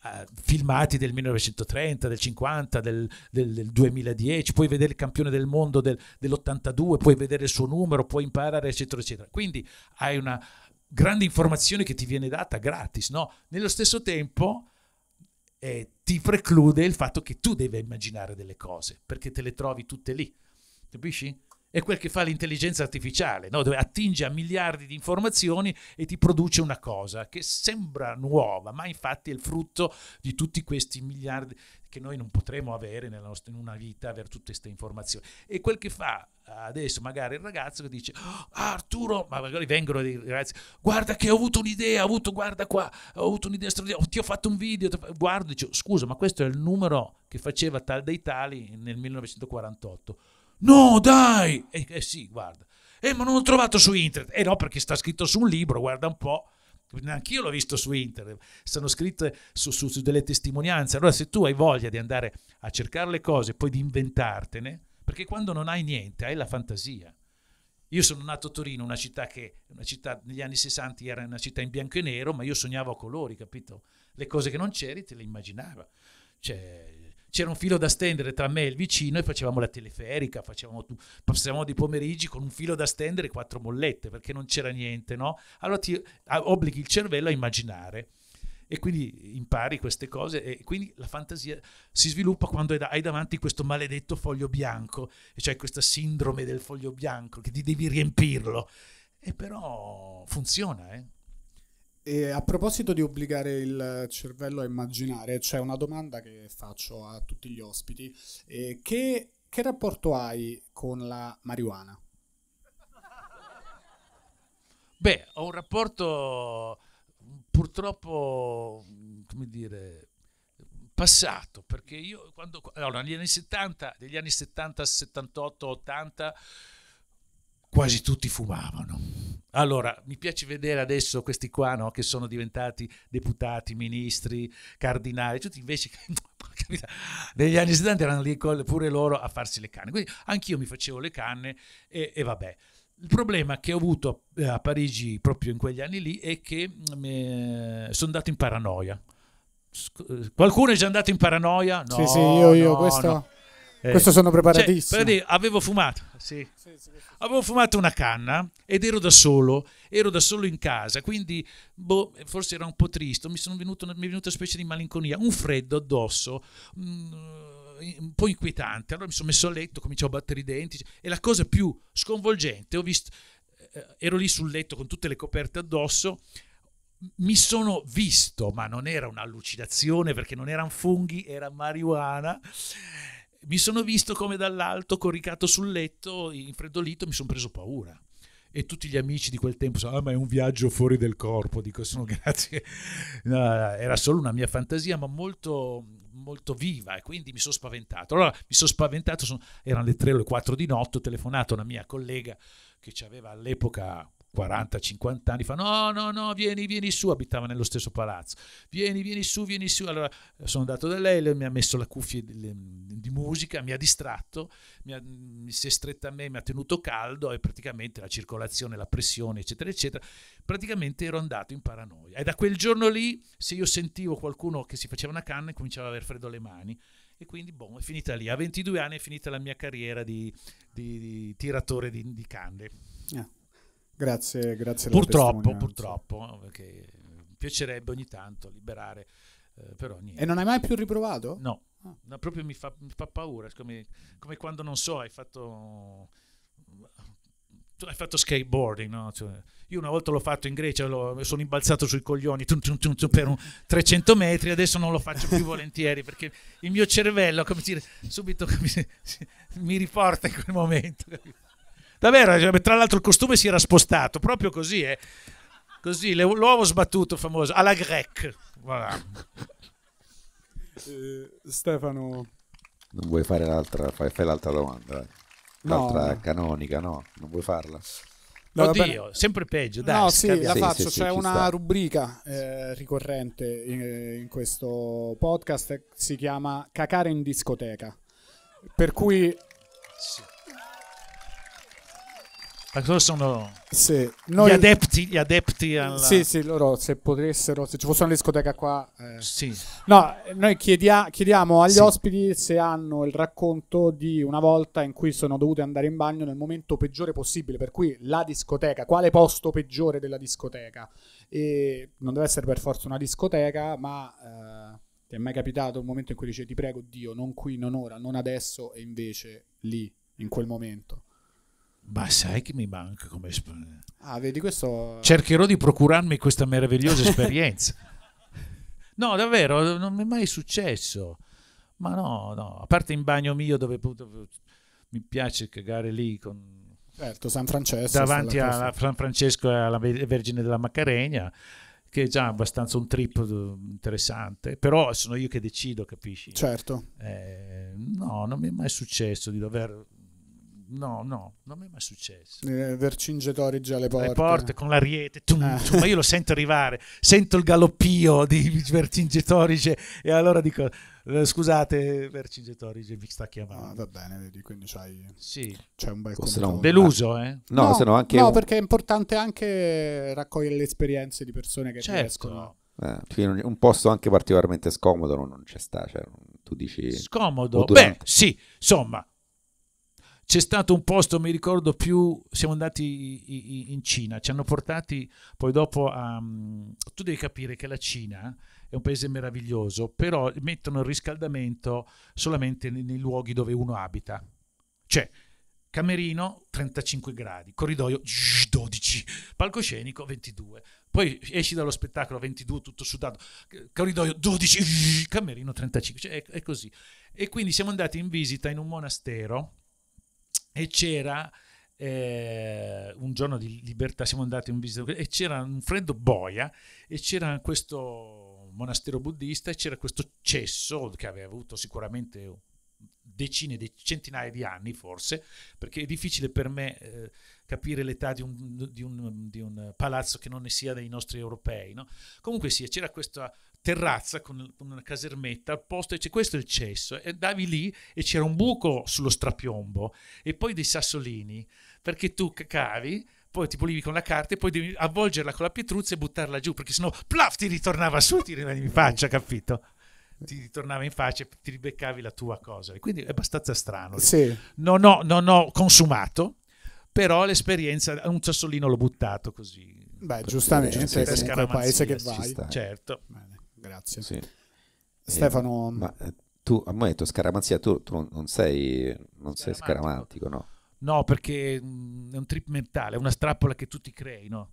Uh, filmati del 1930, del 50, del, del, del, 2010, puoi vedere il campione del mondo del, dell'82, puoi vedere il suo numero, puoi imparare, eccetera, eccetera. Quindi hai una grande informazione che ti viene data gratis, no? Nello stesso tempo eh, ti preclude il fatto che tu devi immaginare delle cose, perché te le trovi tutte lì, capisci? È quel che fa l'intelligenza artificiale, no? dove attinge a miliardi di informazioni e ti produce una cosa che sembra nuova, ma infatti è il frutto di tutti questi miliardi che noi non potremo avere nostra, in una vita, avere tutte queste informazioni. E quel che fa adesso magari il ragazzo che dice oh, Arturo, ma magari vengono dei ragazzi, guarda che ho avuto un'idea, ho avuto, guarda qua, ho avuto un'idea straordinaria, oh, ti ho fatto un video, guardo e scusa ma questo è il numero che faceva tal dei tali nel 1948 No, dai! E, eh, sì, guarda. Eh, ma non l'ho trovato su internet. Eh no, perché sta scritto su un libro, guarda un po'. Anch'io l'ho visto su internet, sono scritte su, su, su, delle testimonianze. Allora, se tu hai voglia di andare a cercare le cose, poi di inventartene, perché quando non hai niente, hai la fantasia. Io sono nato a Torino, una città che una città, negli anni 60 era una città in bianco e nero, ma io sognavo a colori, capito? Le cose che non c'eri te le immaginavo. Cioè, c'era un filo da stendere tra me e il vicino e facevamo la teleferica, facevamo tu, passavamo dei pomeriggi con un filo da stendere e quattro mollette perché non c'era niente, no? Allora ti obblighi il cervello a immaginare e quindi impari queste cose e quindi la fantasia si sviluppa quando hai davanti questo maledetto foglio bianco, e cioè questa sindrome del foglio bianco che ti devi riempirlo. E però funziona, eh? E a proposito di obbligare il cervello a immaginare, c'è una domanda che faccio a tutti gli ospiti. Eh, che, che rapporto hai con la marijuana? Beh, ho un rapporto purtroppo, come dire, passato, perché io quando, allora, negli anni 70, degli anni 70, 78, 80, quasi tutti fumavano allora, mi piace vedere adesso questi qua no, che sono diventati deputati, ministri, cardinali, tutti invece che negli anni 70 erano lì pure loro a farsi le canne. Quindi anch'io mi facevo le canne e, e vabbè. Il problema che ho avuto eh, a Parigi proprio in quegli anni lì è che mm, sono andato in paranoia. Eh, qualcuno è già andato in paranoia? No, sì, sì, io, io, no, questo... No. Eh, Questo sono cioè, preparatissimo. Cioè, dire, avevo fumato, sì. Sì, sì, Avevo fumato una canna ed ero da solo, ero da solo in casa, quindi boh, forse era un po' triste, mi, venuto, mi, è venuta una specie di malinconia, un freddo addosso. Mh, mm, un po' inquietante, allora mi sono messo a letto, cominciavo a battere i denti e la cosa più sconvolgente, ho visto, eh, ero lì sul letto con tutte le coperte addosso, mi sono visto, ma non era un'allucinazione perché non erano funghi, era marijuana mi sono visto come dall'alto, coricato sul letto, infreddolito, mi sono preso paura e tutti gli amici di quel tempo sono, ah, ma è un viaggio fuori del corpo, dico sono grazie. No, era solo una mia fantasia, ma molto, molto viva e quindi mi sono spaventato. Allora mi sono spaventato, sono, erano le 3 o le 4 di notte, ho telefonato a una mia collega che ci aveva all'epoca 40-50 anni fa, no, no, no, vieni, vieni su, abitava nello stesso palazzo, vieni, vieni su, vieni su. Allora sono andato da lei, lei mi ha messo la cuffia di, di musica, mi ha distratto, mi, ha, mi, si è stretta a me, mi ha tenuto caldo e praticamente la circolazione, la pressione, eccetera, eccetera, praticamente ero andato in paranoia. E da quel giorno lì, se io sentivo qualcuno che si faceva una canna, cominciava ad aver freddo alle mani e quindi boh, è finita lì. A 22 anni è finita la mia carriera di, di, di tiratore di, di canne. Ah. Grazie, grazie. Purtroppo, purtroppo, perché piacerebbe ogni tanto liberare, eh, però niente. E non hai mai più riprovato? No, oh. no proprio mi fa, mi fa paura, come, come, quando, non so, hai fatto... hai fatto skateboarding, no? cioè, io una volta l'ho fatto in Grecia, lo, sono imbalzato sui coglioni tum, tum, tum, per un 300 metri, adesso non lo faccio più volentieri perché il mio cervello, come dire, subito mi, mi riporta in quel momento. Capito? Davvero, eh, cioè, tra l'altro il costume si era spostato, proprio così, eh. Così, l'uovo sbattuto famoso, alla grec. Voilà. Eh, Stefano... Non vuoi fare l'altra, fai, fai l'altra domanda. L'altra no. canonica, no? Non vuoi farla? No, Oddio, sempre peggio. Dai, no, sì, la faccio. Sì, sì, C'è una sta. rubrica eh, ricorrente in, eh, in, questo podcast, si chiama Cacare in discoteca. Per cui Sì loro sono sì, noi, gli adepti, gli adepti alla... Sì, sì, loro se potessero, se ci fosse una discoteca qua... Eh. Sì. No, noi chiedia, chiediamo agli sì. ospiti se hanno il racconto di una volta in cui sono dovute andare in bagno nel momento peggiore possibile, per cui la discoteca, quale posto peggiore della discoteca? E non deve essere per forza una discoteca, ma... Eh, ti è mai capitato un momento in cui dici ti prego Dio, non qui, non ora, non adesso e invece lì, in quel momento? Ma sai che mi manca come... Ah, vedi questo... Cercherò di procurarmi questa meravigliosa esperienza. no, davvero, non mi è mai successo. Ma no, no, a parte in bagno mio dove mi piace cagare lì con... Certo, San Francesco. Davanti a San Francesco e alla Vergine della Macaregna, che è già abbastanza un trip eh, interessante, però sono io che decido, capisci? Certo. Eh, no, non mi è mai successo di dover no, no, non mi è mai successo. Eh, Vercingetori già alle porte. Alle porte con l'ariete, tum, ah. Eh. ma io lo sento arrivare, sento il galoppio di Vercingetorige e allora dico, eh, scusate Vercingetorige, mi sta chiamando. Ah, va bene, vedi, quindi c'hai, sì. c'è un bel un... Deluso, ah. eh? No, no, no, no un... perché è importante anche raccogliere le esperienze di persone che certo. riescono. Eh, un posto anche particolarmente scomodo non, c'è sta, cioè, tu dici... Scomodo? Beh, sì, insomma, c'è stato un posto, mi ricordo più, siamo andati in Cina, ci hanno portati poi dopo a... Mm, tu devi capire che la Cina è un paese meraviglioso, però mettono il riscaldamento solamente nei, nei luoghi dove uno abita. Cioè, camerino 35 gradi, corridoio 12, palcoscenico 22. Poi esci dallo spettacolo 22 tutto sudato, corridoio 12, camerino 35, cioè è, è così. E quindi siamo andati in visita in un monastero e c'era eh, un giorno di libertà, siamo andati in visita e c'era un freddo boia e c'era questo monastero buddista e c'era questo cesso che aveva avuto sicuramente decine, di, centinaia di anni forse, perché è difficile per me eh, capire l'età di un, di, un, di un, palazzo che non ne sia dei nostri europei. No? Comunque sì, c'era questa terrazza con, una casermetta al posto e c'è questo è il cesso e andavi lì e c'era un buco sullo strapiombo e poi dei sassolini perché tu cacavi poi ti pulivi con la carta e poi devi avvolgerla con la pietruzza e buttarla giù perché sennò plaf ti ritornava su ti rimani in faccia capito ti ritornava in faccia e ti ribeccavi la tua cosa e quindi è abbastanza strano sì. non, ho, non ho consumato però l'esperienza un sassolino l'ho buttato così beh giustamente, giustamente è un paese che vai certo Bene. Grazie. Sì. Stefano... Eh, ma eh, tu, a me detto scaramanzia, tu, tu non, sei, non sei scaramantico, no? No, perché mm, è un trip mentale, è una strappola che tu ti crei, no?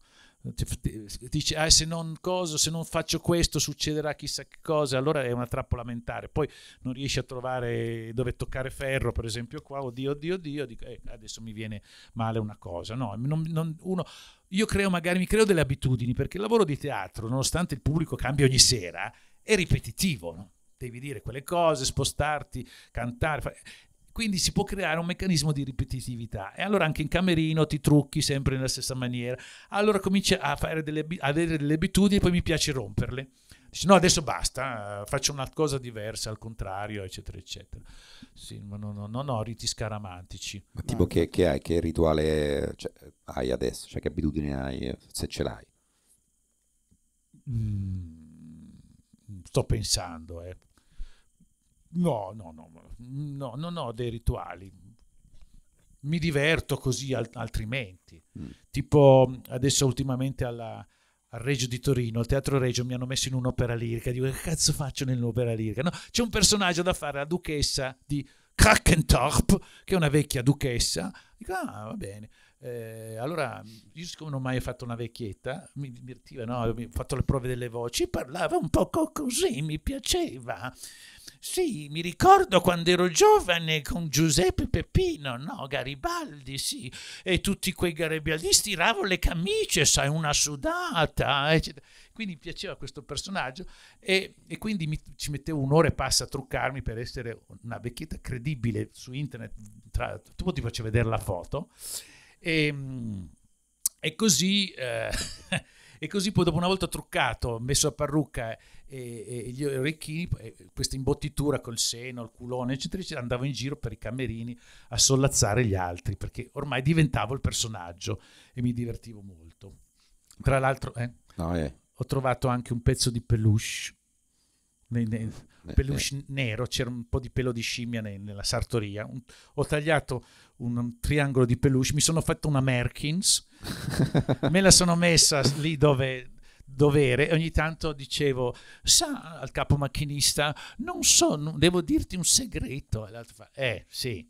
Cioè, dici, ah, se non coso, se non faccio questo succederà chissà che cosa, allora è una trappola mentale. Poi non riesci a trovare dove toccare ferro, per esempio qua, oddio, oh oddio, oddio, dico, eh, adesso mi viene male una cosa. No, non, non, uno, io creo magari, mi creo delle abitudini, perché il lavoro di teatro, nonostante il pubblico cambia ogni sera, è ripetitivo, no? devi dire quelle cose, spostarti, cantare. Fare... Quindi si può creare un meccanismo di ripetitività. E allora anche in camerino ti trucchi sempre nella stessa maniera. Allora cominci a, fare delle, a avere delle abitudini e poi mi piace romperle. Dici, no, adesso basta, eh, faccio una cosa diversa, al contrario, eccetera, eccetera. Sì, ma no, no, no, no riti scaramantici. Ma tipo ah. che, che, hai, che rituale cioè, hai adesso? Cioè, che abitudine hai, eh, se ce l'hai? Mm, sto pensando, eh. No, no, no, no, non ho dei rituali. Mi diverto così al- altrimenti. Mm. Tipo adesso ultimamente alla, al Reggio di Torino, al Teatro Regio, mi hanno messo in un'opera lirica. Dico, che cazzo faccio nell'opera lirica? No, c'è un personaggio da fare, la duchessa di Krakentorp, che è una vecchia duchessa. Dico, ah, va bene. Eh, allora, io siccome non ho mai fatto una vecchietta, mi divertiva, no? ho fatto le prove delle voci, parlava un po' così, mi piaceva. Sì, mi ricordo quando ero giovane con Giuseppe Peppino, no, Garibaldi, sì, e tutti quei garibaldi stiravo le camicie, sai, una sudata, eccetera. Quindi mi piaceva questo personaggio e, e quindi mi, ci mettevo un'ora e passa a truccarmi per essere una vecchietta credibile su internet. Tra, tu ti faccio vedere la foto. E, ehm, e così... Eh, e così poi dopo una volta truccato, messo a parrucca e, e gli orecchini, eh, questa imbottitura col seno, il culone, eccetera, eccetera, andavo in giro per i camerini a sollazzare gli altri perché ormai diventavo il personaggio e mi divertivo molto. Tra l'altro, eh, no, eh. ho trovato anche un pezzo di peluche. Nei, nei, eh, peluche eh. nero, c'era un po' di pelo di scimmia nei, nella sartoria. Un, ho tagliato un, un, triangolo di peluche, mi sono fatto una Merkins, me la sono messa lì dove dovere. Ogni tanto dicevo, sa al capo macchinista, non so, non, devo dirti un segreto. E l'altro fa, eh sì,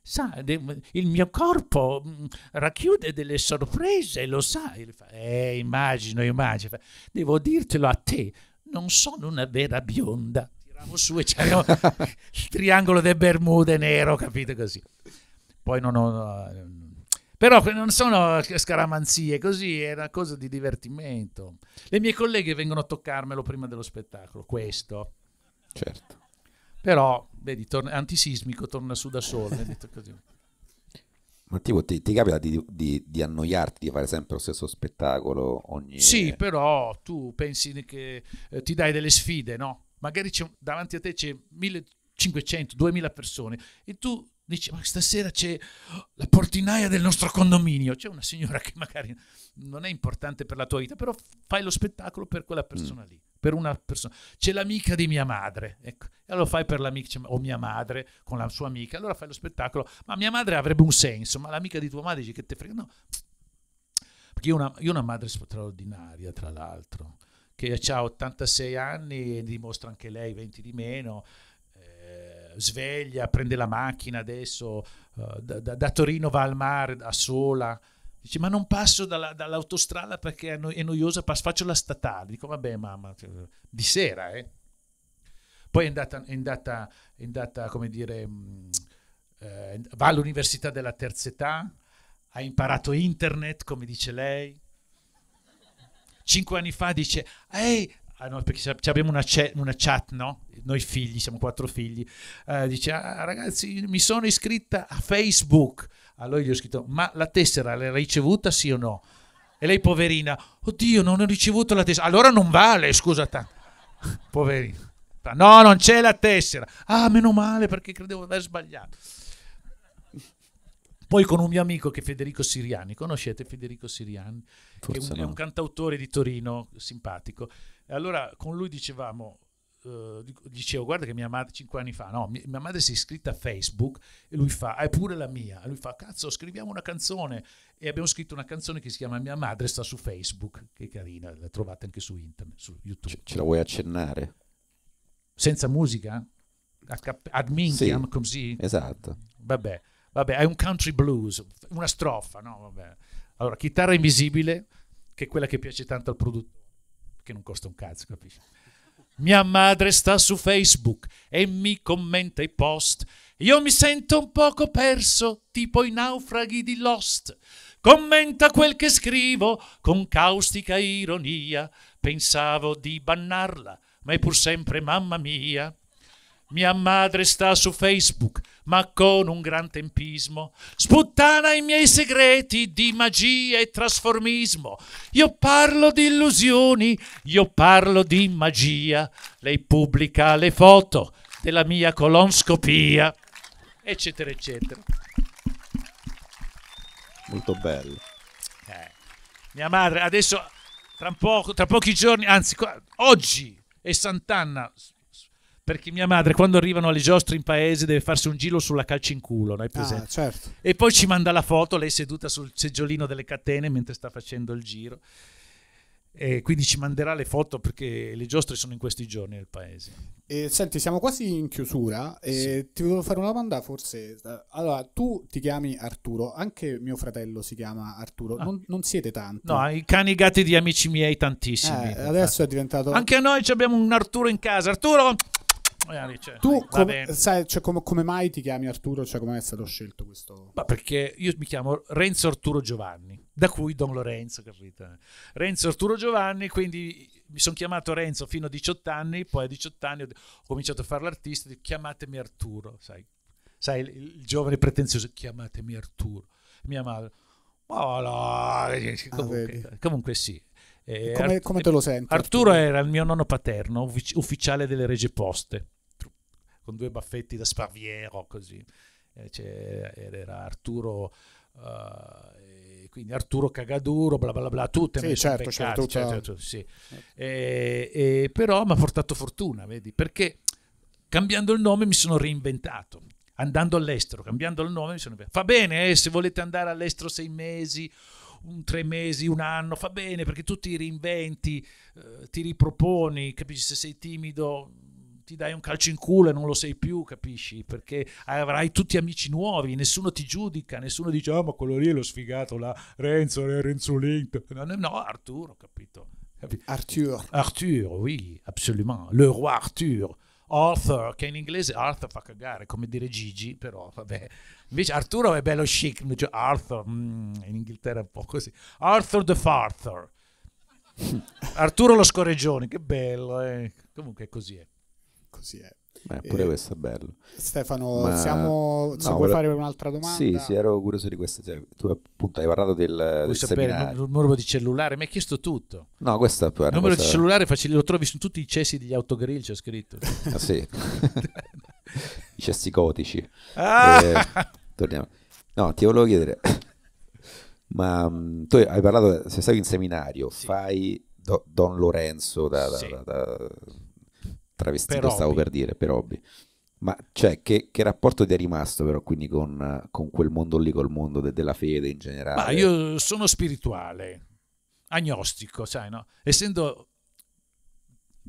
sa, il mio corpo mm, racchiude delle sorprese, lo sai. Fa, eh immagino, immagino. Devo dirtelo a te, non sono una vera bionda. Tiravo su e c'era il triangolo del Bermude nero, capito così. Poi non ho però non sono scaramanzie, così è una cosa di divertimento. Le mie colleghe vengono a toccarmelo prima dello spettacolo, questo. Certo. Però, vedi, torna, antisismico torna su da solo, detto così. Ma tipo, ti, ti capita di, di, di, annoiarti di fare sempre lo stesso spettacolo ogni... Sì, però tu pensi che eh, ti dai delle sfide, no? Magari davanti a te c'è 1500, 2000 persone e tu Dice, ma stasera c'è la portinaia del nostro condominio, c'è una signora che magari non è importante per la tua vita, però fai lo spettacolo per quella persona mm. lì, per una persona. C'è l'amica di mia madre, ecco, e allora fai per l'amica cioè, o mia madre con la sua amica, allora fai lo spettacolo, ma mia madre avrebbe un senso, ma l'amica di tua madre dice che te frega, no. Perché io ho una, io una madre straordinaria, tra l'altro, che ha 86 anni e dimostra anche lei 20 di meno, sveglia, prende la macchina adesso, uh, da, da, da, Torino va al mare da sola. Dice, ma non passo dalla, dall'autostrada perché è, no, è noiosa, passo, faccio la statale. Dico, vabbè mamma, cioè, di sera, eh. Poi è andata, è andata, è andata come dire, mh, mm, eh, va all'università della terza età, ha imparato internet, come dice lei. Cinque anni fa dice, ehi, Ah, no, perché abbiamo una, una, chat, no? Noi figli, siamo quattro figli. Eh, dice, ah, ragazzi, mi sono iscritta a Facebook. Allora gli ho scritto, ma la tessera l'hai ricevuta sì o no? E lei, poverina, oddio, non ho ricevuto la tessera. Allora non vale, scusa tanto. poverina. No, non c'è la tessera. Ah, meno male perché credevo di aver sbagliato. Poi con un mio amico che è Federico Siriani, conoscete Federico Siriani? Forse che è un, no. è un cantautore di Torino simpatico. E allora con lui dicevamo, eh, dicevo guarda che mia madre, cinque anni fa, no, mia madre si è iscritta a Facebook e lui fa, ah, è pure la mia. E lui fa, cazzo, scriviamo una canzone. E abbiamo scritto una canzone che si chiama Mia madre sta su Facebook, che carina, la trovate anche su internet, su YouTube. Ce, ce la vuoi accennare? Senza musica? Admin, minchiam, sì, così? Esatto. Vabbè, vabbè, è un country blues, una strofa, no? Vabbè. Allora, chitarra invisibile, che è quella che piace tanto al produttore che non costa un cazzo, capisci? Mia madre sta su Facebook e mi commenta i post. Io mi sento un poco perso, tipo i naufraghi di Lost. Commenta quel che scrivo con caustica ironia. Pensavo di bannarla, ma è pur sempre mamma mia. Mia madre sta su Facebook, ma con un gran tempismo. Sputtana i miei segreti di magia e trasformismo. Io parlo di illusioni, io parlo di magia. Lei pubblica le foto della mia colonscopia, eccetera, eccetera. Molto bello. Eh. Mia madre, adesso, tra, poco, tra pochi giorni, anzi, oggi è Sant'Anna perché mia madre quando arrivano alle giostre in paese deve farsi un giro sulla calcia in culo, no? ah, certo. E poi ci manda la foto, lei seduta sul seggiolino delle catene mentre sta facendo il giro. E quindi ci manderà le foto perché le giostre sono in questi giorni nel paese. E, senti, siamo quasi in chiusura e sì. ti volevo fare una domanda forse. Eh, allora, tu ti chiami Arturo, anche mio fratello si chiama Arturo, ah. non, non, siete tanti. No, i cani e gatti di amici miei tantissimi. Eh, adesso è diventato... Anche noi abbiamo un Arturo in casa. Arturo, eh, cioè, tu come, sai, cioè, come, come, mai ti chiami Arturo? Cioè, come è stato scelto questo? Ma perché io mi chiamo Renzo Arturo Giovanni, da cui Don Lorenzo, capito? Renzo Arturo Giovanni, quindi mi sono chiamato Renzo fino a 18 anni, poi a 18 anni ho cominciato a fare l'artista, chiamatemi Arturo, sai, sai il, il giovane pretenzioso, chiamatemi Arturo. Mia madre, ma no, comunque, ah, comunque sì. Come, come, te lo senti? Arturo, Arturo era il mio nonno paterno, ufficiale delle Regie Poste con due baffetti da sparviero così. ed era Arturo... Uh, quindi Arturo Cagaduro, bla bla bla, tutte sì, certo, peccati, certo, tutta... certo, certo, sì. Certo. E, e, però mi ha portato fortuna, vedi, perché cambiando il nome mi sono reinventato. Andando all'estero, cambiando il nome, mi sono fa bene eh, se volete andare all'estero sei mesi, un, tre mesi, un anno, fa bene perché tu ti reinventi, eh, ti riproponi, capisci se sei timido, ti dai un calcio in culo e non lo sei più, capisci? Perché avrai tutti amici nuovi, nessuno ti giudica, nessuno dice, oh, ma quello lì è lo sfigato, là, Renzo, eh, Renzo Link. No, no, Arturo, capito? Arthur. Arthur, oui, absolument. Le roi Arthur. Arthur, che in inglese Arthur fa cagare, come dire Gigi, però vabbè. Invece Arturo è bello chic, cioè Arthur, mm, in Inghilterra è un po' così. Arthur the Farthur. Arturo lo scorreggione, che bello, eh. Comunque così è. Eh così è. Beh, pure e... Eh, questo è bello. Stefano, Ma... siamo... se no, vuoi però... fare un'altra domanda? Sì, sì, ero curioso di questa. Cioè, tu appunto hai parlato del, vuoi del sapere, seminario. il numero di cellulare, mi hai chiesto tutto. No, questo è Il numero questa... di cellulare facile, lo trovi su tutti i cessi degli autogrill, c'è scritto. Ah sì, i cessi cotici. Ah! Eh, torniamo. No, ti volevo chiedere, ma mm, tu hai parlato, se sei in seminario, sì. fai... Do, Don Lorenzo da, da, da, da travestito, per stavo hobby. per dire, per hobby. Ma cioè, che, che, rapporto ti è rimasto però quindi con, con quel mondo lì, col mondo de, della fede in generale? Ma io sono spirituale, agnostico, sai, no? Essendo,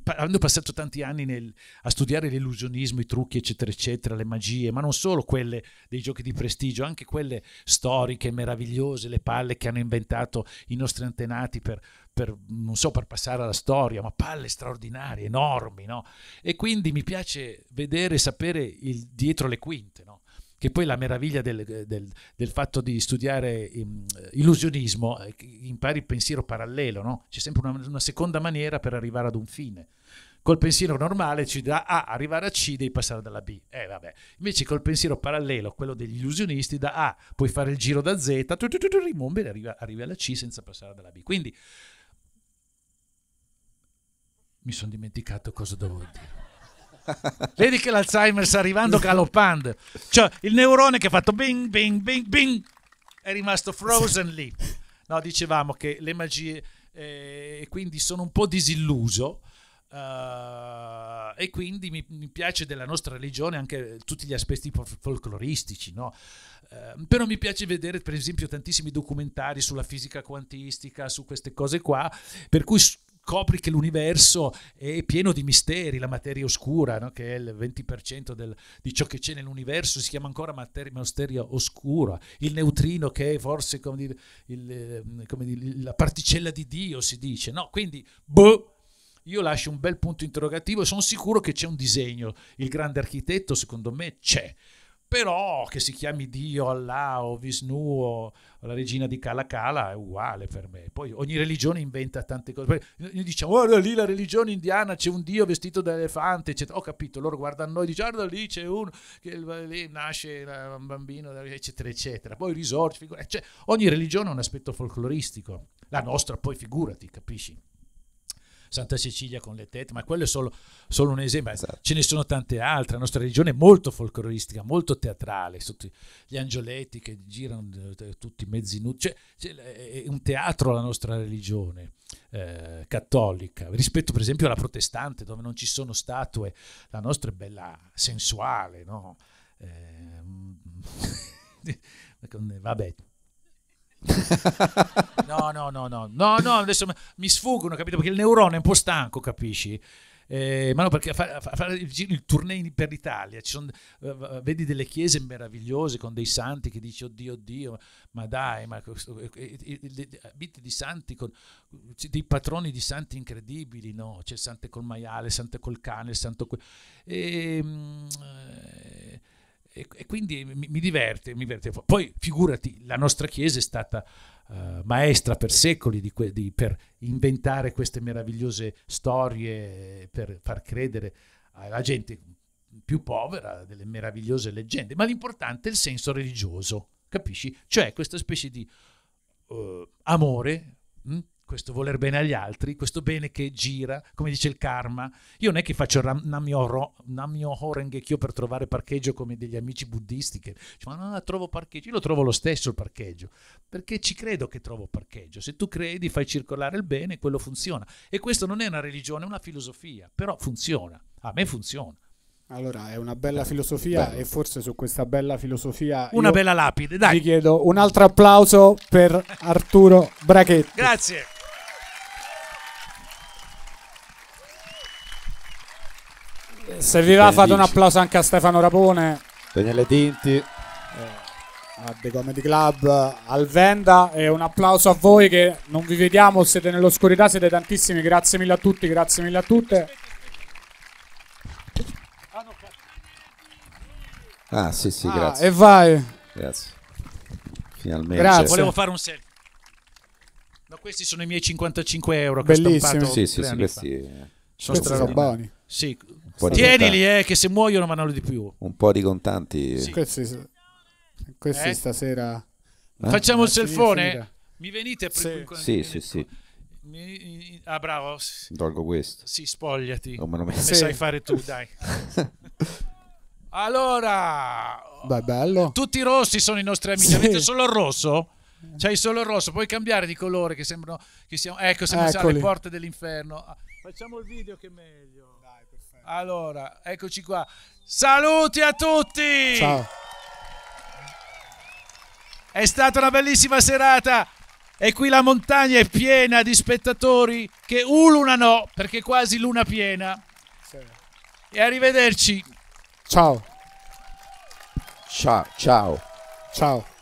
avendo passato tanti anni nel, a studiare l'illusionismo, i trucchi, eccetera, eccetera, le magie, ma non solo quelle dei giochi di prestigio, anche quelle storiche, meravigliose, le palle che hanno inventato i nostri antenati per per, non so, per passare alla storia, ma palle straordinarie, enormi, no? E quindi mi piace vedere, e sapere il dietro le quinte, no? Che poi la meraviglia del, del, del fatto di studiare um, illusionismo, eh, impari il pensiero parallelo, no? C'è sempre una, una, seconda maniera per arrivare ad un fine. Col pensiero normale ci dà A arrivare a C, devi passare dalla B. Eh, vabbè. Invece col pensiero parallelo, quello degli illusionisti, da A puoi fare il giro da Z, tu, tu, tu, tu, rimuovi e arrivi alla C senza passare dalla B. Quindi mi sono dimenticato cosa dovevo dire. Vedi che l'Alzheimer sta arrivando galoppando. Cioè, il neurone che ha fatto bing, bing, bing, bing, è rimasto frozen lì. No, dicevamo che le magie, eh, quindi sono un po' disilluso. Uh, e quindi mi, mi, piace della nostra religione anche tutti gli aspetti folcloristici, no? Uh, però mi piace vedere per esempio tantissimi documentari sulla fisica quantistica, su queste cose qua, per cui scopri che l'universo è pieno di misteri, la materia oscura, no? che è il 20% del, di ciò che c'è nell'universo, si chiama ancora materia, materia oscura, il neutrino che è forse come dire, il, eh, come dire, la particella di Dio, si dice, no? Quindi, boh, io lascio un bel punto interrogativo e sono sicuro che c'è un disegno, il grande architetto secondo me c'è. Però che si chiami Dio, Allah o Vishnu o la regina di Kalakala è uguale per me. Poi ogni religione inventa tante cose. Noi diciamo, oh, guarda lì la religione indiana, c'è un Dio vestito da elefante, eccetera. Ho capito, loro guardano noi, dicono, guarda lì c'è uno, che lì nasce un bambino, eccetera, eccetera. Poi risorge, figura. Cioè, ogni religione ha un aspetto folcloristico. La nostra poi figurati, capisci? Santa Cecilia con le tette, ma quello è solo, solo un esempio, esatto. ce ne sono tante altre, la nostra religione è molto folcloristica, molto teatrale, tutti gli angioletti che girano eh, tutti mezzi nudi, cioè, cioè è un teatro la nostra religione eh, cattolica, rispetto per esempio alla protestante dove non ci sono statue, la nostra è bella sensuale, no? Eh, vabbè, no, no, no, no, no, no, adesso mi sfuggono, capito? Perché il neurone è un po' stanco, capisci? Eh, ma no, perché fare fa, il, il tournée per l'Italia, sono, vedi delle chiese meravigliose con dei santi che dici oddio, oddio, ma dai, ma abiti di santi con dei patroni di santi incredibili, no? C'è il santo col maiale, il santo col cane, il santo... Que- e, ehm, eh, e, e quindi mi, mi, diverte, mi, diverte, Poi figurati, la nostra Chiesa è stata uh, maestra per secoli di que- di, per inventare queste meravigliose storie, per far credere alla gente più povera delle meravigliose leggende, ma l'importante è il senso religioso, capisci? Cioè questa specie di uh, amore questo voler bene agli altri, questo bene che gira, come dice il karma. Io non è che faccio ram- namyo, namyo horengekyo per trovare parcheggio come degli amici buddisti che dicono no, ah, no, trovo parcheggio, io lo trovo lo stesso il parcheggio, perché ci credo che trovo parcheggio. Se tu credi, fai circolare il bene, quello funziona. E questo non è una religione, è una filosofia, però funziona, a me funziona. Allora, è una bella filosofia Bello. e forse su questa bella filosofia... Una bella lapide, dai. Vi chiedo un altro applauso per Arturo Brachetti. Grazie. se vi va fate un applauso anche a Stefano Rapone. Daniele Tinti. Eh, a The Comedy Club, al Venda e un applauso a voi che non vi vediamo, siete nell'oscurità, siete tantissimi, grazie mille a tutti, grazie mille a tutte. Ah sì sì, ah, grazie. E vai. Grazie. Finalmente. Grazie. Volevo fare un selfie. ma questi sono i miei 55 euro che Bellissimo. ho Sì, sì, sì, questi sono, questi sono buoni. Sì, po Tienili, eh, che se muoiono vanno di più. Un po' di contanti. Sì. Questi, questi eh? stasera. Eh? Facciamo il selfone? Mi venite a prendere sì. sì, sì, Mi... Ah, bravo. Tolgo questo. Sì, spogliati. Oh, sì. sai fare tu, dai. allora. Beh, bello. Tutti i rossi sono i nostri amici. Sì. Avete solo il rosso? C'hai solo il rosso, puoi cambiare di colore che sembrano che siamo, ecco, siamo ah, alle porte dell'inferno. Ah, facciamo il video che è meglio. Allora, eccoci qua. Saluti a tutti! Ciao. È stata una bellissima serata e qui la montagna è piena di spettatori che ululano perché è quasi luna piena. E arrivederci. Ciao. Ciao, ciao. Ciao.